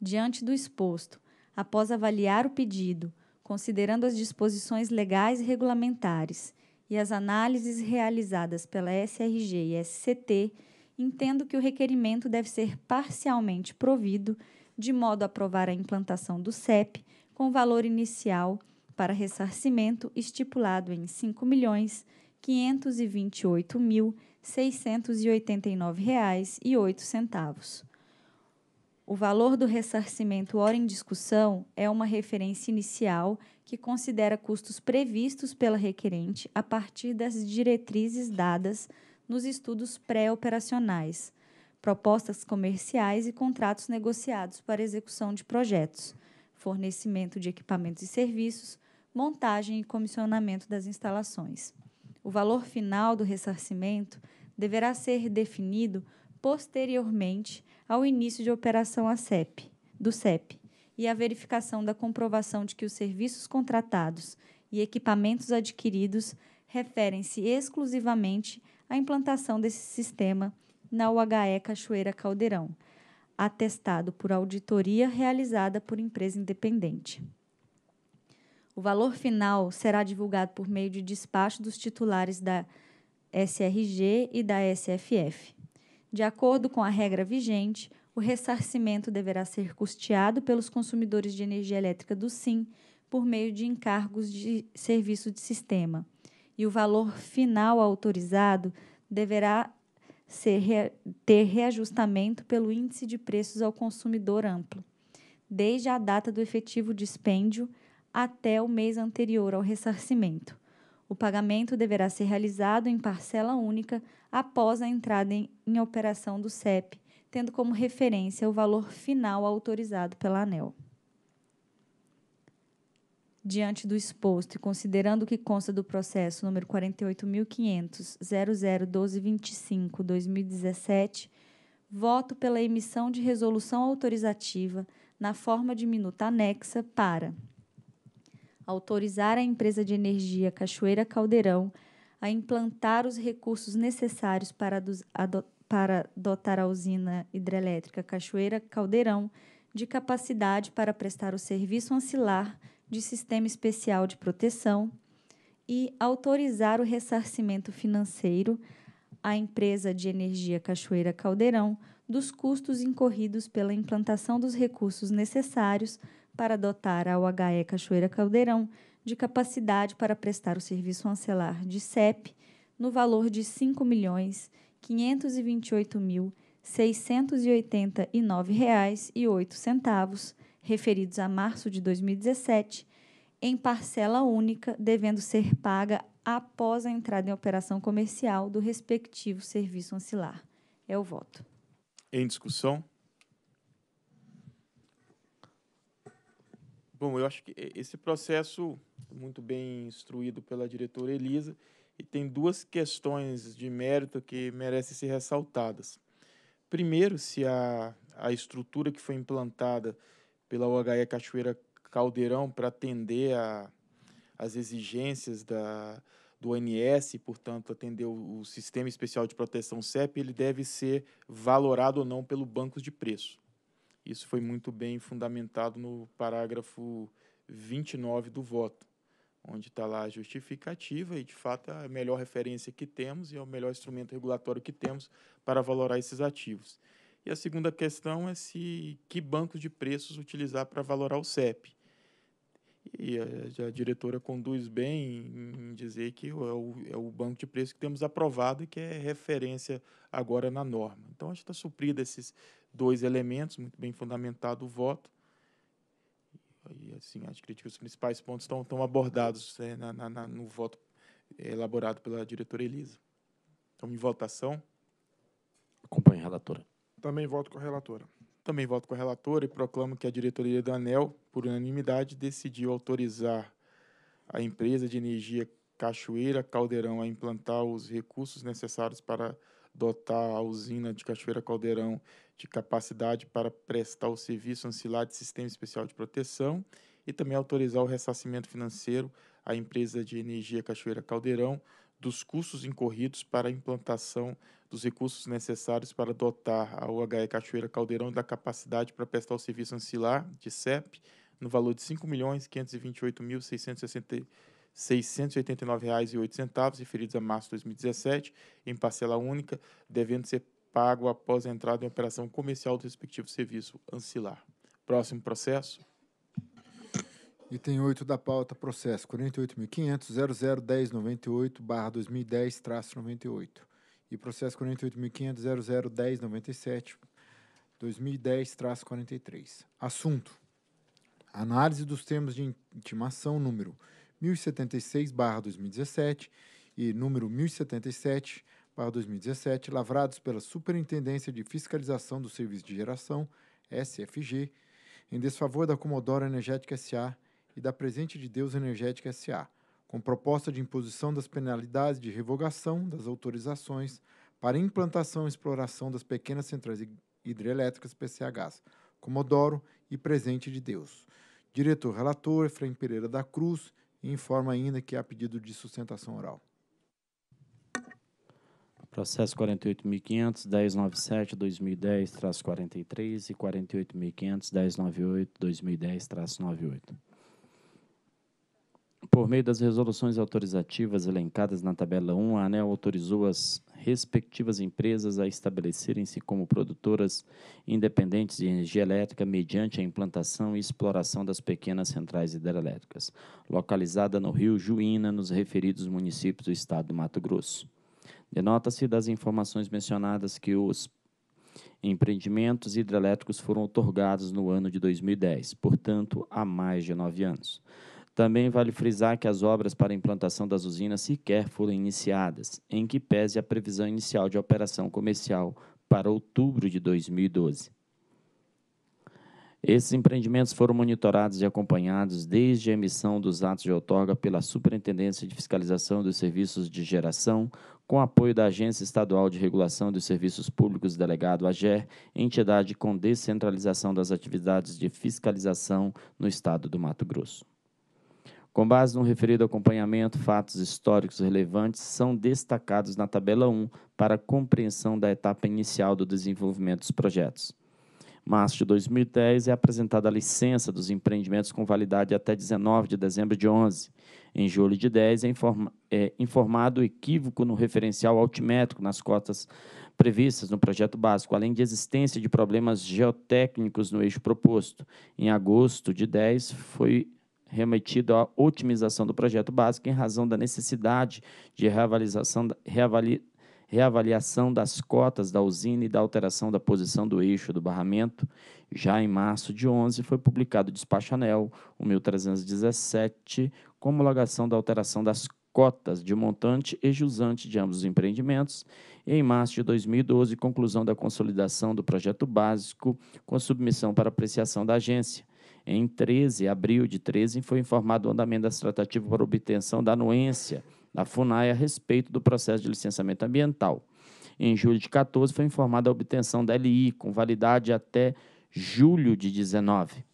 Speaker 3: Diante do exposto, após avaliar o pedido, considerando as disposições legais e regulamentares e as análises realizadas pela SRG e SCT, entendo que o requerimento deve ser parcialmente provido de modo a aprovar a implantação do CEP, com valor inicial para ressarcimento estipulado em R$ 5.528.689,08. O valor do ressarcimento ora em discussão é uma referência inicial que considera custos previstos pela requerente a partir das diretrizes dadas nos estudos pré-operacionais, propostas comerciais e contratos negociados para execução de projetos, fornecimento de equipamentos e serviços, montagem e comissionamento das instalações. O valor final do ressarcimento deverá ser definido posteriormente ao início de operação a CEP, do CEP e a verificação da comprovação de que os serviços contratados e equipamentos adquiridos referem-se exclusivamente à implantação desse sistema na UHE Cachoeira Caldeirão, atestado por auditoria realizada por empresa independente. O valor final será divulgado por meio de despacho dos titulares da SRG e da SFF. De acordo com a regra vigente, o ressarcimento deverá ser custeado pelos consumidores de energia elétrica do SIM por meio de encargos de serviço de sistema, e o valor final autorizado deverá ser, ter reajustamento pelo índice de preços ao consumidor amplo, desde a data do efetivo dispêndio até o mês anterior ao ressarcimento. O pagamento deverá ser realizado em parcela única após a entrada em, em operação do CEP, tendo como referência o valor final autorizado pela ANEL. Diante do exposto e considerando o que consta do processo número 48.500.001225-2017, voto pela emissão de resolução autorizativa na forma de minuta anexa para autorizar a empresa de energia Cachoeira Caldeirão a implantar os recursos necessários para, para dotar a usina hidrelétrica Cachoeira Caldeirão de capacidade para prestar o serviço ancilar de Sistema Especial de Proteção e autorizar o ressarcimento financeiro à empresa de energia Cachoeira Caldeirão dos custos incorridos pela implantação dos recursos necessários para dotar a UHE Cachoeira Caldeirão de capacidade para prestar o serviço ancelar de CEP no valor de R$ 5.528.689,08 referidos a março de 2017, em parcela única, devendo ser paga após a entrada em operação comercial do respectivo serviço ancilar. É o voto.
Speaker 1: Em discussão? Bom, eu acho que esse processo, é muito bem instruído pela diretora Elisa, e tem duas questões de mérito que merecem ser ressaltadas. Primeiro, se a, a estrutura que foi implantada pela UHE Cachoeira Caldeirão para atender às exigências da, do ONS, portanto, atender o, o, Sistema Especial de Proteção CEP, ele deve ser valorado ou não pelo banco de preço. Isso foi muito bem fundamentado no parágrafo 29 do voto, onde está lá a justificativa e, de fato, a melhor referência que temos e é o melhor instrumento regulatório que temos para valorar esses ativos. E a segunda questão é se que banco de preços utilizar para valorar o CEP. E a, a diretora conduz bem em dizer que é o, é o banco de preços que temos aprovado e que é referência agora na norma. Então, acho que está suprido esses dois elementos, muito bem fundamentado o voto. E, assim, acho que os principais pontos estão, estão abordados é, na, na, no voto é, elaborado pela diretora Elisa. Então, em votação.
Speaker 8: Acompanhe a relatora.
Speaker 1: Também voto com a relatora. Também voto com a relatora e proclamo que a diretoria do ANEL, por unanimidade, decidiu autorizar a empresa de energia Cachoeira Caldeirão a implantar os recursos necessários para dotar a usina de Cachoeira Caldeirão de capacidade para prestar o serviço ancilar de Sistema Especial de Proteção e também autorizar o ressarcimento financeiro à empresa de energia Cachoeira Caldeirão dos custos incorridos para a implantação dos recursos necessários para dotar a UHE Cachoeira Caldeirão da capacidade para prestar o serviço ancilar de CEP no valor de R$ 5.528.689,08, referidos a março de 2017, em parcela única, devendo ser pago após a entrada em operação comercial do respectivo serviço ancilar. Próximo processo.
Speaker 2: Item 8 da pauta, processo 48.500.001098-2010-98 e processo 48.500.001097-2010-43. Assunto: Análise dos termos de intimação número 1076-2017 e número 1077-2017, lavrados pela Superintendência de Fiscalização do Serviço de Geração, SFG, em desfavor da Comodoro Energética SA e da Presente de Deus Energética SA, com proposta de imposição das penalidades de revogação das autorizações para implantação e exploração das pequenas centrais hidrelétricas PCHs, Comodoro e Presente de Deus. Diretor relator Efraim Pereira da Cruz informa ainda que há pedido de sustentação oral.
Speaker 8: Processo 48.500, 1097, 2010, 43 e 48.500, 1098, 2010, 98. Por meio das resoluções autorizativas elencadas na tabela 1, a ANEL autorizou as respectivas empresas a estabelecerem-se como produtoras independentes de energia elétrica mediante a implantação e exploração das pequenas centrais hidrelétricas, localizada no Rio Juína, nos referidos municípios do estado do Mato Grosso. Denota-se das informações mencionadas que os empreendimentos hidrelétricos foram otorgados no ano de 2010, portanto, há mais de nove anos. Também vale frisar que as obras para implantação das usinas sequer foram iniciadas, em que pese a previsão inicial de operação comercial para outubro de 2012. Esses empreendimentos foram monitorados e acompanhados desde a emissão dos atos de outorga pela Superintendência de Fiscalização dos Serviços de Geração, com apoio da Agência Estadual de Regulação dos Serviços Públicos delegado AGER, entidade com descentralização das atividades de fiscalização no estado do Mato Grosso. Com base no referido acompanhamento, fatos históricos relevantes são destacados na tabela 1 para compreensão da etapa inicial do desenvolvimento dos projetos. Março de 2010 é apresentada a licença dos empreendimentos com validade até 19 de dezembro de 11. Em julho de 10 é, informa, é informado o equívoco no referencial altimétrico nas cotas previstas no projeto básico, além de existência de problemas geotécnicos no eixo proposto. Em agosto de 10 foi remetido à otimização do projeto básico em razão da necessidade de reavaliação, reavali, reavaliação das cotas da usina e da alteração da posição do eixo do barramento. Já em março de 11 foi publicado o despacho ANEL 1317, com homologação da alteração das cotas de montante e jusante de ambos os empreendimentos. E em março de 2012, conclusão da consolidação do projeto básico com submissão para apreciação da agência em 13, abril de 13, foi informado o andamento das tratativas para obtenção da anuência da FUNAI a respeito do processo de licenciamento ambiental. Em julho de 14, foi informada a obtenção da LI, com validade até julho de 19.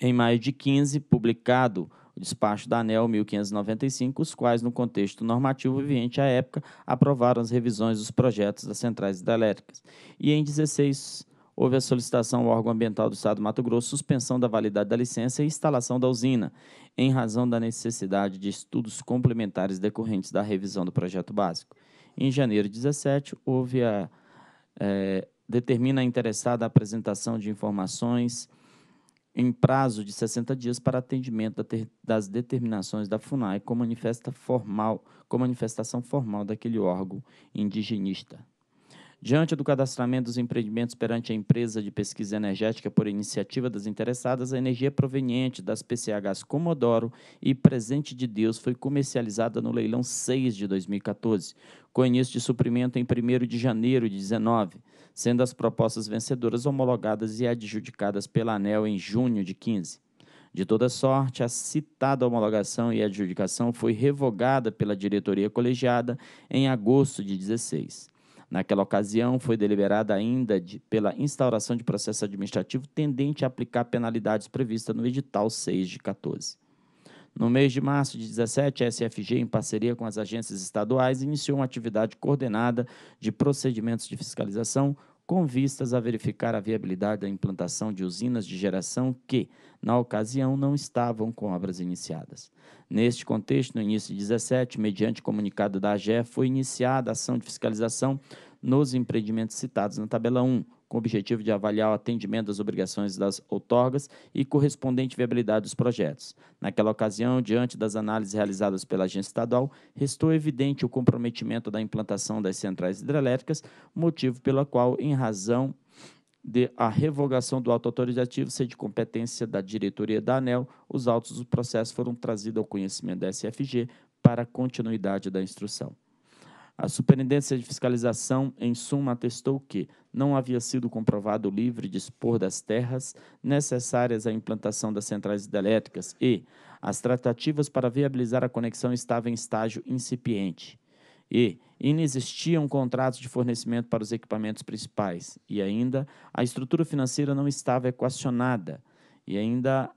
Speaker 8: Em maio de 15, publicado o despacho da ANEL 1595, os quais, no contexto normativo vigente à época, aprovaram as revisões dos projetos das centrais hidrelétricas. E em 16, houve a solicitação ao órgão ambiental do Estado do Mato Grosso suspensão da validade da licença e instalação da usina, em razão da necessidade de estudos complementares decorrentes da revisão do projeto básico. Em janeiro de 17, houve a. É, determina a interessada a apresentação de informações em prazo de 60 dias para atendimento das determinações da FUNAI com, manifesta formal, com manifestação formal daquele órgão indigenista. Diante do cadastramento dos empreendimentos perante a empresa de pesquisa energética por iniciativa das interessadas, a energia proveniente das PCHs Comodoro e Presente de Deus foi comercializada no leilão 6 de 2014, com início de suprimento em 1 de janeiro de 19, sendo as propostas vencedoras homologadas e adjudicadas pela ANEL em junho de 15. De toda sorte, a citada homologação e adjudicação foi revogada pela diretoria colegiada em agosto de 16. Naquela ocasião, foi deliberada ainda de, pela instauração de processo administrativo tendente a aplicar penalidades previstas no edital 6 de 14. No mês de março de 17, a SFG, em parceria com as agências estaduais, iniciou uma atividade coordenada de procedimentos de fiscalização com vistas a verificar a viabilidade da implantação de usinas de geração que, na ocasião, não estavam com obras iniciadas. Neste contexto, no início de 2017, mediante comunicado da AGE, foi iniciada a ação de fiscalização nos empreendimentos citados na tabela 1, com o objetivo de avaliar o atendimento das obrigações das outorgas e correspondente viabilidade dos projetos. Naquela ocasião, diante das análises realizadas pela agência estadual, restou evidente o comprometimento da implantação das centrais hidrelétricas, motivo pelo qual, em razão de a revogação do auto autorizativo ser de competência da diretoria da ANEL, os autos do processo foram trazidos ao conhecimento da SFG para continuidade da instrução. A Superintendência de Fiscalização, em suma, atestou que não havia sido comprovado o livre dispor das terras necessárias à implantação das centrais hidrelétricas e as tratativas para viabilizar a conexão estavam em estágio incipiente. E inexistiam contratos de fornecimento para os equipamentos principais. E ainda, a estrutura financeira não estava equacionada. E ainda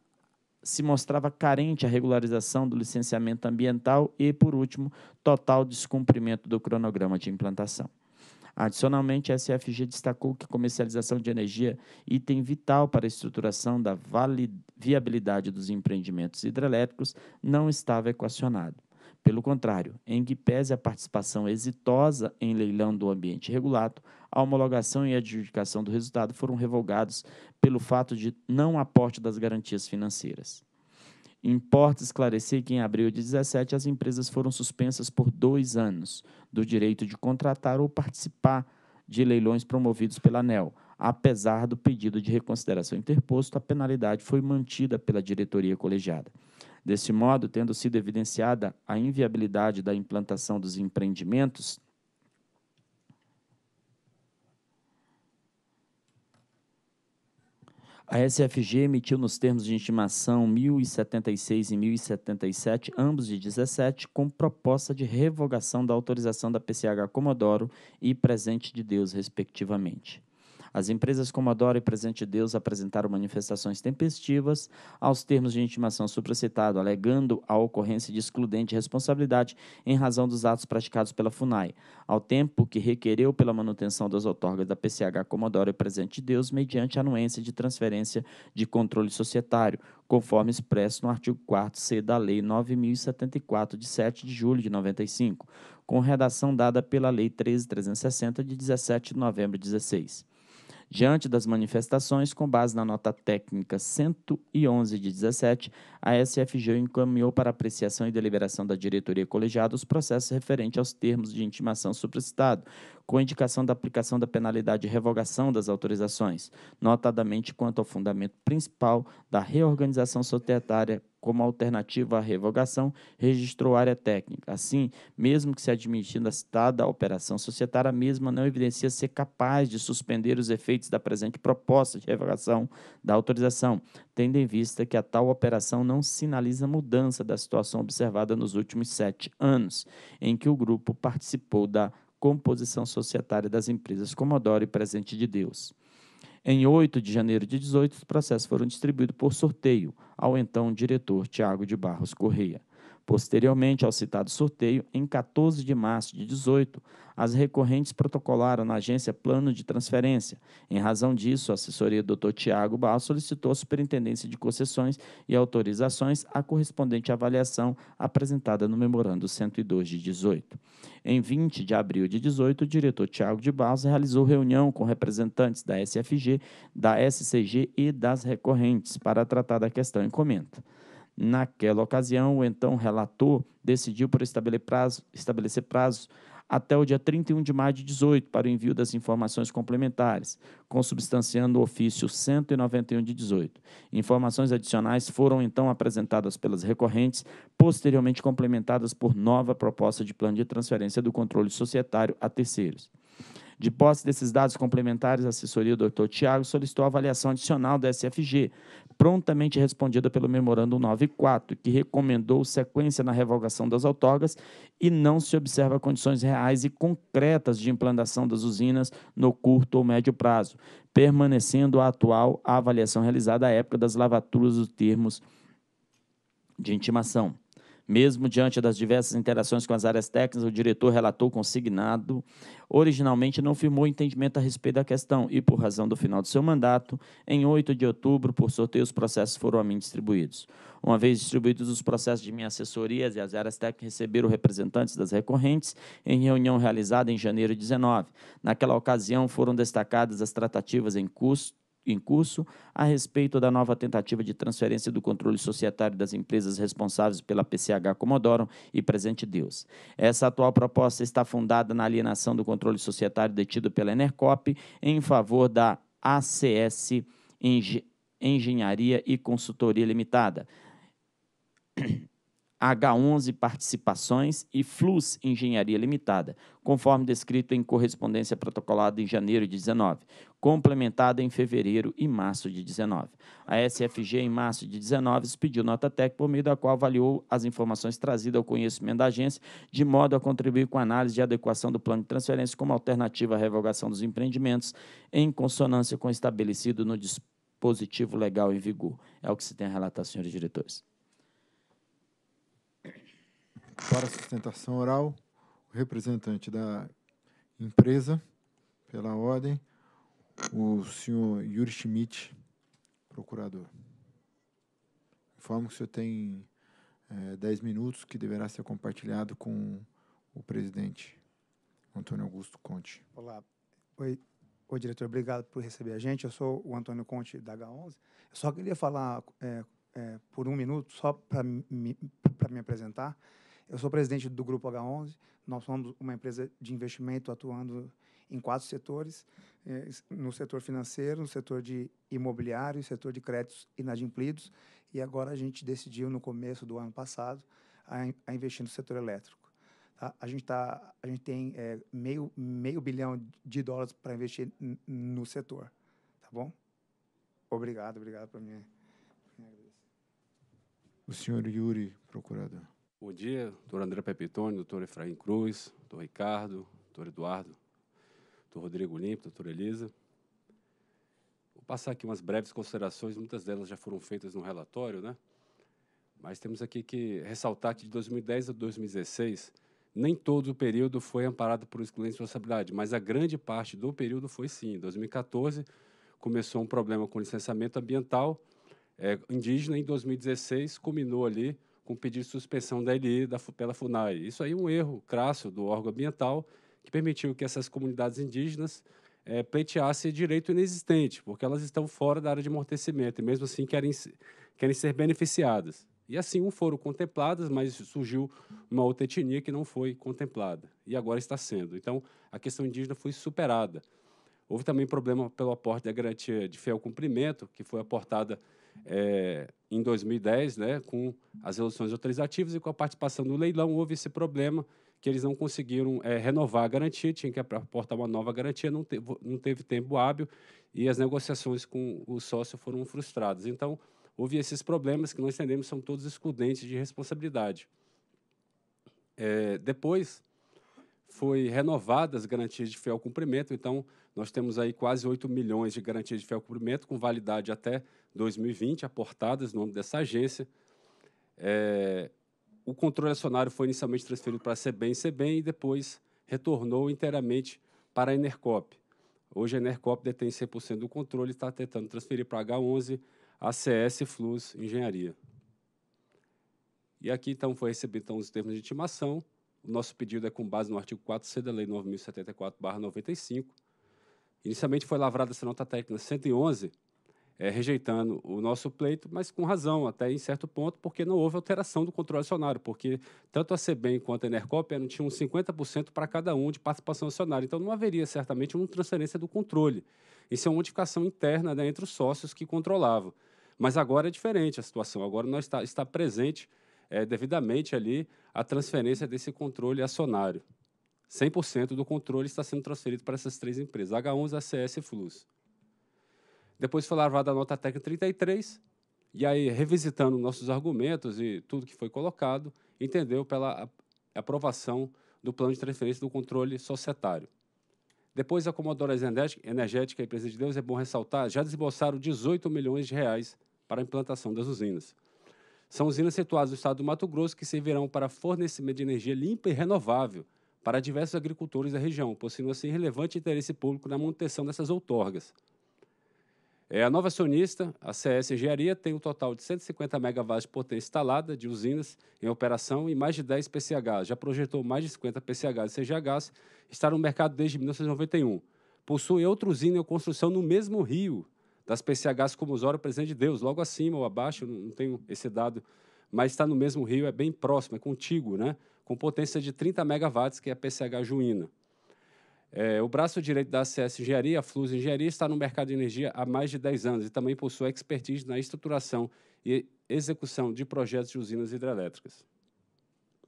Speaker 8: se mostrava carente a regularização do licenciamento ambiental e, por último, total descumprimento do cronograma de implantação. Adicionalmente, a SFG destacou que comercialização de energia, item vital para a estruturação da viabilidade dos empreendimentos hidrelétricos, não estava equacionado. Pelo contrário, em que pese a participação exitosa em leilão do ambiente regulado, a homologação e a adjudicação do resultado foram revogados pelo fato de não aporte das garantias financeiras. Importa esclarecer que em abril de 17 as empresas foram suspensas por dois anos do direito de contratar ou participar de leilões promovidos pela ANEL. Apesar do pedido de reconsideração interposto, a penalidade foi mantida pela diretoria colegiada. Deste modo, tendo sido evidenciada a inviabilidade da implantação dos empreendimentos, A SFG emitiu nos termos de intimação 1076 e 1077, ambos de 17, com proposta de revogação da autorização da PCH Comodoro e Presente de Deus, respectivamente. As empresas como Adora e Presente Deus apresentaram manifestações tempestivas aos termos de intimação supracitado, alegando a ocorrência de excludente responsabilidade em razão dos atos praticados pela FUNAI, ao tempo que requereu pela manutenção das outorgas da PCH como Adora e Presente Deus mediante anuência de transferência de controle societário, conforme expresso no artigo 4C da Lei 9074 de 7 de julho de 95, com redação dada pela Lei 13360 de 17 de novembro de 16. Diante das manifestações, com base na nota técnica 111 de 17, a SFG encaminhou para apreciação e deliberação da diretoria colegiada os processos referentes aos termos de intimação suplicitado, com indicação da aplicação da penalidade de revogação das autorizações, notadamente quanto ao fundamento principal da reorganização societária como alternativa à revogação, registrou área técnica. Assim, mesmo que se admitindo a citada operação societária, a mesma não evidencia ser capaz de suspender os efeitos da presente proposta de revogação da autorização, tendo em vista que a tal operação não sinaliza mudança da situação observada nos últimos sete anos, em que o grupo participou da composição societária das empresas Comodoro e Presente de Deus. Em 8 de janeiro de 18, os processos foram distribuídos por sorteio ao então diretor Tiago de Barros Correia. Posteriormente ao citado sorteio, em 14 de março de 18, as recorrentes protocolaram na agência plano de transferência. Em razão disso, a assessoria do Dr. Tiago Baal solicitou à Superintendência de Concessões e Autorizações a correspondente avaliação apresentada no Memorando 102 de 18. Em 20 de abril de 18, o diretor Tiago de Baal realizou reunião com representantes da SFG, da SCG e das recorrentes para tratar da questão em comenta. Naquela ocasião, o então relator decidiu por estabelecer prazos até o dia 31 de maio de 18 para o envio das informações complementares, consubstanciando o ofício 191 de 18. Informações adicionais foram então apresentadas pelas recorrentes, posteriormente complementadas por nova proposta de plano de transferência do controle societário a terceiros. De posse desses dados complementares, a assessoria do Dr. Tiago solicitou a avaliação adicional da SFG, prontamente respondida pelo Memorando 94, que recomendou sequência na revogação das autógas e não se observa condições reais e concretas de implantação das usinas no curto ou médio prazo, permanecendo a atual avaliação realizada à época das lavaturas dos termos de intimação. Mesmo diante das diversas interações com as áreas técnicas, o diretor relatou consignado originalmente não firmou entendimento a respeito da questão e, por razão do final do seu mandato, em 8 de outubro, por sorteio, os processos foram a mim distribuídos. Uma vez distribuídos os processos de minha assessoria e as áreas técnicas receberam representantes das recorrentes em reunião realizada em janeiro de 19. Naquela ocasião, foram destacadas as tratativas em custo em curso a respeito da nova tentativa de transferência do controle societário das empresas responsáveis pela PCH Comodoro e Presente Deus. Essa atual proposta está fundada na alienação do controle societário detido pela Enercop em favor da ACS Engenharia e Consultoria Limitada. H11 Participações e Flux Engenharia Limitada, conforme descrito em correspondência protocolada em janeiro de 19, complementada em fevereiro e março de 19. A SFG, em março de 19, expediu nota técnica por meio da qual avaliou as informações trazidas ao conhecimento da agência, de modo a contribuir com a análise de adequação do plano de transferência como alternativa à revogação dos empreendimentos, em consonância com o estabelecido no dispositivo legal em vigor. É o que se tem a relatar, senhores diretores
Speaker 2: para sustentação oral, o representante da empresa, pela ordem, o senhor Yuri Schmidt, procurador. Informo que o senhor tem é, eh, 10 minutos, que deverá ser compartilhado com o
Speaker 9: presidente Antônio Augusto Conte. Olá. Oi, Oi, diretor, obrigado por receber a gente. Eu sou o Antônio Conte da H11. Eu só queria falar é, é, por um minuto, só para me, me apresentar. Eu sou presidente do Grupo H11, nós somos uma empresa de investimento atuando em quatro setores, eh, no setor financeiro, no setor de imobiliário, no setor de créditos inadimplidos, e agora a gente decidiu, no começo do ano passado, a, investir no setor elétrico. Tá? A, gente, tá, a gente tem é, meio, meio bilhão de dólares para investir no setor, tá bom? Obrigado, obrigado para mim. minha...
Speaker 2: O senhor Yuri, procurador.
Speaker 12: Bom dia, doutor André Pepitone, doutor Efraim Cruz, doutor Ricardo, doutor Eduardo, doutor Rodrigo Limpo, doutor Elisa. Vou passar aqui umas breves considerações, muitas delas já foram feitas no relatório, né? Mas temos aqui que ressaltar que de 2010 a 2016, nem todo o período foi amparado por excluente responsabilidade, mas a grande parte do período foi sim. Em 2014, começou um problema com licenciamento ambiental é, indígena, em 2016, culminou ali com pedido de suspensão da LI da, pela FUNAI. Isso aí é um erro crasso do órgão ambiental que permitiu que essas comunidades indígenas é, pleiteassem direito inexistente, porque elas estão fora da área de amortecimento e mesmo assim querem, querem ser beneficiadas. E assim um foram contempladas, mas surgiu uma outra etnia que não foi contemplada e agora está sendo. Então a questão indígena foi superada. Houve também problema pelo aporte da garantia de fiel cumprimento, que foi aportada é, em 2010, né, com as resoluções autorizativas e com a participação do leilão, houve esse problema que eles não conseguiram é, renovar a garantia, tinha que aportar uma nova garantia, não, te, não teve tempo hábil e as negociações com o sócio foram frustradas. Então, houve esses problemas que nós entendemos são todos excludentes de responsabilidade. É, depois, foi renovadas as garantias de fiel cumprimento, então nós temos aí quase 8 milhões de garantias de fiel cumprimento com validade até 2020, aportadas no nome dessa agência. É, o controle acionário foi inicialmente transferido para a CBEM e CBEM e depois retornou inteiramente para a Enercop. Hoje a Enercop detém 100% do controle e está tentando transferir para a H11 a CS Flus Engenharia. E aqui, então, foi recebido então, os termos de intimação. O nosso pedido é com base no artigo 4C da Lei 9.074-95 Inicialmente foi lavrada essa nota técnica 111, é, eh, rejeitando o nosso pleito, mas com razão, até em certo ponto, porque não houve alteração do controle acionário, porque tanto a CBEM quanto a Enercop eram, tinham 50% para cada um de participação acionária. Então não haveria certamente uma transferência do controle. Isso é uma modificação interna né, entre os sócios que controlavam. Mas agora é diferente a situação, agora não está, está presente é, devidamente ali a transferência desse controle acionário. 100% do controle está sendo transferido para essas três empresas, H11, ACS e Flux. Depois foi lavada a nota técnica 33, e aí, revisitando nossos argumentos e tudo que foi colocado, entendeu pela aprovação do plano de transferência do controle societário. Depois, a Comodora Energética e Empresa de Deus, é bom ressaltar, já desembolsaram 18 milhões de reais para a implantação das usinas. São usinas situadas no estado do Mato Grosso que servirão para fornecimento de energia limpa e renovável, para diversos agricultores da região, possuindo assim é relevante interesse público na manutenção dessas outorgas. É, a nova acionista, a CS Engenharia, tem um total de 150 megawatts de potência instalada de usinas em operação e mais de 10 PCHs. Já projetou mais de 50 PCHs e CGHs, está no mercado desde 1991. Possui outra usina em construção no mesmo rio das PCHs como Zoro Presidente de Deus, logo acima ou abaixo, não tenho esse dado, mas está no mesmo rio, é bem próximo, é contíguo, né? com potência de 30 megawatts, que é a PCH Juína. É, o braço direito da ACS Engenharia, a Flus Engenharia, está no mercado de energia há mais de 10 anos e também possui expertise na estruturação e execução de projetos de usinas hidrelétricas.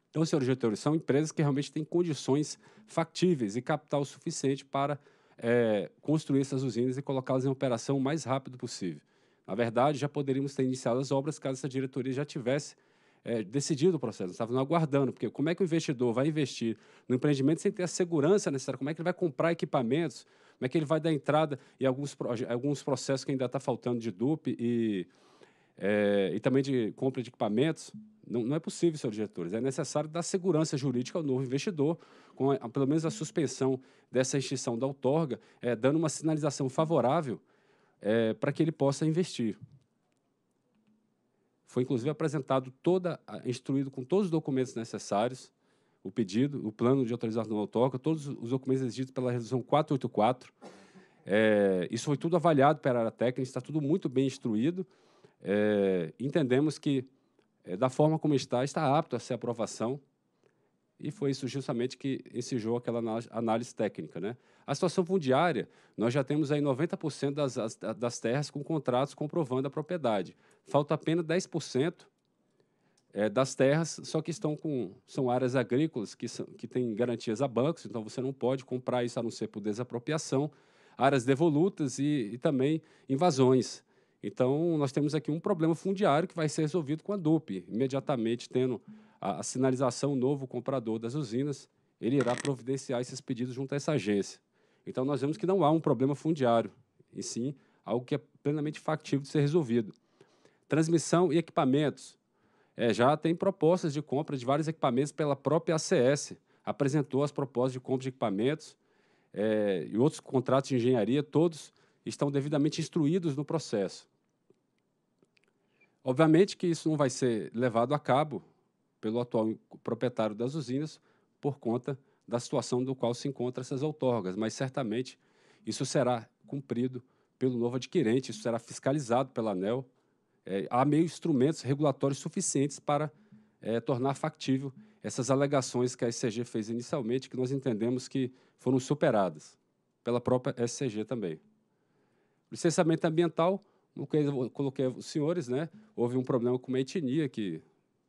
Speaker 12: Então, senhores diretores, são empresas que realmente têm condições factíveis e capital suficiente para é, construir essas usinas e colocá-las em operação o mais rápido possível. Na verdade, já poderíamos ter iniciado as obras caso essa diretoria já tivesse é, decidido o processo, estavam aguardando, porque como é que o investidor vai investir no empreendimento sem ter a segurança necessária? Como é que ele vai comprar equipamentos? Como é que ele vai dar entrada e alguns, alguns processos que ainda está faltando de DUP e, é, e também de compra de equipamentos? Não, não, é possível, senhores diretores. É necessário dar segurança jurídica ao novo investidor, com a, pelo menos a suspensão dessa extinção da outorga, é, dando uma sinalização favorável é, para que ele possa investir. Foi inclusive apresentado toda, instruído com todos os documentos necessários, o pedido, o plano de autorização da autógrafo, todos os documentos exigidos pela resolução 484. É, isso foi tudo avaliado pela área técnica, está tudo muito bem instruído. É, entendemos que, é, da forma como está, está apto a ser aprovação e foi isso justamente que ensejou aquela análise técnica. Né? A situação fundiária, nós já temos aí 90% das, das terras com contratos comprovando a propriedade. Falta apenas 10% é, das terras, só que estão com são áreas agrícolas que, são, que têm garantias a bancos, então você não pode comprar isso a não ser por desapropriação, áreas devolutas e, e também invasões. Então, nós temos aqui um problema fundiário que vai ser resolvido com a DUP, imediatamente tendo a, a sinalização novo comprador das usinas, ele irá providenciar esses pedidos junto a essa agência. Então, nós vemos que não há um problema fundiário, e sim algo que é plenamente factível de ser resolvido. Transmissão e equipamentos. É, já tem propostas de compra de vários equipamentos pela própria ACS, apresentou as propostas de compra de equipamentos é, e outros contratos de engenharia, todos estão devidamente instruídos no processo. Obviamente que isso não vai ser levado a cabo pelo atual proprietário das usinas por conta da situação do qual se encontram essas outorgas, mas certamente isso será cumprido pelo novo adquirente, isso será fiscalizado pela ANEL. É, há meio instrumentos regulatórios suficientes para é, tornar factível essas alegações que a SCG fez inicialmente, que nós entendemos que foram superadas pela própria SCG também. O licenciamento ambiental não coloquei os senhores, né? Houve um problema com uma etnia que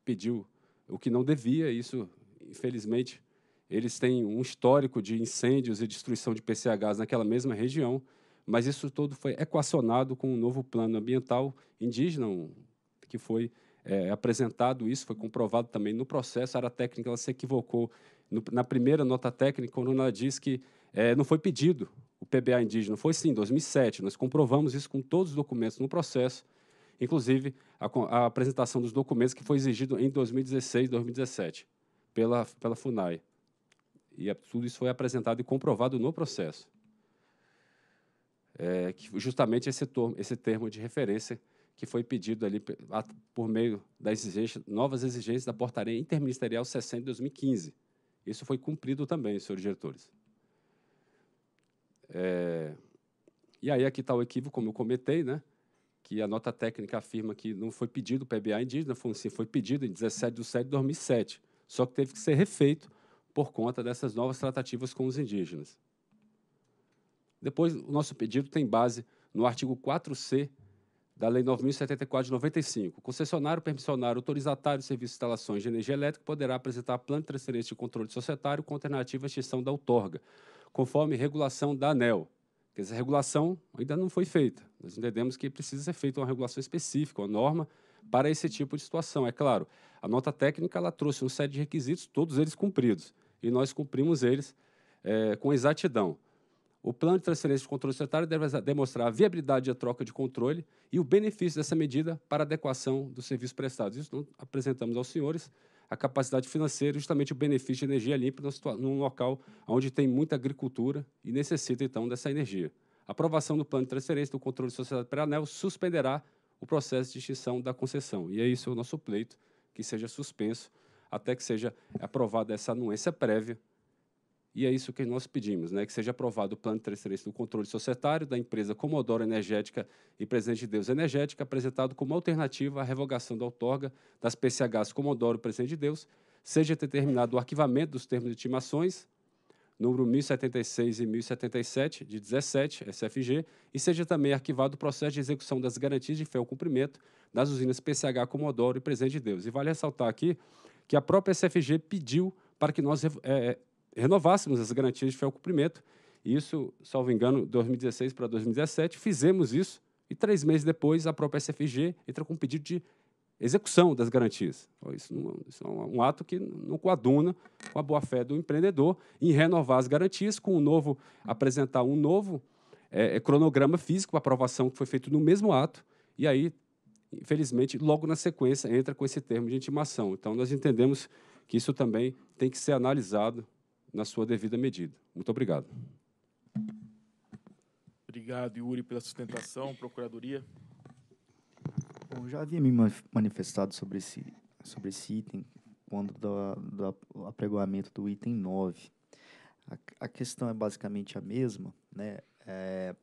Speaker 12: pediu o que não devia, isso, infelizmente, eles têm um histórico de incêndios e destruição de PCHs naquela mesma região, mas isso todo foi equacionado com um novo plano ambiental indígena, que foi é, apresentado isso, foi comprovado também no processo, a área técnica ela se equivocou no, na primeira nota técnica, quando ela diz que é, não foi pedido o PBA indígena. Foi sim, em 2007. Nós comprovamos isso com todos os documentos no processo, inclusive a, a apresentação dos documentos que foi exigido em 2016, 2017, pela, pela FUNAI. E a, tudo isso foi apresentado e comprovado no processo. É, que justamente esse, esse termo de referência que foi pedido ali por meio das exigência, novas exigências da Portaria Interministerial 60 de 2015. Isso foi cumprido também, senhores diretores. É, e aí aqui está o equívoco, como eu comentei, né? que a nota técnica afirma que não foi pedido o PBA indígena, foi, sim, foi pedido em 17 de setembro de 2007, só que teve que ser refeito por conta dessas novas tratativas com os indígenas. Depois, o nosso pedido tem base no artigo 4C da Lei 9.074 de 95. concessionário, permissionário, autorizatário de serviço de instalações de energia elétrica poderá apresentar plano de transferência de controle societário com alternativa à extinção da outorga, conforme regulação da ANEL. Porque essa regulação ainda não foi feita. Nós entendemos que precisa ser feita uma regulação específica, uma norma para esse tipo de situação. É claro, a nota técnica ela trouxe um set de requisitos, todos eles cumpridos, e nós cumprimos eles é, com exatidão. O plano de transferência de controle sanitário deve demonstrar a viabilidade da troca de controle e o benefício dessa medida para adequação dos serviços prestados. Isso apresentamos aos senhores a capacidade financeira, justamente o benefício de energia limpa num local onde tem muita agricultura e necessita, então, dessa energia. A aprovação do plano de transferência do controle de sociedade para a ANEL suspenderá o processo de extinção da concessão. E é isso o nosso pleito, que seja suspenso até que seja aprovada essa anuência prévia e é isso que nós pedimos, né? que seja aprovado o plano de do controle societário da empresa Comodoro Energética e Presidente de Deus Energética, apresentado como alternativa à revogação da outorga das PCHs Comodoro Presidente de Deus, seja determinado o arquivamento dos termos de intimações, número 1076 e 1077, de 17, SFG, e seja também arquivado o processo de execução das garantias de ao cumprimento das usinas PCH Comodoro e Presidente de Deus. E vale ressaltar aqui que a própria SFG pediu para que nós é, renovássemos as garantias de fiel cumprimento. Isso, salvo engano, 2016 para 2017, fizemos isso e três meses depois a própria SFG entra com um pedido de execução das garantias. Isso, não, isso é um ato que não coaduna com a boa-fé do empreendedor em renovar as garantias com um novo, apresentar um novo é, é cronograma físico, aprovação que foi feito no mesmo ato, e aí, infelizmente, logo na sequência entra com esse termo de intimação. Então, nós entendemos que isso também tem que ser analisado na sua devida medida.
Speaker 7: Muito obrigado.
Speaker 1: Obrigado, Yuri, pela sustentação, Procuradoria.
Speaker 7: Bom, já havia me manifestado sobre esse, sobre esse item quando do, do apregoamento do item 9. A, a, questão é basicamente a mesma, né? É,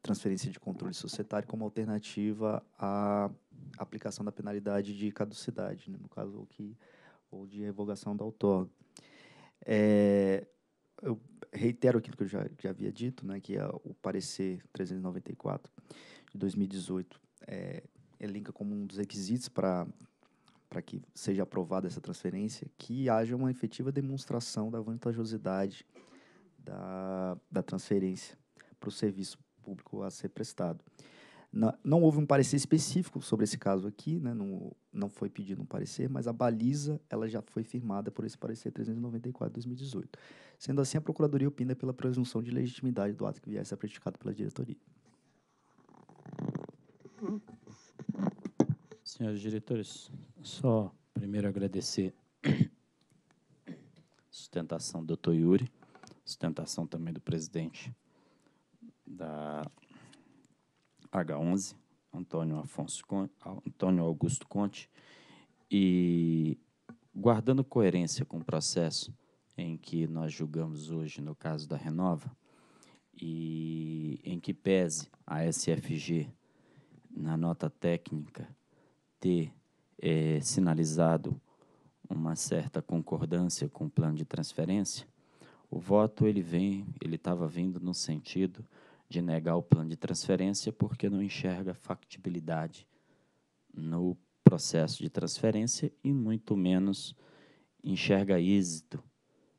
Speaker 7: transferência de controle societário como alternativa à aplicação da penalidade de caducidade, né? no caso, ou, que, ou de revogação da outorga. É, eu reitero aquilo que eu já, já havia dito, né, que é o parecer 394 de 2018 é, elenca como um dos requisitos para para que seja aprovada essa transferência, que haja uma efetiva demonstração da vantajosidade da, da transferência para o serviço público a ser prestado não houve um parecer específico sobre esse caso aqui, né? não, não foi pedido um parecer, mas a baliza ela já foi firmada por esse parecer 394 de 2018. Sendo assim, a Procuradoria opina pela presunção de legitimidade do ato que viesse a praticado pela diretoria.
Speaker 8: Senhores diretores, só primeiro agradecer sustentação do doutor Yuri, sustentação também do presidente da H11, Antônio, Afonso Conte, Antônio Augusto Conte, e guardando coerência com o processo em que nós julgamos hoje no caso da Renova, e em que pese a SFG, na nota técnica, ter é, sinalizado uma certa concordância com o plano de transferência, o voto ele vem, ele estava vindo no sentido de negar o plano de transferência porque não enxerga factibilidade no processo de transferência e muito menos enxerga êxito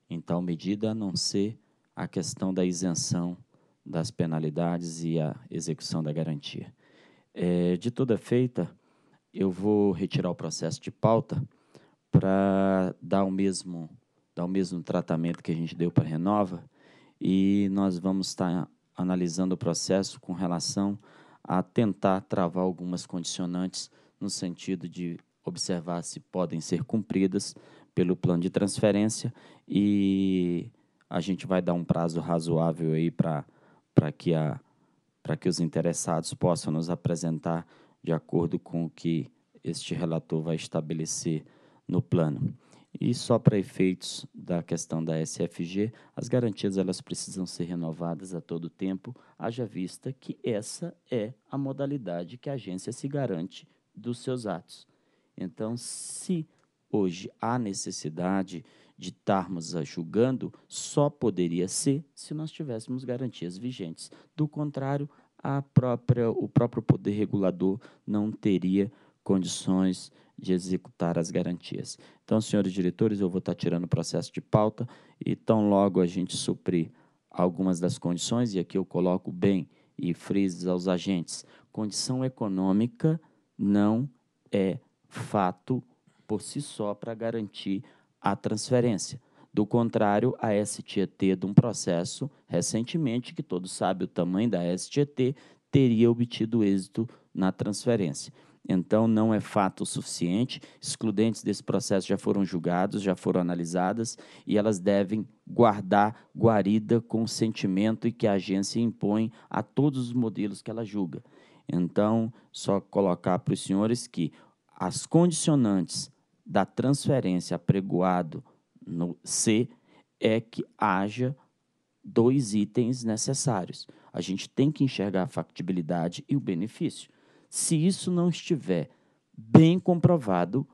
Speaker 8: em tal medida, a não ser a questão da isenção das penalidades e a execução da garantia. É, de toda feita, eu vou retirar o processo de pauta para dar o mesmo dar o mesmo tratamento que a gente deu para Renova e nós vamos estar tá analisando o processo com relação a tentar travar algumas condicionantes no sentido de observar se podem ser cumpridas pelo plano de transferência e a gente vai dar um prazo razoável aí para para que a para que os interessados possam nos apresentar de acordo com o que este relator vai estabelecer no plano. E só para efeitos da questão da SFG, as garantias elas precisam ser renovadas a todo tempo, haja vista que essa é a modalidade que a agência se garante dos seus atos. Então, se hoje há necessidade de estarmos julgando, só poderia ser se nós tivéssemos garantias vigentes. Do contrário, a própria, o próprio poder regulador não teria condições de executar as garantias. Então, senhores diretores, eu vou estar tirando o processo de pauta e tão logo a gente suprir algumas das condições, e aqui eu coloco bem e friso aos agentes, condição econômica não é fato por si só para garantir a transferência. Do contrário, a STET de um processo recentemente, que todos sabem o tamanho da STET, teria obtido êxito na transferência então não é fato suficiente. Excludentes desse processo já foram julgados, já foram analisadas e elas devem guardar guarida com o sentimento e que a agência impõe a todos os modelos que ela julga. Então, só colocar para os senhores que as condicionantes da transferência apregoado no C é que haja dois itens necessários. A gente tem que enxergar a factibilidade e o benefício. Se isso não estiver bem comprovado,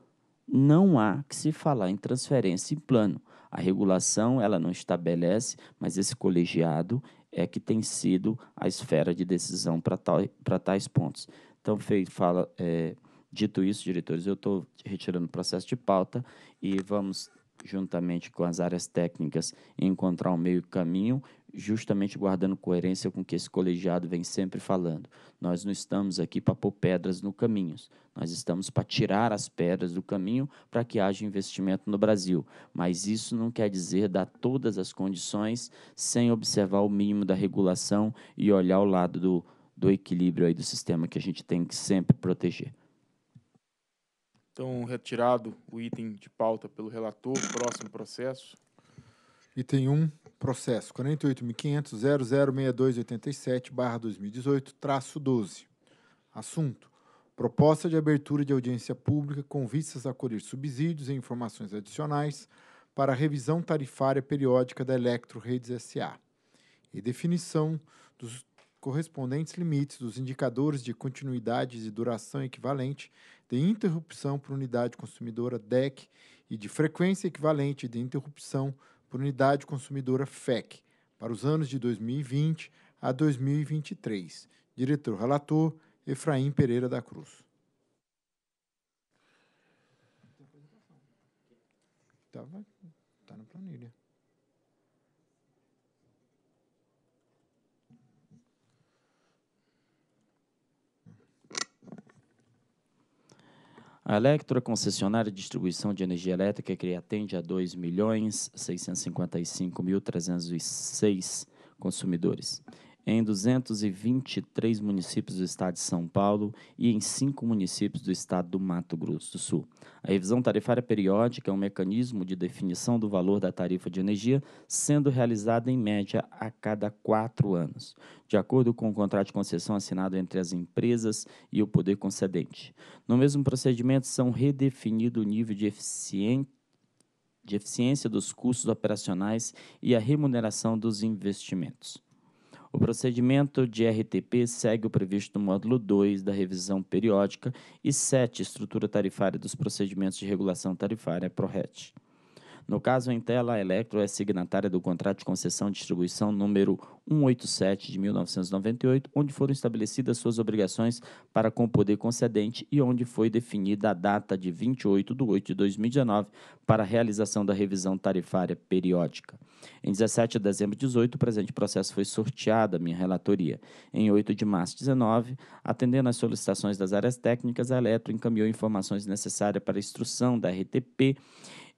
Speaker 8: não há que se falar em transferência em plano. A regulação ela não estabelece, mas esse colegiado é que tem sido a esfera de decisão para tais pontos. Então, feito, fala, é, dito isso, diretores, eu estou retirando o processo de pauta e vamos, juntamente com as áreas técnicas, encontrar um meio caminho justamente guardando coerência com o que esse colegiado vem sempre falando. Nós não estamos aqui para pôr pedras no caminho, nós estamos para tirar as pedras do caminho para que haja investimento no Brasil. Mas isso não quer dizer dar todas as condições sem observar o mínimo da regulação e olhar o lado do, do equilíbrio aí do sistema que a gente tem que sempre proteger.
Speaker 1: Então, retirado o item de pauta pelo relator, próximo processo.
Speaker 8: Item 1,
Speaker 2: processo 48.500.006287/2018, traço 12. Assunto: proposta de abertura de audiência pública com vistas a colher subsídios e informações adicionais para a revisão tarifária periódica da Electro Redes S.A. e definição dos correspondentes limites dos indicadores de continuidade e duração equivalente de interrupção por unidade consumidora DEC e de frequência equivalente de interrupção por unidade consumidora FEC para os anos de 2020 a 2023. Diretor relator Efraim Pereira da Cruz. tá, tá na planilha.
Speaker 8: A Electro, concessionária de distribuição de energia elétrica, que atende a 2.655.306 consumidores em 223 municípios do estado de São Paulo e em cinco municípios do estado do Mato Grosso do Sul. A revisão tarifária periódica é um mecanismo de definição do valor da tarifa de energia, sendo realizada em média a cada quatro anos, de acordo com o contrato de concessão assinado entre as empresas e o poder concedente. No mesmo procedimento, são redefinido o nível de de eficiência dos custos operacionais e a remuneração dos investimentos. O procedimento de RTP segue o previsto no módulo 2 da revisão periódica e 7, estrutura tarifária dos procedimentos de regulação tarifária PRORET. No caso, a Eletro Electro é signatária do contrato de concessão de distribuição número 187 de 1998, onde foram estabelecidas suas obrigações para com o poder concedente e onde foi definida a data de 28 de 8 de 2019 para a realização da revisão tarifária periódica. Em 17 de dezembro de 18, o presente processo foi sorteado à minha relatoria. Em 8 de março de 19, atendendo às solicitações das áreas técnicas, a Eletro encaminhou informações necessárias para a instrução da RTP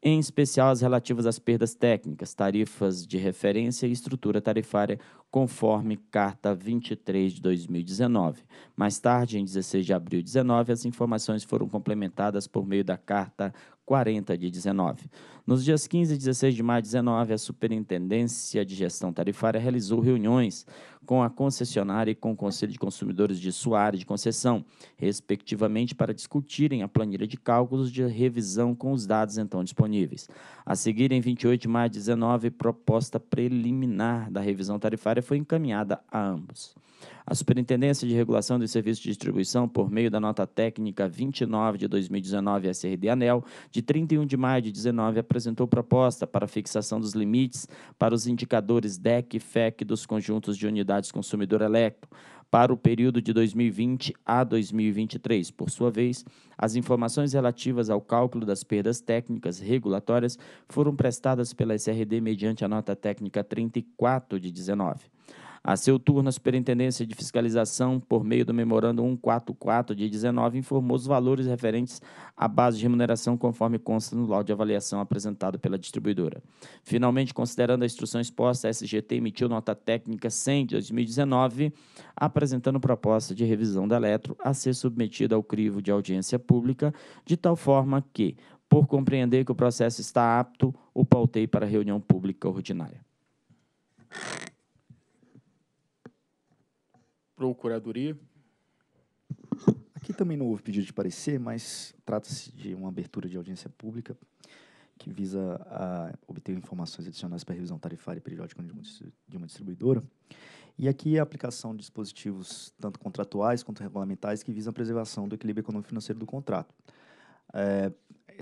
Speaker 8: em especial as relativas às perdas técnicas, tarifas de referência e estrutura tarifária, conforme Carta 23 de 2019. Mais tarde, em 16 de abril de 19, as informações foram complementadas por meio da Carta 40 de 19. Nos dias 15 e 16 de maio de 19, a Superintendência de Gestão Tarifária realizou reuniões com a concessionária e com o Conselho de Consumidores de sua área de concessão, respectivamente, para discutirem a planilha de cálculos de revisão com os dados então disponíveis. A seguir, em 28 de maio de 19, proposta preliminar da revisão tarifária foi encaminhada a ambos. A Superintendência de Regulação dos Serviços de Distribuição, por meio da nota técnica 29 de 2019 SRD ANEL, de 31 de maio de 19, apresentou apresentou proposta para fixação dos limites para os indicadores DEC e FEC dos conjuntos de unidades consumidor elétrico para o período de 2020 a 2023. Por sua vez, as informações relativas ao cálculo das perdas técnicas regulatórias foram prestadas pela SRD mediante a nota técnica 34 de 19. A seu turno, a Superintendência de Fiscalização, por meio do Memorando 144 de 19, informou os valores referentes à base de remuneração conforme consta no laudo de avaliação apresentado pela distribuidora. Finalmente, considerando a instrução exposta, a SGT emitiu nota técnica 100 de 2019, apresentando proposta de revisão da Eletro a ser submetida ao crivo de audiência pública, de tal forma que, por compreender que o processo está apto, o pautei para reunião pública ordinária.
Speaker 1: Procuradoria.
Speaker 7: Aqui também não houve pedido de parecer, mas trata-se de uma abertura de audiência pública que visa a, obter informações adicionais para a revisão tarifária periódica de uma distribuidora. E aqui a aplicação de dispositivos tanto contratuais quanto regulamentais que visam a preservação do equilíbrio econômico-financeiro do contrato. É,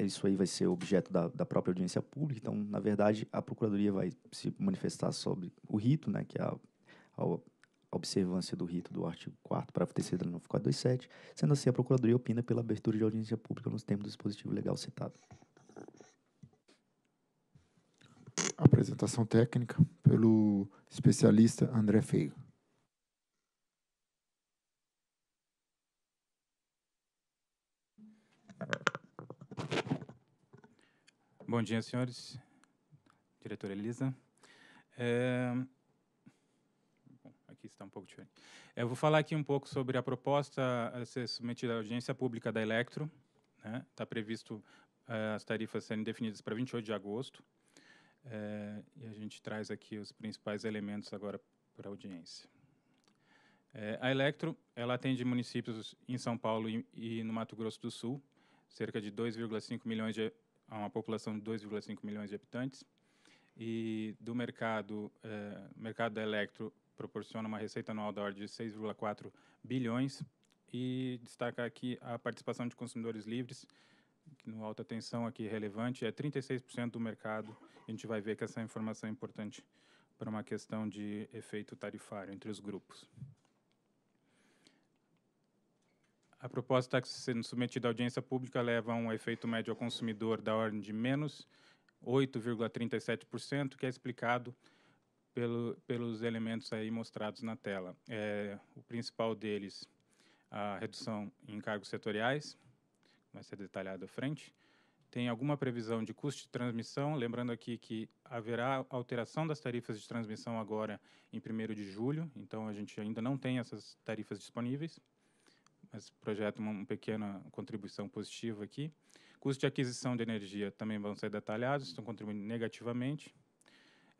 Speaker 7: isso aí vai ser objeto da, da, própria audiência pública, então, na verdade, a Procuradoria vai se manifestar sobre o rito, né, que é a, a observância do rito do artigo 4 parágrafo 3 do 9427, sendo assim a Procuradoria opina pela abertura de audiência pública nos termos do dispositivo legal citado. Apresentação técnica
Speaker 2: pelo especialista André Feio.
Speaker 13: Bom dia, senhores. Diretora Elisa. É, aqui está um pouco diferente. Eu vou falar aqui um pouco sobre a proposta a ser submetida à audiência pública da Electro. Está né? Tá previsto uh, as tarifas serem definidas para 28 de agosto. Uh, e a gente traz aqui os principais elementos agora para a audiência. Uh, a Electro ela atende municípios em São Paulo e, e no Mato Grosso do Sul, cerca de 2,5 milhões de a uma população de 2,5 milhões de habitantes e do mercado eh, mercado da Electro proporciona uma receita anual da ordem de 6,4 bilhões e destaca aqui a participação de consumidores livres, que no alta tensão aqui relevante é 36% do mercado. A gente vai ver que essa informação é importante para uma questão de efeito tarifário entre os grupos. A proposta que está sendo submetida à audiência pública leva a um efeito médio ao consumidor da ordem de menos 8,37%, que é explicado pelo, pelos elementos aí mostrados na tela. É, o principal deles, a redução em cargos setoriais, vai ser detalhado à frente. Tem alguma previsão de custo de transmissão, lembrando aqui que haverá alteração das tarifas de transmissão agora em 1 de julho, então a gente ainda não tem essas tarifas disponíveis, mas projeto uma, uma pequena contribuição positiva aqui. Custo de aquisição de energia também vão ser detalhados, estão contribuindo negativamente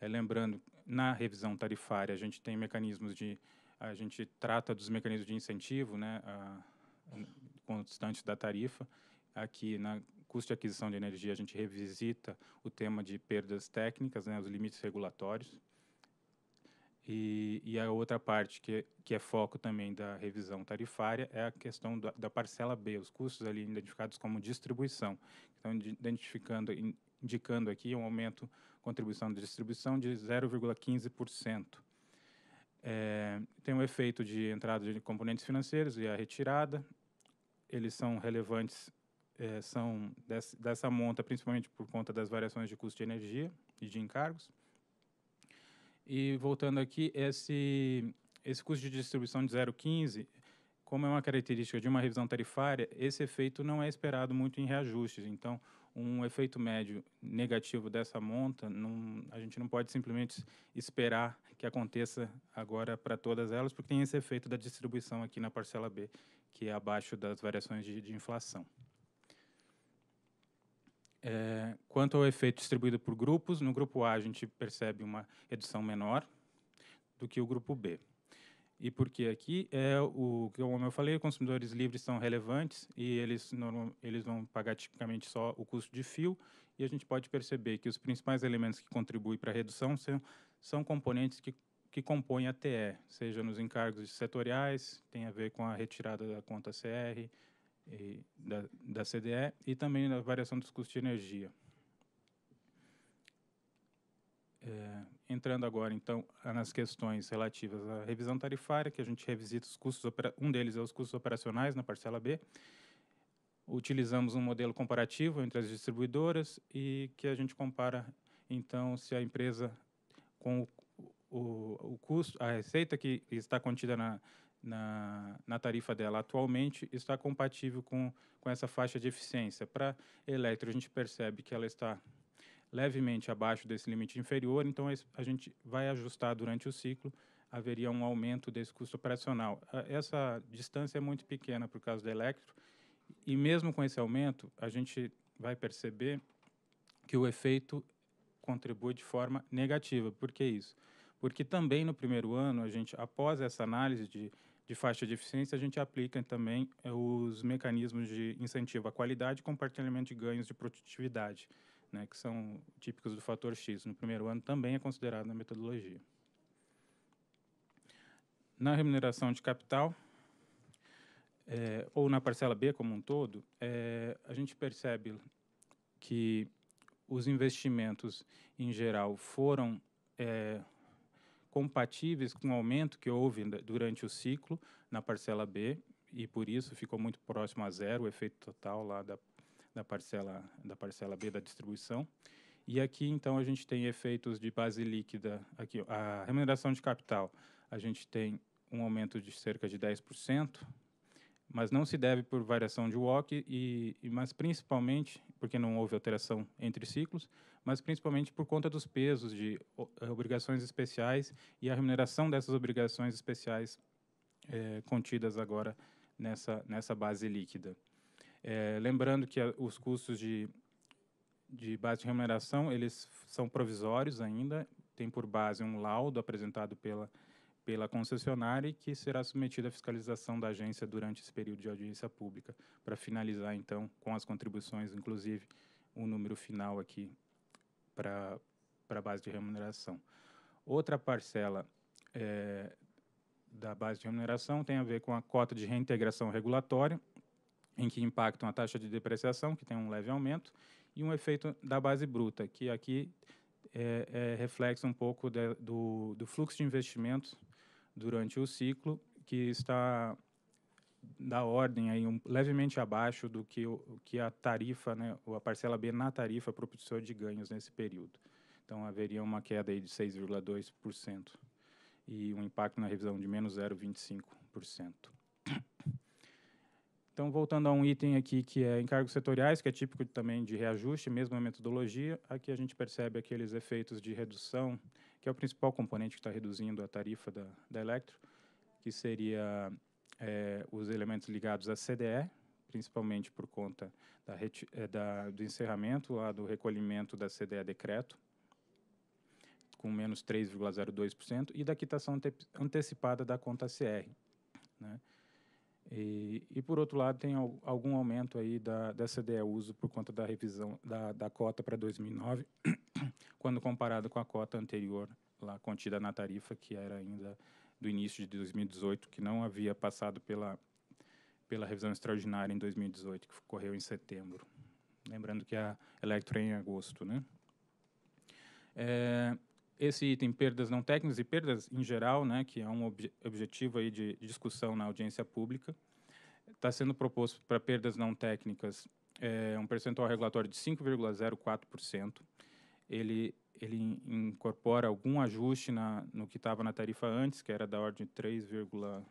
Speaker 13: é, lembrando, na revisão tarifária, a gente tem mecanismos de. A gente trata dos mecanismos de incentivo né, a, constantes da tarifa. Aqui, na custo de aquisição de energia, a gente revisita o tema de perdas técnicas, né, os limites regulatórios. E, e, a outra parte que, que é foco também da revisão tarifária é a questão da, da parcela B, os custos ali identificados como distribuição. Então, identificando, indicando aqui um aumento contribuição de distribuição de 0,15%. É, tem o um efeito de entrada de componentes financeiros e a retirada. Eles são relevantes, é, são des, dessa monta, principalmente por conta das variações de custo de energia e de encargos. E voltando aqui, esse, esse custo de distribuição de 0,15, como é uma característica de uma revisão tarifária, esse efeito não é esperado muito em reajustes. Então, um efeito médio negativo dessa monta, não, a gente não pode simplesmente esperar que aconteça agora para todas elas, porque tem esse efeito da distribuição aqui na parcela B, que é abaixo das variações de, de inflação. É, quanto ao efeito distribuído por grupos, no grupo A a gente percebe uma redução menor do que o grupo B. E porque aqui é o que como eu falei, consumidores livres são relevantes e eles eles vão pagar tipicamente só o custo de fio e a gente pode perceber que os principais elementos que contribuem para a redução são, são componentes que que compõem a TE, seja nos encargos setoriais, tem a ver com a retirada da conta CR e da, da CDE e também na variação dos custos de energia. É, entrando agora, então, nas questões relativas à revisão tarifária, que a gente revisita os custos, um deles é os custos operacionais na parcela B. Utilizamos um modelo comparativo entre as distribuidoras e que a gente compara, então, se a empresa com o, o, o custo, a receita que está contida na, na, na, tarifa dela atualmente está compatível com, com essa faixa de eficiência. Para eletro, a gente percebe que ela está levemente abaixo desse limite inferior, então a gente vai ajustar durante o ciclo, haveria um aumento desse custo operacional. Ah, essa distância é muito pequena por causa do Electro, e mesmo com esse aumento, a gente vai perceber que o efeito contribui de forma negativa. Por que isso? Porque também no primeiro ano, a gente, após essa análise de, de faixa de eficiência, a gente aplica também eh, os mecanismos de incentivo à qualidade e compartilhamento de ganhos de produtividade né, que são típicos do fator X, no primeiro ano também é considerado na metodologia. Na remuneração de capital, é, ou na parcela B como um todo, é, a gente percebe que os investimentos em geral foram é, compatíveis com o aumento que houve durante o ciclo na parcela B e por isso ficou muito próximo a zero o efeito total lá da da parcela, da parcela B da distribuição. E aqui, então, a gente tem efeitos de base líquida. Aqui, a remuneração de capital, a gente tem um aumento de cerca de 10%, mas não se deve por variação de WOC, e, e, mas principalmente, porque não houve alteração entre ciclos, mas principalmente por conta dos pesos de eh, obrigações especiais e a remuneração dessas obrigações especiais é, contidas agora nessa, nessa base líquida. É, lembrando que a, os custos de, de base de remuneração, eles são provisórios ainda, tem por base um laudo apresentado pela, pela concessionária e que será submetido à fiscalização da agência durante esse período de audiência pública, para finalizar, então, com as contribuições, inclusive, um número final aqui para a base de remuneração. Outra parcela é, da base de remuneração tem a ver com a cota de reintegração regulatória, em que impactam a taxa de depreciação, que tem um leve aumento, e um efeito da base bruta, que aqui é, é reflexo um pouco de, do, do fluxo de investimentos durante o ciclo, que está da ordem aí um, levemente abaixo do que, o, que a tarifa, né, ou a parcela B na tarifa propiciou de ganhos nesse período. Então haveria uma queda aí de 6,2% e um impacto na revisão de menos 0,25%. Então, voltando a um item aqui que é encargos setoriais, que é típico também de reajuste, mesmo a metodologia, aqui a gente percebe aqueles efeitos de redução, que é o principal componente que está reduzindo a tarifa da, da Electro, que seria é, os elementos ligados à CDE, principalmente por conta da, é, da, do encerramento lá do recolhimento da CDE decreto, com menos 3,02%, e da quitação ante antecipada da conta CR. Né? E, e, por outro lado, tem algum aumento aí da, da CDE uso por conta da revisão da, da cota para 2009, [coughs] quando comparado com a cota anterior, lá contida na tarifa, que era ainda do início de 2018, que não havia passado pela, pela revisão extraordinária em 2018, que ocorreu em setembro. Lembrando que a Electra é em agosto, né? É, esse item perdas não técnicas e perdas em geral, né, que é um objetivo aí de, discussão na audiência pública, está sendo proposto para perdas não técnicas é, um percentual regulatório de 5,04%. Ele, ele incorpora algum ajuste na, no que estava na tarifa antes, que era da ordem de 3,3%,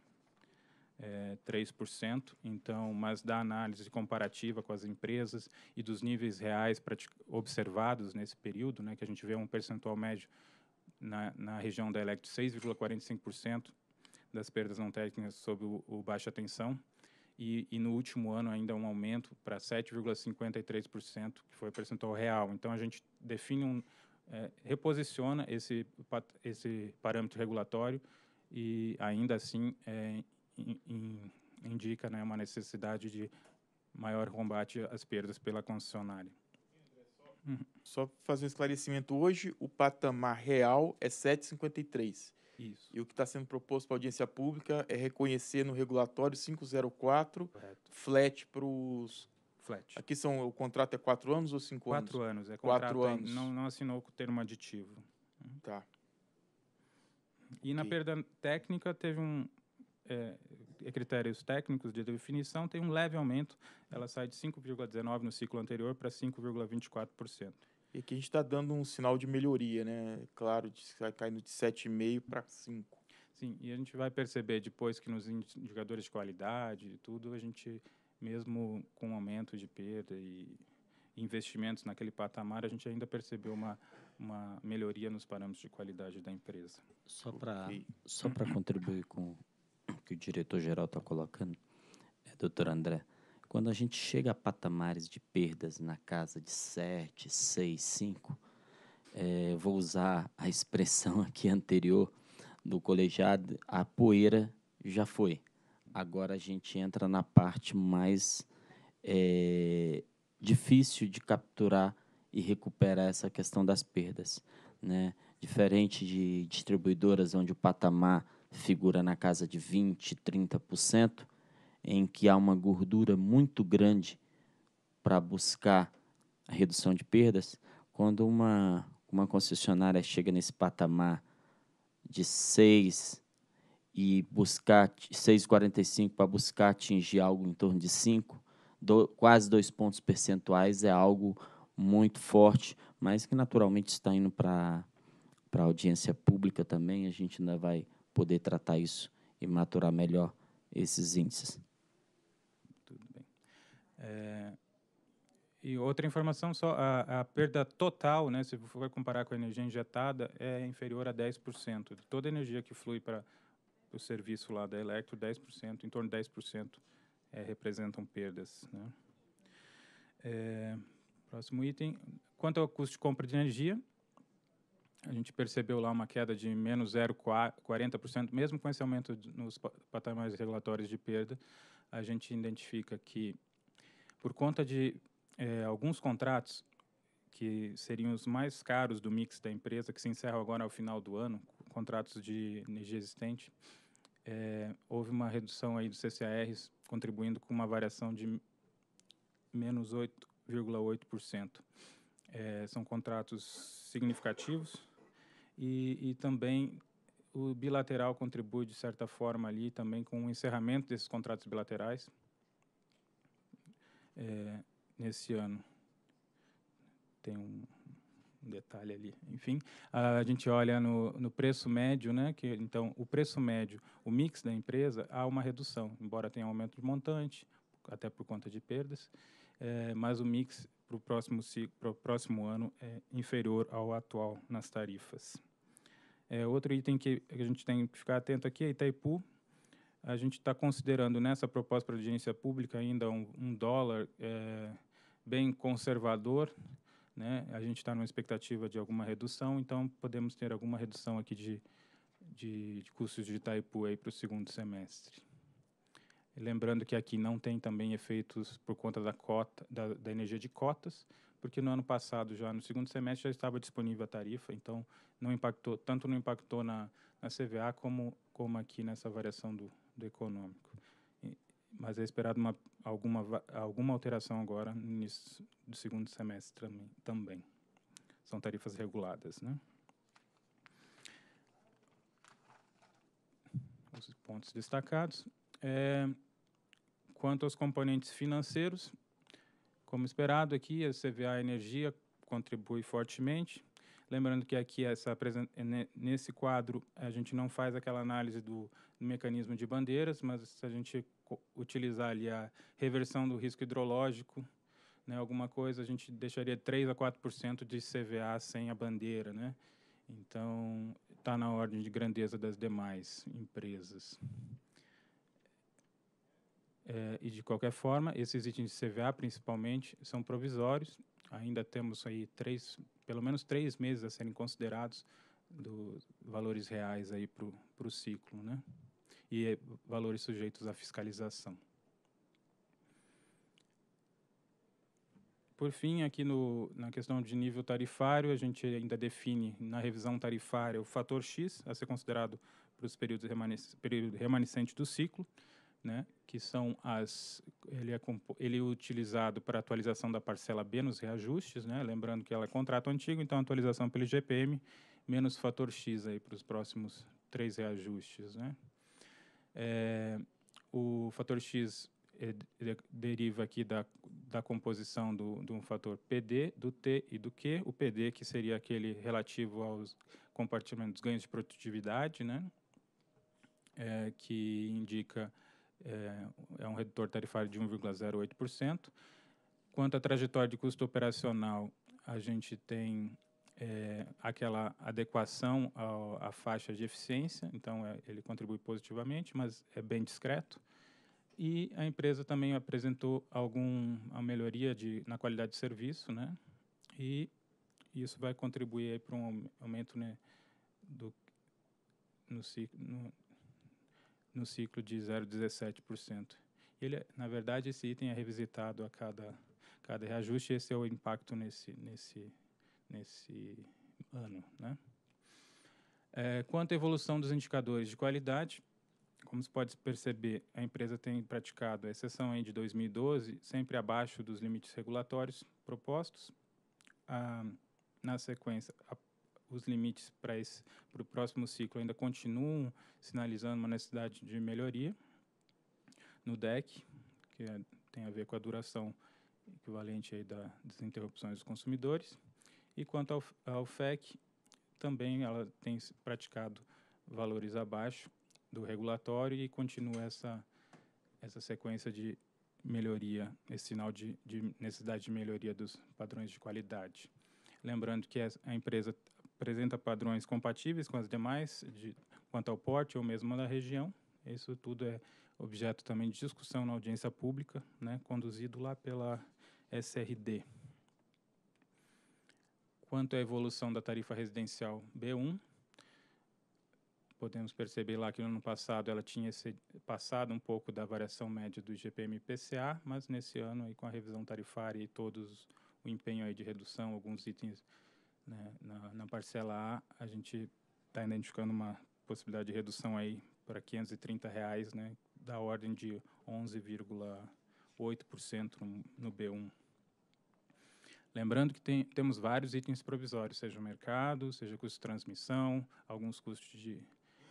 Speaker 13: é, eh, então, mas da análise comparativa com as empresas e dos níveis reais observados nesse período, né, que a gente vê um percentual médio na, na região da Electro 6,45% das perdas não técnicas sob o, o baixa tensão. E, e, no último ano ainda um aumento para 7,53%, que foi o percentual real. Então a gente define um, é, reposiciona esse, esse parâmetro regulatório e ainda assim é, in, in, indica né, uma necessidade de maior combate às perdas pela concessionária. Uhum.
Speaker 1: Só fazer um esclarecimento. Hoje, o patamar real é 7,53. Isso. E o que está sendo proposto para a audiência pública é reconhecer no regulatório 504, Correto. flat para os Flat. Aqui são o contrato é quatro anos ou cinco quatro anos? anos é quatro anos.
Speaker 13: não, não assinou com o termo aditivo. Tá. E okay. na perda técnica teve um. É, é critérios técnicos de definição, tem um leve aumento, ela sai de 5,19% no ciclo anterior para 5,24%. E aqui a gente está dando um sinal de melhoria, né? Claro, de, vai caindo de 7,5 para 5. Sim, e a gente vai perceber depois que nos indicadores de qualidade e tudo, a gente, mesmo com aumento de perda e investimentos naquele patamar, a gente ainda percebeu uma, uma melhoria nos parâmetros de qualidade da empresa.
Speaker 8: Só para okay. contribuir com que o diretor-geral está colocando, é, doutor André, quando a gente chega a patamares de perdas na casa de 7, 6, 5, é, vou usar a expressão aqui anterior do colegiado, a poeira já foi. Agora a gente entra na parte mais é, difícil de capturar e recuperar essa questão das perdas. Né? Diferente de distribuidoras onde o patamar figura na casa de 20%, 30%, em que há uma gordura muito grande para buscar a redução de perdas, quando uma, uma concessionária chega nesse patamar de 6 e buscar 6,45 para buscar atingir algo em torno de 5, do, quase dois pontos percentuais é algo muito forte, mas que naturalmente está indo para a audiência pública também. A gente ainda vai poder tratar isso e maturar melhor esses índices.
Speaker 13: Tudo bem. É, e outra informação só, a, a, perda total, né, se for comparar com a energia injetada, é inferior a 10%. De toda a energia que flui para o serviço lá da Electro, 10%, em torno de 10% é, representam perdas. Né? É, próximo item. Quanto ao custo de compra de energia, a gente percebeu lá uma queda de menos 0,40%, mesmo com esse aumento nos patamares regulatórios de perda, a gente identifica que, por conta de é, alguns contratos que seriam os mais caros do mix da empresa, que se encerram agora ao final do ano, contratos de energia existente, é, houve uma redução aí dos CCARs, contribuindo com uma variação de menos 8,8%. É, são contratos significativos, e, e também o bilateral contribui de certa forma ali também com o encerramento desses contratos bilaterais é, nesse ano. Tem um, detalhe ali. Enfim, a gente olha no, no, preço médio, né? Que então o preço médio, o mix da empresa há uma redução, embora tenha aumento de montante, até por conta de perdas, é, mas o mix para o próximo, ciclo, próximo ano é inferior ao atual nas tarifas. É, outro item que a gente tem que ficar atento aqui é Itaipu. A gente está considerando nessa proposta para audiência pública ainda um, um dólar é, bem conservador. Né? A gente está numa expectativa de alguma redução, então podemos ter alguma redução aqui de, de, de custos de Itaipu para o segundo semestre. Lembrando que aqui não tem também efeitos por conta da cota da, da, energia de cotas, porque no ano passado, já no segundo semestre, já estava disponível a tarifa, então não impactou, tanto não impactou na, na CVA como, como aqui nessa variação do, do econômico. E, mas é esperado uma, alguma, alguma alteração agora no início do segundo semestre também. São tarifas reguladas, né? Os pontos destacados. É, quanto aos componentes financeiros, como esperado aqui, a CVA Energia contribui fortemente. Lembrando que aqui essa, é, nesse quadro a gente não faz aquela análise do mecanismo de bandeiras, mas se a gente utilizar ali a reversão do risco hidrológico, né, alguma coisa, a gente deixaria 3 a 4% de CVA sem a bandeira, né? Então, está na ordem de grandeza das demais empresas. É, e de qualquer forma, esses itens de CVA, principalmente, são provisórios. Ainda temos aí três, pelo menos três meses a serem considerados dos valores reais aí para o ciclo, né? E é, valores sujeitos à fiscalização. Por fim, aqui no, na questão de nível tarifário, a gente ainda define na revisão tarifária o fator X a ser considerado para os períodos remanescentes período remanescente do ciclo né, que são as ele é, ele é utilizado para atualização da parcela B nos reajustes, né, lembrando que ela é contrato antigo, então atualização pelo IGPM menos fator X aí para os próximos três reajustes, né. É, o fator X é, é deriva aqui da, da composição do, do um fator PD, do T e do Q. O PD que seria aquele relativo aos compartimentos ganhos de produtividade, né, é, que indica é, é um redutor tarifário de 1,08%. Quanto à trajetória de custo operacional, a gente tem é, aquela adequação ao, à faixa de eficiência, então é, ele contribui positivamente, mas é bem discreto. E a empresa também apresentou alguma melhoria de, na qualidade de serviço, né? E isso vai contribuir para um aumento né, do, no, no, no ciclo de 0,17%. Ele, é, na verdade, esse item é revisitado a cada, cada reajuste, esse é o impacto nesse, nesse, nesse ano. Né? É, quanto à evolução dos indicadores de qualidade, como se pode perceber, a empresa tem praticado, a exceção aí de 2012, sempre abaixo dos limites regulatórios propostos. Ah, na sequência, a os limites para o próximo ciclo ainda continuam sinalizando uma necessidade de melhoria no DEC, que é, tem a ver com a duração equivalente aí da, das interrupções dos consumidores. E quanto ao, ao FEC, também ela tem praticado valores abaixo do regulatório e continua essa, essa sequência de melhoria, esse sinal de, de necessidade de melhoria dos padrões de qualidade. Lembrando que a empresa apresenta padrões compatíveis com as demais de, quanto ao porte ou mesmo da região. Isso tudo é objeto também de discussão na audiência pública, né, conduzido lá pela SRD. Quanto à evolução da tarifa residencial B1, podemos perceber lá que no ano passado ela tinha passado um pouco da variação média do IGPM-PCA, mas nesse ano aí com a revisão tarifária e todos o empenho aí de redução, alguns itens né? Na, na parcela A, a gente está identificando uma possibilidade de redução aí para 530 reais, né, da ordem de 11,8% no, no B1. Lembrando que tem, temos vários itens provisórios, seja o mercado, seja custo de transmissão, alguns custos de,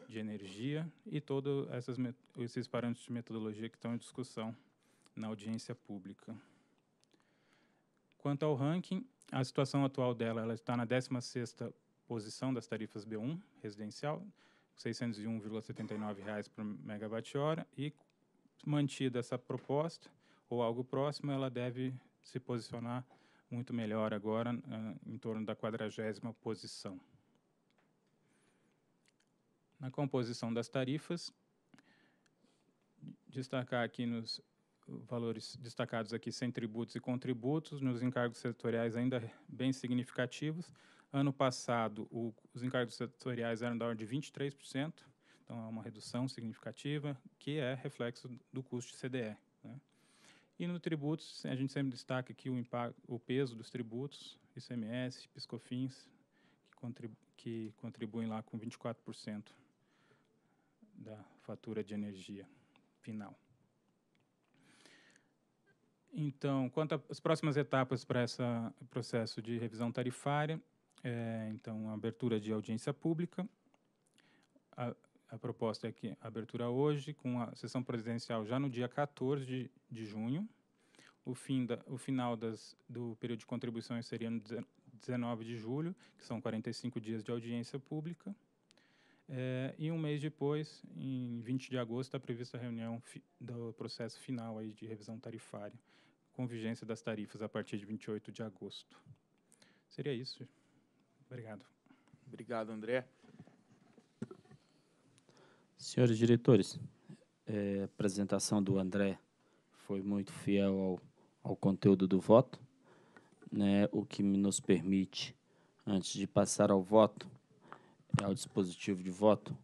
Speaker 13: de energia e todos esses parâmetros de metodologia que estão em discussão na audiência pública. Quanto ao ranking, a situação atual dela ela está na 16ª posição das tarifas B1 residencial, R$ 601,79 por megawatt-hora e mantida essa proposta ou algo próximo, ela deve se posicionar muito melhor agora, ah, em torno da 40 posição. Na composição das tarifas, destacar aqui nos valores destacados aqui sem tributos e contributos, nos encargos setoriais ainda bem significativos. Ano passado, o, os encargos setoriais eram da ordem de 23%, então é uma redução significativa, que é reflexo do custo de CDE. Né? E no tributos, a gente sempre destaca aqui o, impacto, o peso dos tributos, ICMS, PiscoFins, que, contribu que contribuem lá com 24% da fatura de energia final. Então, quanto às próximas etapas para esse processo de revisão tarifária, é, então, a abertura de audiência pública, a, a proposta é que abertura hoje, com a sessão presidencial já no dia 14 de, de junho, o, fim da, o final das, do período de contribuições seria no 19 de julho, que são 45 dias de audiência pública, é, e um mês depois, em 20 de agosto, está prevista a reunião do processo final aí de revisão tarifária com vigência das tarifas a partir de 28 de agosto. Seria isso. Obrigado. Obrigado, André.
Speaker 8: Senhores diretores, é, a apresentação do André foi muito fiel ao, ao conteúdo do voto, né, o que nos permite, antes de passar ao voto, ao dispositivo de voto,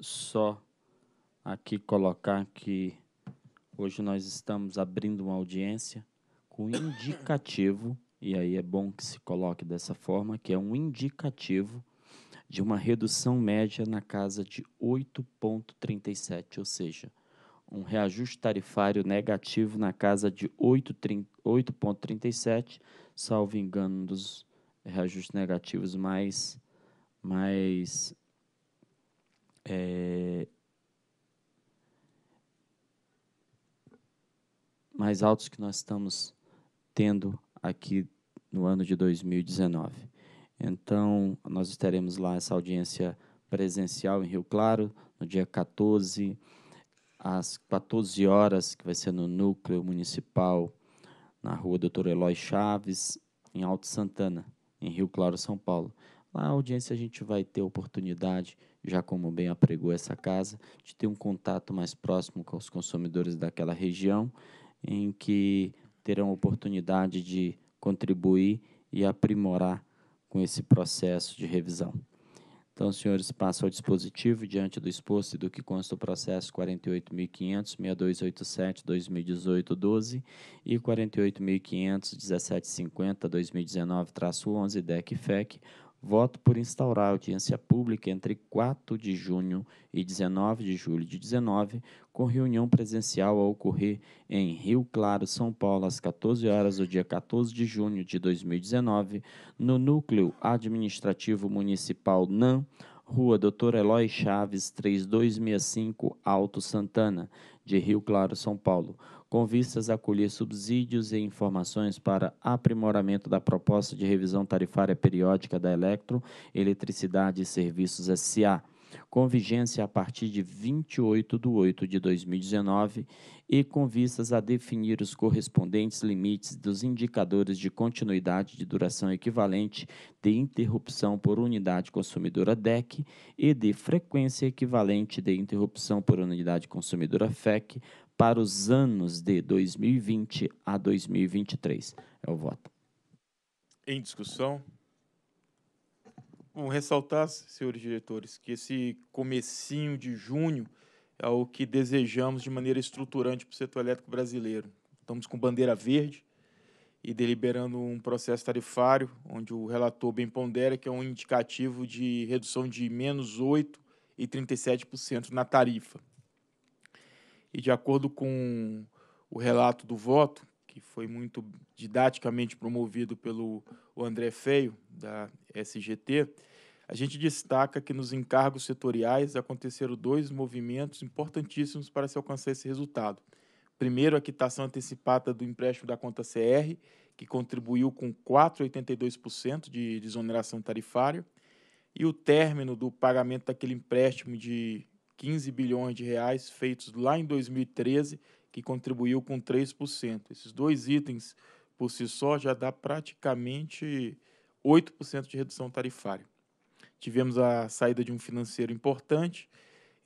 Speaker 8: só aqui colocar que Hoje nós estamos abrindo uma audiência com indicativo, e aí é bom que se coloque dessa forma, que é um indicativo de uma redução média na casa de 8,37, ou seja, um reajuste tarifário negativo na casa de 8,37, salvo engano, um dos reajustes negativos mais, mais é, mais altos que nós estamos tendo aqui no ano de 2019. Então, nós estaremos lá essa audiência presencial em Rio Claro, no dia 14, às 14 horas, que vai ser no Núcleo Municipal, na rua Doutor Eloy Chaves, em Alto Santana, em Rio Claro, São Paulo. Lá a audiência a gente vai ter oportunidade, já como bem apregou essa casa, de ter um contato mais próximo com os consumidores daquela região em que terão oportunidade de contribuir e aprimorar com esse processo de revisão. Então, senhores, passo ao dispositivo diante do exposto e do que consta o processo 48.500.6287-2018-12 e 48.500.1750-2019-11 DEC-FEC, voto por instaurar audiência pública entre 4 de junho e 19 de julho de 19, com reunião presencial a ocorrer em Rio Claro, São Paulo, às 14 horas do dia 14 de junho de 2019, no Núcleo Administrativo Municipal NAM, Rua Dr Eloy Chaves, 3265, Alto Santana, de Rio Claro, São Paulo com vistas a colher subsídios e informações para aprimoramento da proposta de revisão tarifária periódica da Electro, Eletricidade e Serviços S.A., com vigência a partir de 28 de 8 de 2019 e com vistas a definir os correspondentes limites dos indicadores de continuidade de duração equivalente de interrupção por unidade consumidora DEC e de frequência equivalente de interrupção por unidade consumidora FEC para os anos de 2020 a 2023. É o voto.
Speaker 1: Em discussão? Vou ressaltar, senhores diretores, que esse comecinho de junho é o que desejamos de maneira estruturante para o setor elétrico brasileiro. Estamos com bandeira verde e deliberando um processo tarifário, onde o relator bem pondera que é um indicativo de redução de menos 8,37% e na tarifa e de acordo com o relato do voto, que foi muito didaticamente promovido pelo André Feio, da SGT, a gente destaca que nos encargos setoriais aconteceram dois movimentos importantíssimos para se alcançar esse resultado. Primeiro, a quitação antecipada do empréstimo da conta CR, que contribuiu com 4,82% de desoneração tarifária, e o término do pagamento daquele empréstimo de 15 bilhões de reais feitos lá em 2013, que contribuiu com 3%. Esses dois itens por si só já dá praticamente 8% de redução tarifária. Tivemos a saída de um financeiro importante,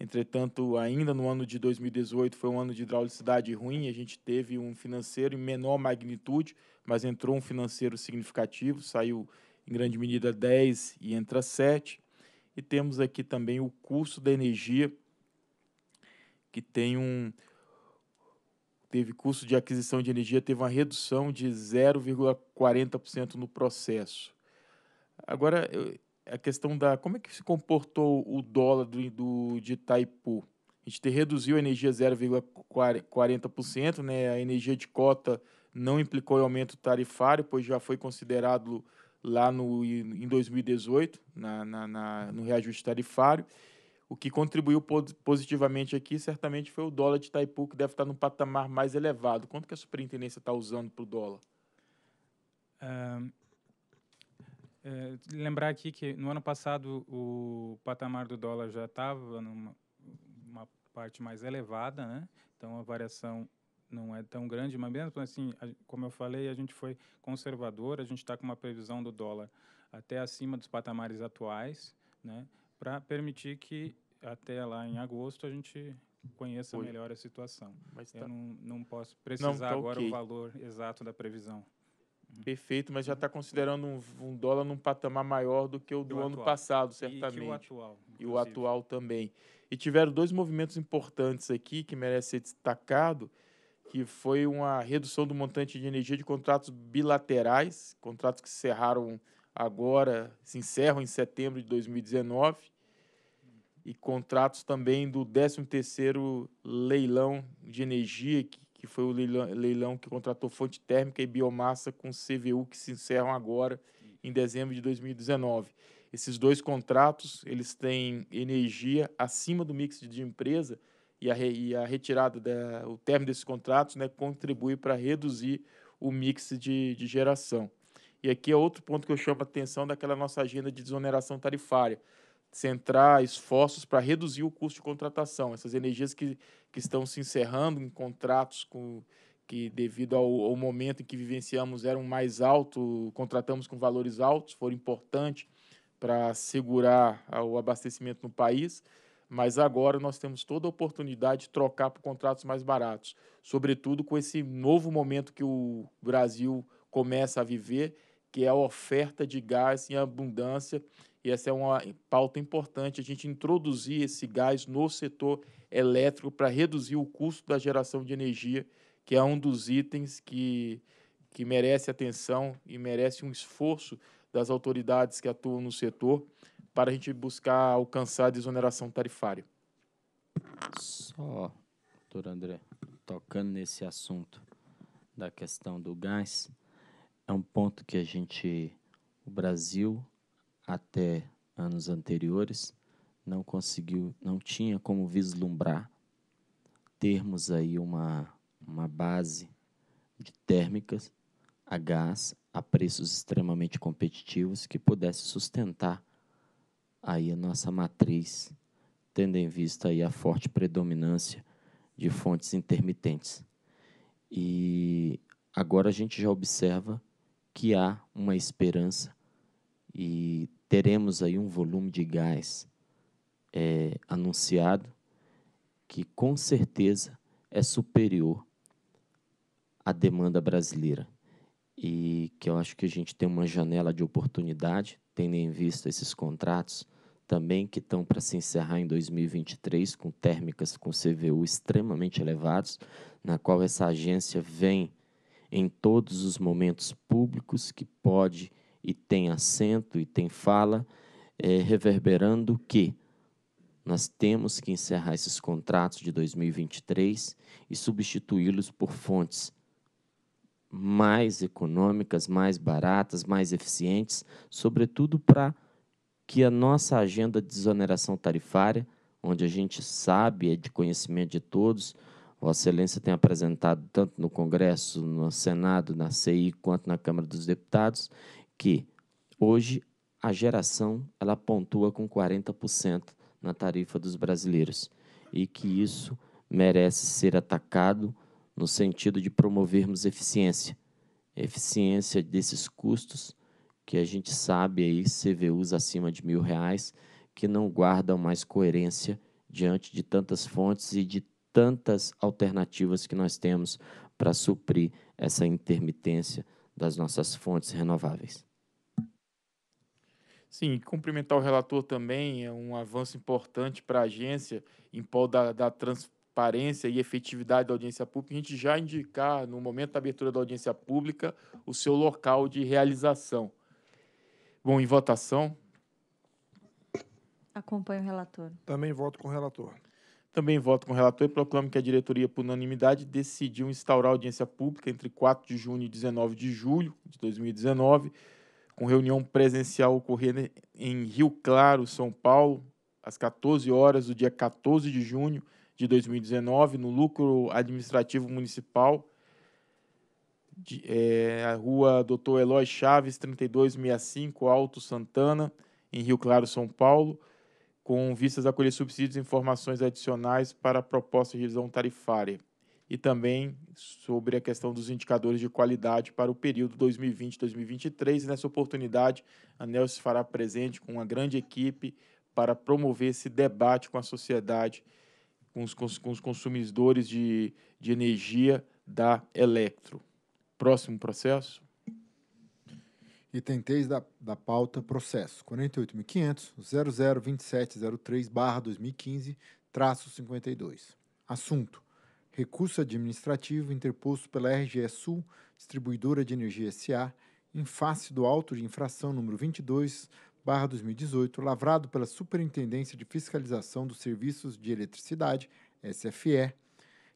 Speaker 1: entretanto, ainda no ano de 2018 foi um ano de hidraulicidade ruim, a gente teve um financeiro em menor magnitude, mas entrou um financeiro significativo, saiu em grande medida 10 e entra 7. E temos aqui também o custo da energia, que tem um teve custo de aquisição de energia teve uma redução de 0,40% no processo. Agora, a questão da como é que se comportou o dólar do, do de Itaipu? A gente reduziu a energia 0,40%, né? A energia de cota não implicou em aumento tarifário, pois já foi considerado lá no, em 2018, na, na, na no reajuste tarifário. O que contribuiu positivamente aqui certamente foi o dólar de Itaipu, que deve estar num patamar mais elevado.
Speaker 13: Quanto que a superintendência está usando para o dólar? é, lembrar aqui que no ano passado o patamar do dólar já estava numa parte mais elevada, né? então a variação não é tão grande, mas mesmo assim, como eu falei, a gente foi conservador, a gente está com uma previsão do dólar até acima dos patamares atuais, né? para permitir que até lá em agosto a gente conheça Oi. melhor a situação. Mas tá... Eu não, não posso precisar não, tá agora okay. o valor exato da previsão. Perfeito, mas já está considerando um, um,
Speaker 1: dólar num patamar maior do que o do, do ano passado, certamente. E o atual. Inclusive. E o atual também. E tiveram dois movimentos importantes aqui que merece ser destacado, que foi uma redução do montante de energia de contratos bilaterais, contratos que se encerraram agora, se encerram em setembro de 2019, e contratos também do 13º leilão de energia, que, que foi o leilão, leilão, que contratou fonte térmica e biomassa com CVU, que se encerram agora em dezembro de 2019. Esses dois contratos, eles têm energia acima do mix de empresa e a, re, e a retirada, da, o término desses contratos né, contribui para reduzir o mix de, de geração. E aqui é outro ponto que eu chamo a atenção daquela nossa agenda de desoneração tarifária centrar esforços para reduzir o custo de contratação. Essas energias que, que estão se encerrando em contratos com, que, devido ao, ao momento em que vivenciamos, eram mais altos, contratamos com valores altos, foram importantes para segurar o abastecimento no país. Mas agora nós temos toda a oportunidade de trocar por contratos mais baratos, sobretudo com esse novo momento que o Brasil começa a viver, que é a oferta de gás em abundância e essa é uma pauta importante, a gente introduzir esse gás no setor elétrico para reduzir o custo da geração de energia, que é um dos itens que, que merece atenção e merece um esforço das autoridades que atuam no setor para a gente buscar alcançar a desoneração tarifária.
Speaker 8: Só, doutor André, tocando nesse assunto da questão do gás, é um ponto que a gente, o Brasil até anos anteriores não conseguiu, não tinha como vislumbrar termos aí uma, uma base de térmicas a gás a preços extremamente competitivos que pudesse sustentar aí a nossa matriz, tendo em vista aí a forte predominância de fontes intermitentes. E agora a gente já observa que há uma esperança e teremos aí um volume de gás é, anunciado que com certeza é superior à demanda brasileira e que eu acho que a gente tem uma janela de oportunidade, tendo em vista esses contratos também que estão para se encerrar em 2023 com térmicas com CVU extremamente elevados, na qual essa agência vem em todos os momentos públicos que pode e tem assento e tem fala, é, reverberando que nós temos que encerrar esses contratos de 2023 e substituí-los por fontes mais econômicas, mais baratas, mais eficientes, sobretudo para que a nossa agenda de desoneração tarifária, onde a gente sabe, é de conhecimento de todos, Vossa Excelência tem apresentado tanto no Congresso, no Senado, na CI, quanto na Câmara dos Deputados, que hoje a geração ela pontua com 40% na tarifa dos brasileiros e que isso merece ser atacado no sentido de promovermos eficiência, eficiência desses custos que a gente sabe aí CVUs acima de mil reais que não guardam mais coerência diante de tantas fontes e de tantas alternativas que nós temos para suprir essa intermitência das nossas fontes renováveis.
Speaker 1: Sim, cumprimentar o relator também é um avanço importante para a agência em prol da, da, transparência e efetividade da audiência pública. A gente já indicar, no momento da abertura da audiência pública, o seu local de realização. Bom, em votação.
Speaker 4: Acompanho o relator. Também voto com o
Speaker 1: relator. Também voto com o relator e proclamo que a diretoria, por unanimidade, decidiu instaurar audiência pública entre 4 de junho e 19 de julho de 2019, com reunião presencial ocorrendo em Rio Claro, São Paulo, às 14 horas do dia 14 de junho de 2019, no lucro administrativo municipal, de, é, a rua Doutor Eloy Chaves, 3265, Alto Santana, em Rio Claro, São Paulo com vistas a colher subsídios e informações adicionais para a proposta de revisão tarifária e também sobre a questão dos indicadores de qualidade para o período 2020-2023. Nessa oportunidade, a Nel se fará presente com uma grande equipe para promover esse debate com a sociedade, com os, com os consumidores de, de energia da Electro. Próximo processo.
Speaker 2: Item 3 da, da pauta, processo 48.500.002703-2015, traço 52. Assunto, recurso administrativo interposto pela RGE Sul, distribuidora de energia S.A., em face do auto de infração número 22, barra 2018, lavrado pela Superintendência de Fiscalização dos Serviços de Eletricidade, SFE,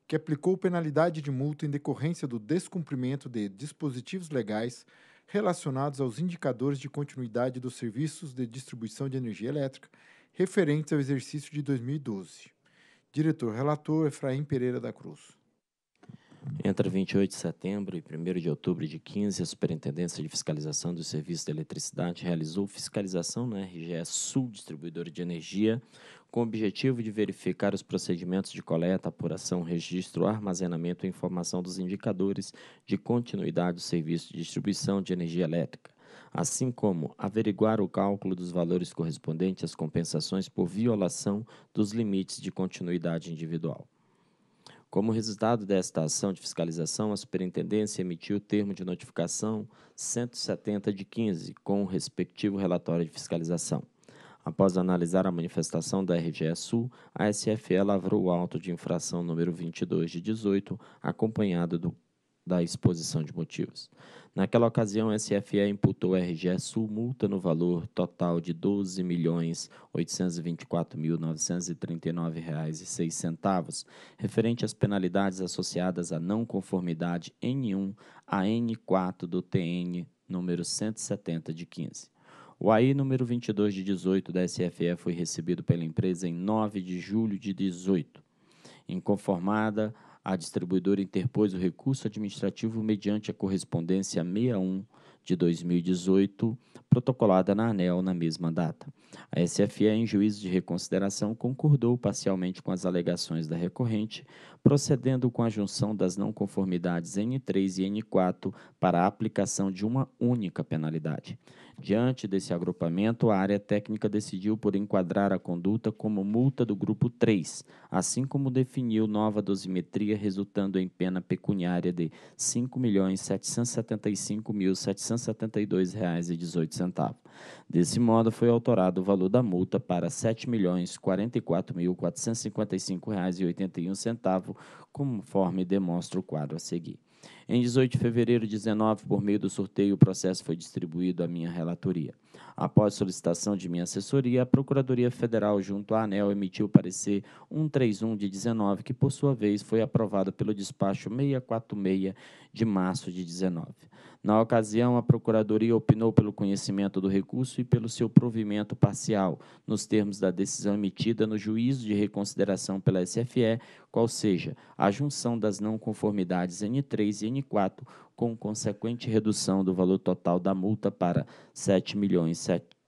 Speaker 2: que aplicou penalidade de multa em decorrência do descumprimento de dispositivos legais relacionados aos indicadores de continuidade dos serviços de distribuição de energia elétrica referentes ao exercício de 2012. Diretor relator Efraim Pereira da Cruz.
Speaker 8: Entre 28 de setembro e 1 de outubro de 15, a Superintendência de Fiscalização do Serviço de Eletricidade realizou fiscalização na RGE Sul Distribuidora de Energia, com o objetivo de verificar os procedimentos de coleta, apuração, registro, armazenamento e informação dos indicadores de continuidade do serviço de distribuição de energia elétrica assim como averiguar o cálculo dos valores correspondentes às compensações por violação dos limites de continuidade individual. Como resultado desta ação de fiscalização, a Superintendência emitiu o termo de notificação 170 de 15, com o respectivo relatório de fiscalização. Após analisar a manifestação da RGE Sul, a SFE lavrou o auto de infração número 22 de 18, acompanhado do da exposição de motivos. Naquela ocasião, a SFE imputou à RGE Sul multa no valor total de R$ 12.824.939,06, referente às penalidades associadas à não conformidade N1 a N4 do TN número 170 de 15. O AI número 22 de 18 da SFE foi recebido pela empresa em 9 de julho de 18. Inconformada, a distribuidora interpôs o recurso administrativo mediante a correspondência 61 de 2018, protocolada na ANEL na mesma data. A SFE, em juízo de reconsideração, concordou parcialmente com as alegações da recorrente, procedendo com a junção das não conformidades N3 e N4 para a aplicação de uma única penalidade. Diante desse agrupamento, a área técnica decidiu por enquadrar a conduta como multa do grupo 3, assim como definiu nova dosimetria resultando em pena pecuniária de R$ 5.775.772,18. Desse modo, foi autorado o valor da multa para R$ 7.044.455,81, conforme demonstra o quadro a seguir. Em 18 de fevereiro de 19, por meio do sorteio, o processo foi distribuído à minha relatoria. Após solicitação de minha assessoria, a Procuradoria Federal, junto à ANEL, emitiu o parecer 131 de 19, que, por sua vez, foi aprovado pelo despacho 646 de março de 19. Na ocasião, a Procuradoria opinou pelo conhecimento do recurso e pelo seu provimento parcial, nos termos da decisão emitida no juízo de reconsideração pela SFE, qual seja a junção das não conformidades N3 e N4, com consequente redução do valor total da multa para R$ 7 milhões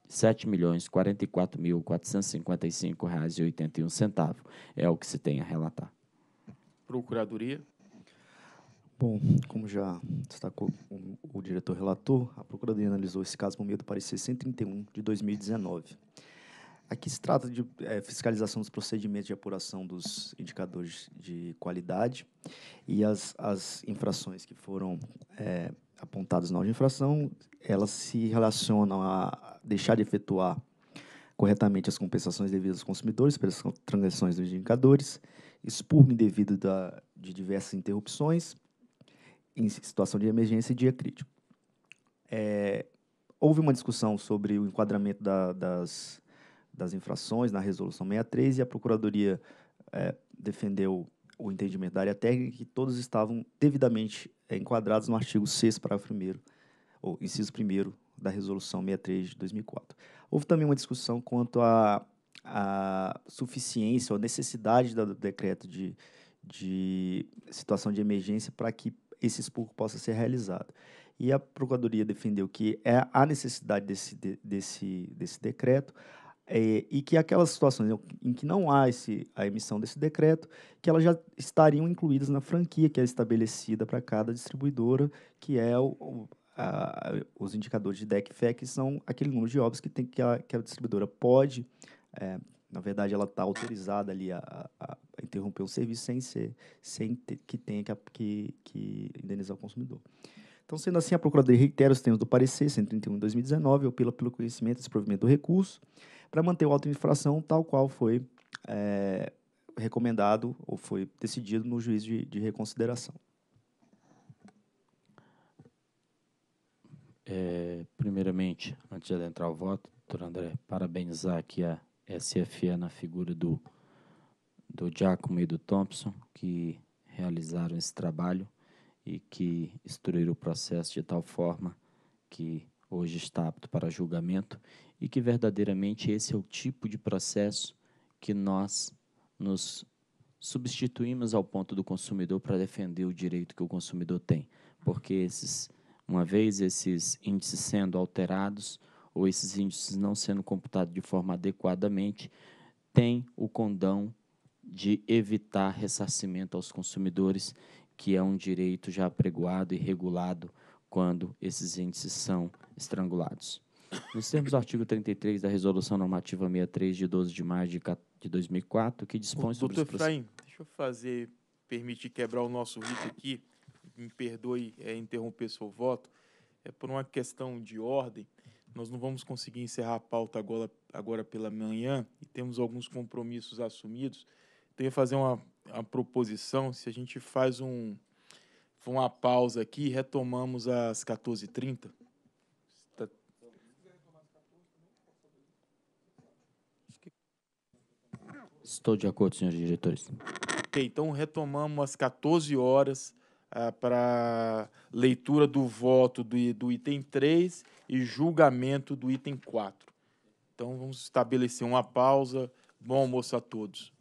Speaker 8: 7 milhões mil reais e centavo
Speaker 7: é o que se tem a relatar.
Speaker 1: Procuradoria.
Speaker 7: Bom, como já destacou o, o diretor relator, a Procuradoria analisou esse caso por meio do parecer 131 de 2019. Aqui se trata de é, fiscalização dos procedimentos de apuração dos indicadores de qualidade e as, as infrações que foram é, apontadas na infração, elas se relacionam a deixar de efetuar corretamente as compensações devidas aos consumidores pelas transações dos indicadores, expurgo indevido da, de diversas interrupções, em situação de emergência e dia crítico. É, houve uma discussão sobre o enquadramento da, das, das infrações na Resolução 63 e a Procuradoria é, defendeu o entendimento da área técnica que todos estavam devidamente é, enquadrados no artigo 6 parágrafo 1 ou inciso 1 da Resolução 63 de 2004. Houve também uma discussão quanto à a suficiência ou necessidade do decreto de, de situação de emergência para que esse expurgo possa ser realizado. E a Procuradoria defendeu que é a necessidade desse, de, desse, desse decreto é, e que aquelas situações em que não há esse, a emissão desse decreto, que elas já estariam incluídas na franquia que é estabelecida para cada distribuidora, que é o, o a, os indicadores de DECFEC, que são aquele número de obras que, tem, que, a, que a distribuidora pode é, na verdade, ela está autorizada ali a, a, interromper o serviço sem ser, sem ter, que tenha que, que, indenizar o consumidor. Então, sendo assim, a Procuradoria reitera os termos do parecer 131 de 2019, ou pelo conhecimento e desprovimento do recurso, para manter o auto infração tal qual foi é, recomendado ou foi decidido no juízo de, de reconsideração.
Speaker 8: É, primeiramente, antes de adentrar o voto, doutor André, parabenizar aqui a SFE na figura do, do Giacomo e do Thompson, que realizaram esse trabalho e que instruíram o processo de tal forma que hoje está apto para julgamento e que verdadeiramente esse é o tipo de processo que nós nos substituímos ao ponto do consumidor para defender o direito que o consumidor tem, porque esses, uma vez esses índices sendo alterados, ou esses índices não sendo computados de forma adequadamente, tem o condão de evitar ressarcimento aos consumidores, que é um direito já apregoado e regulado quando esses índices são estrangulados. Nos termos do artigo 33 da Resolução Normativa 63, de 12 de maio de 2004, que dispõe sobre... Doutor os... Efraim,
Speaker 1: deixa eu fazer, permitir quebrar o nosso ritmo aqui, me perdoe é, interromper seu voto, é por uma questão de ordem, nós não vamos conseguir encerrar a pauta agora, agora pela manhã e temos alguns compromissos assumidos. Então, eu ia fazer uma, uma proposição: se a gente faz um, uma pausa aqui e retomamos às 14h30. Tá.
Speaker 8: Estou de acordo, senhores diretores.
Speaker 1: Ok, então retomamos às 14 horas ah, para leitura do voto do, do item 3 e julgamento do item 4. Então, vamos estabelecer uma pausa. Bom almoço a todos.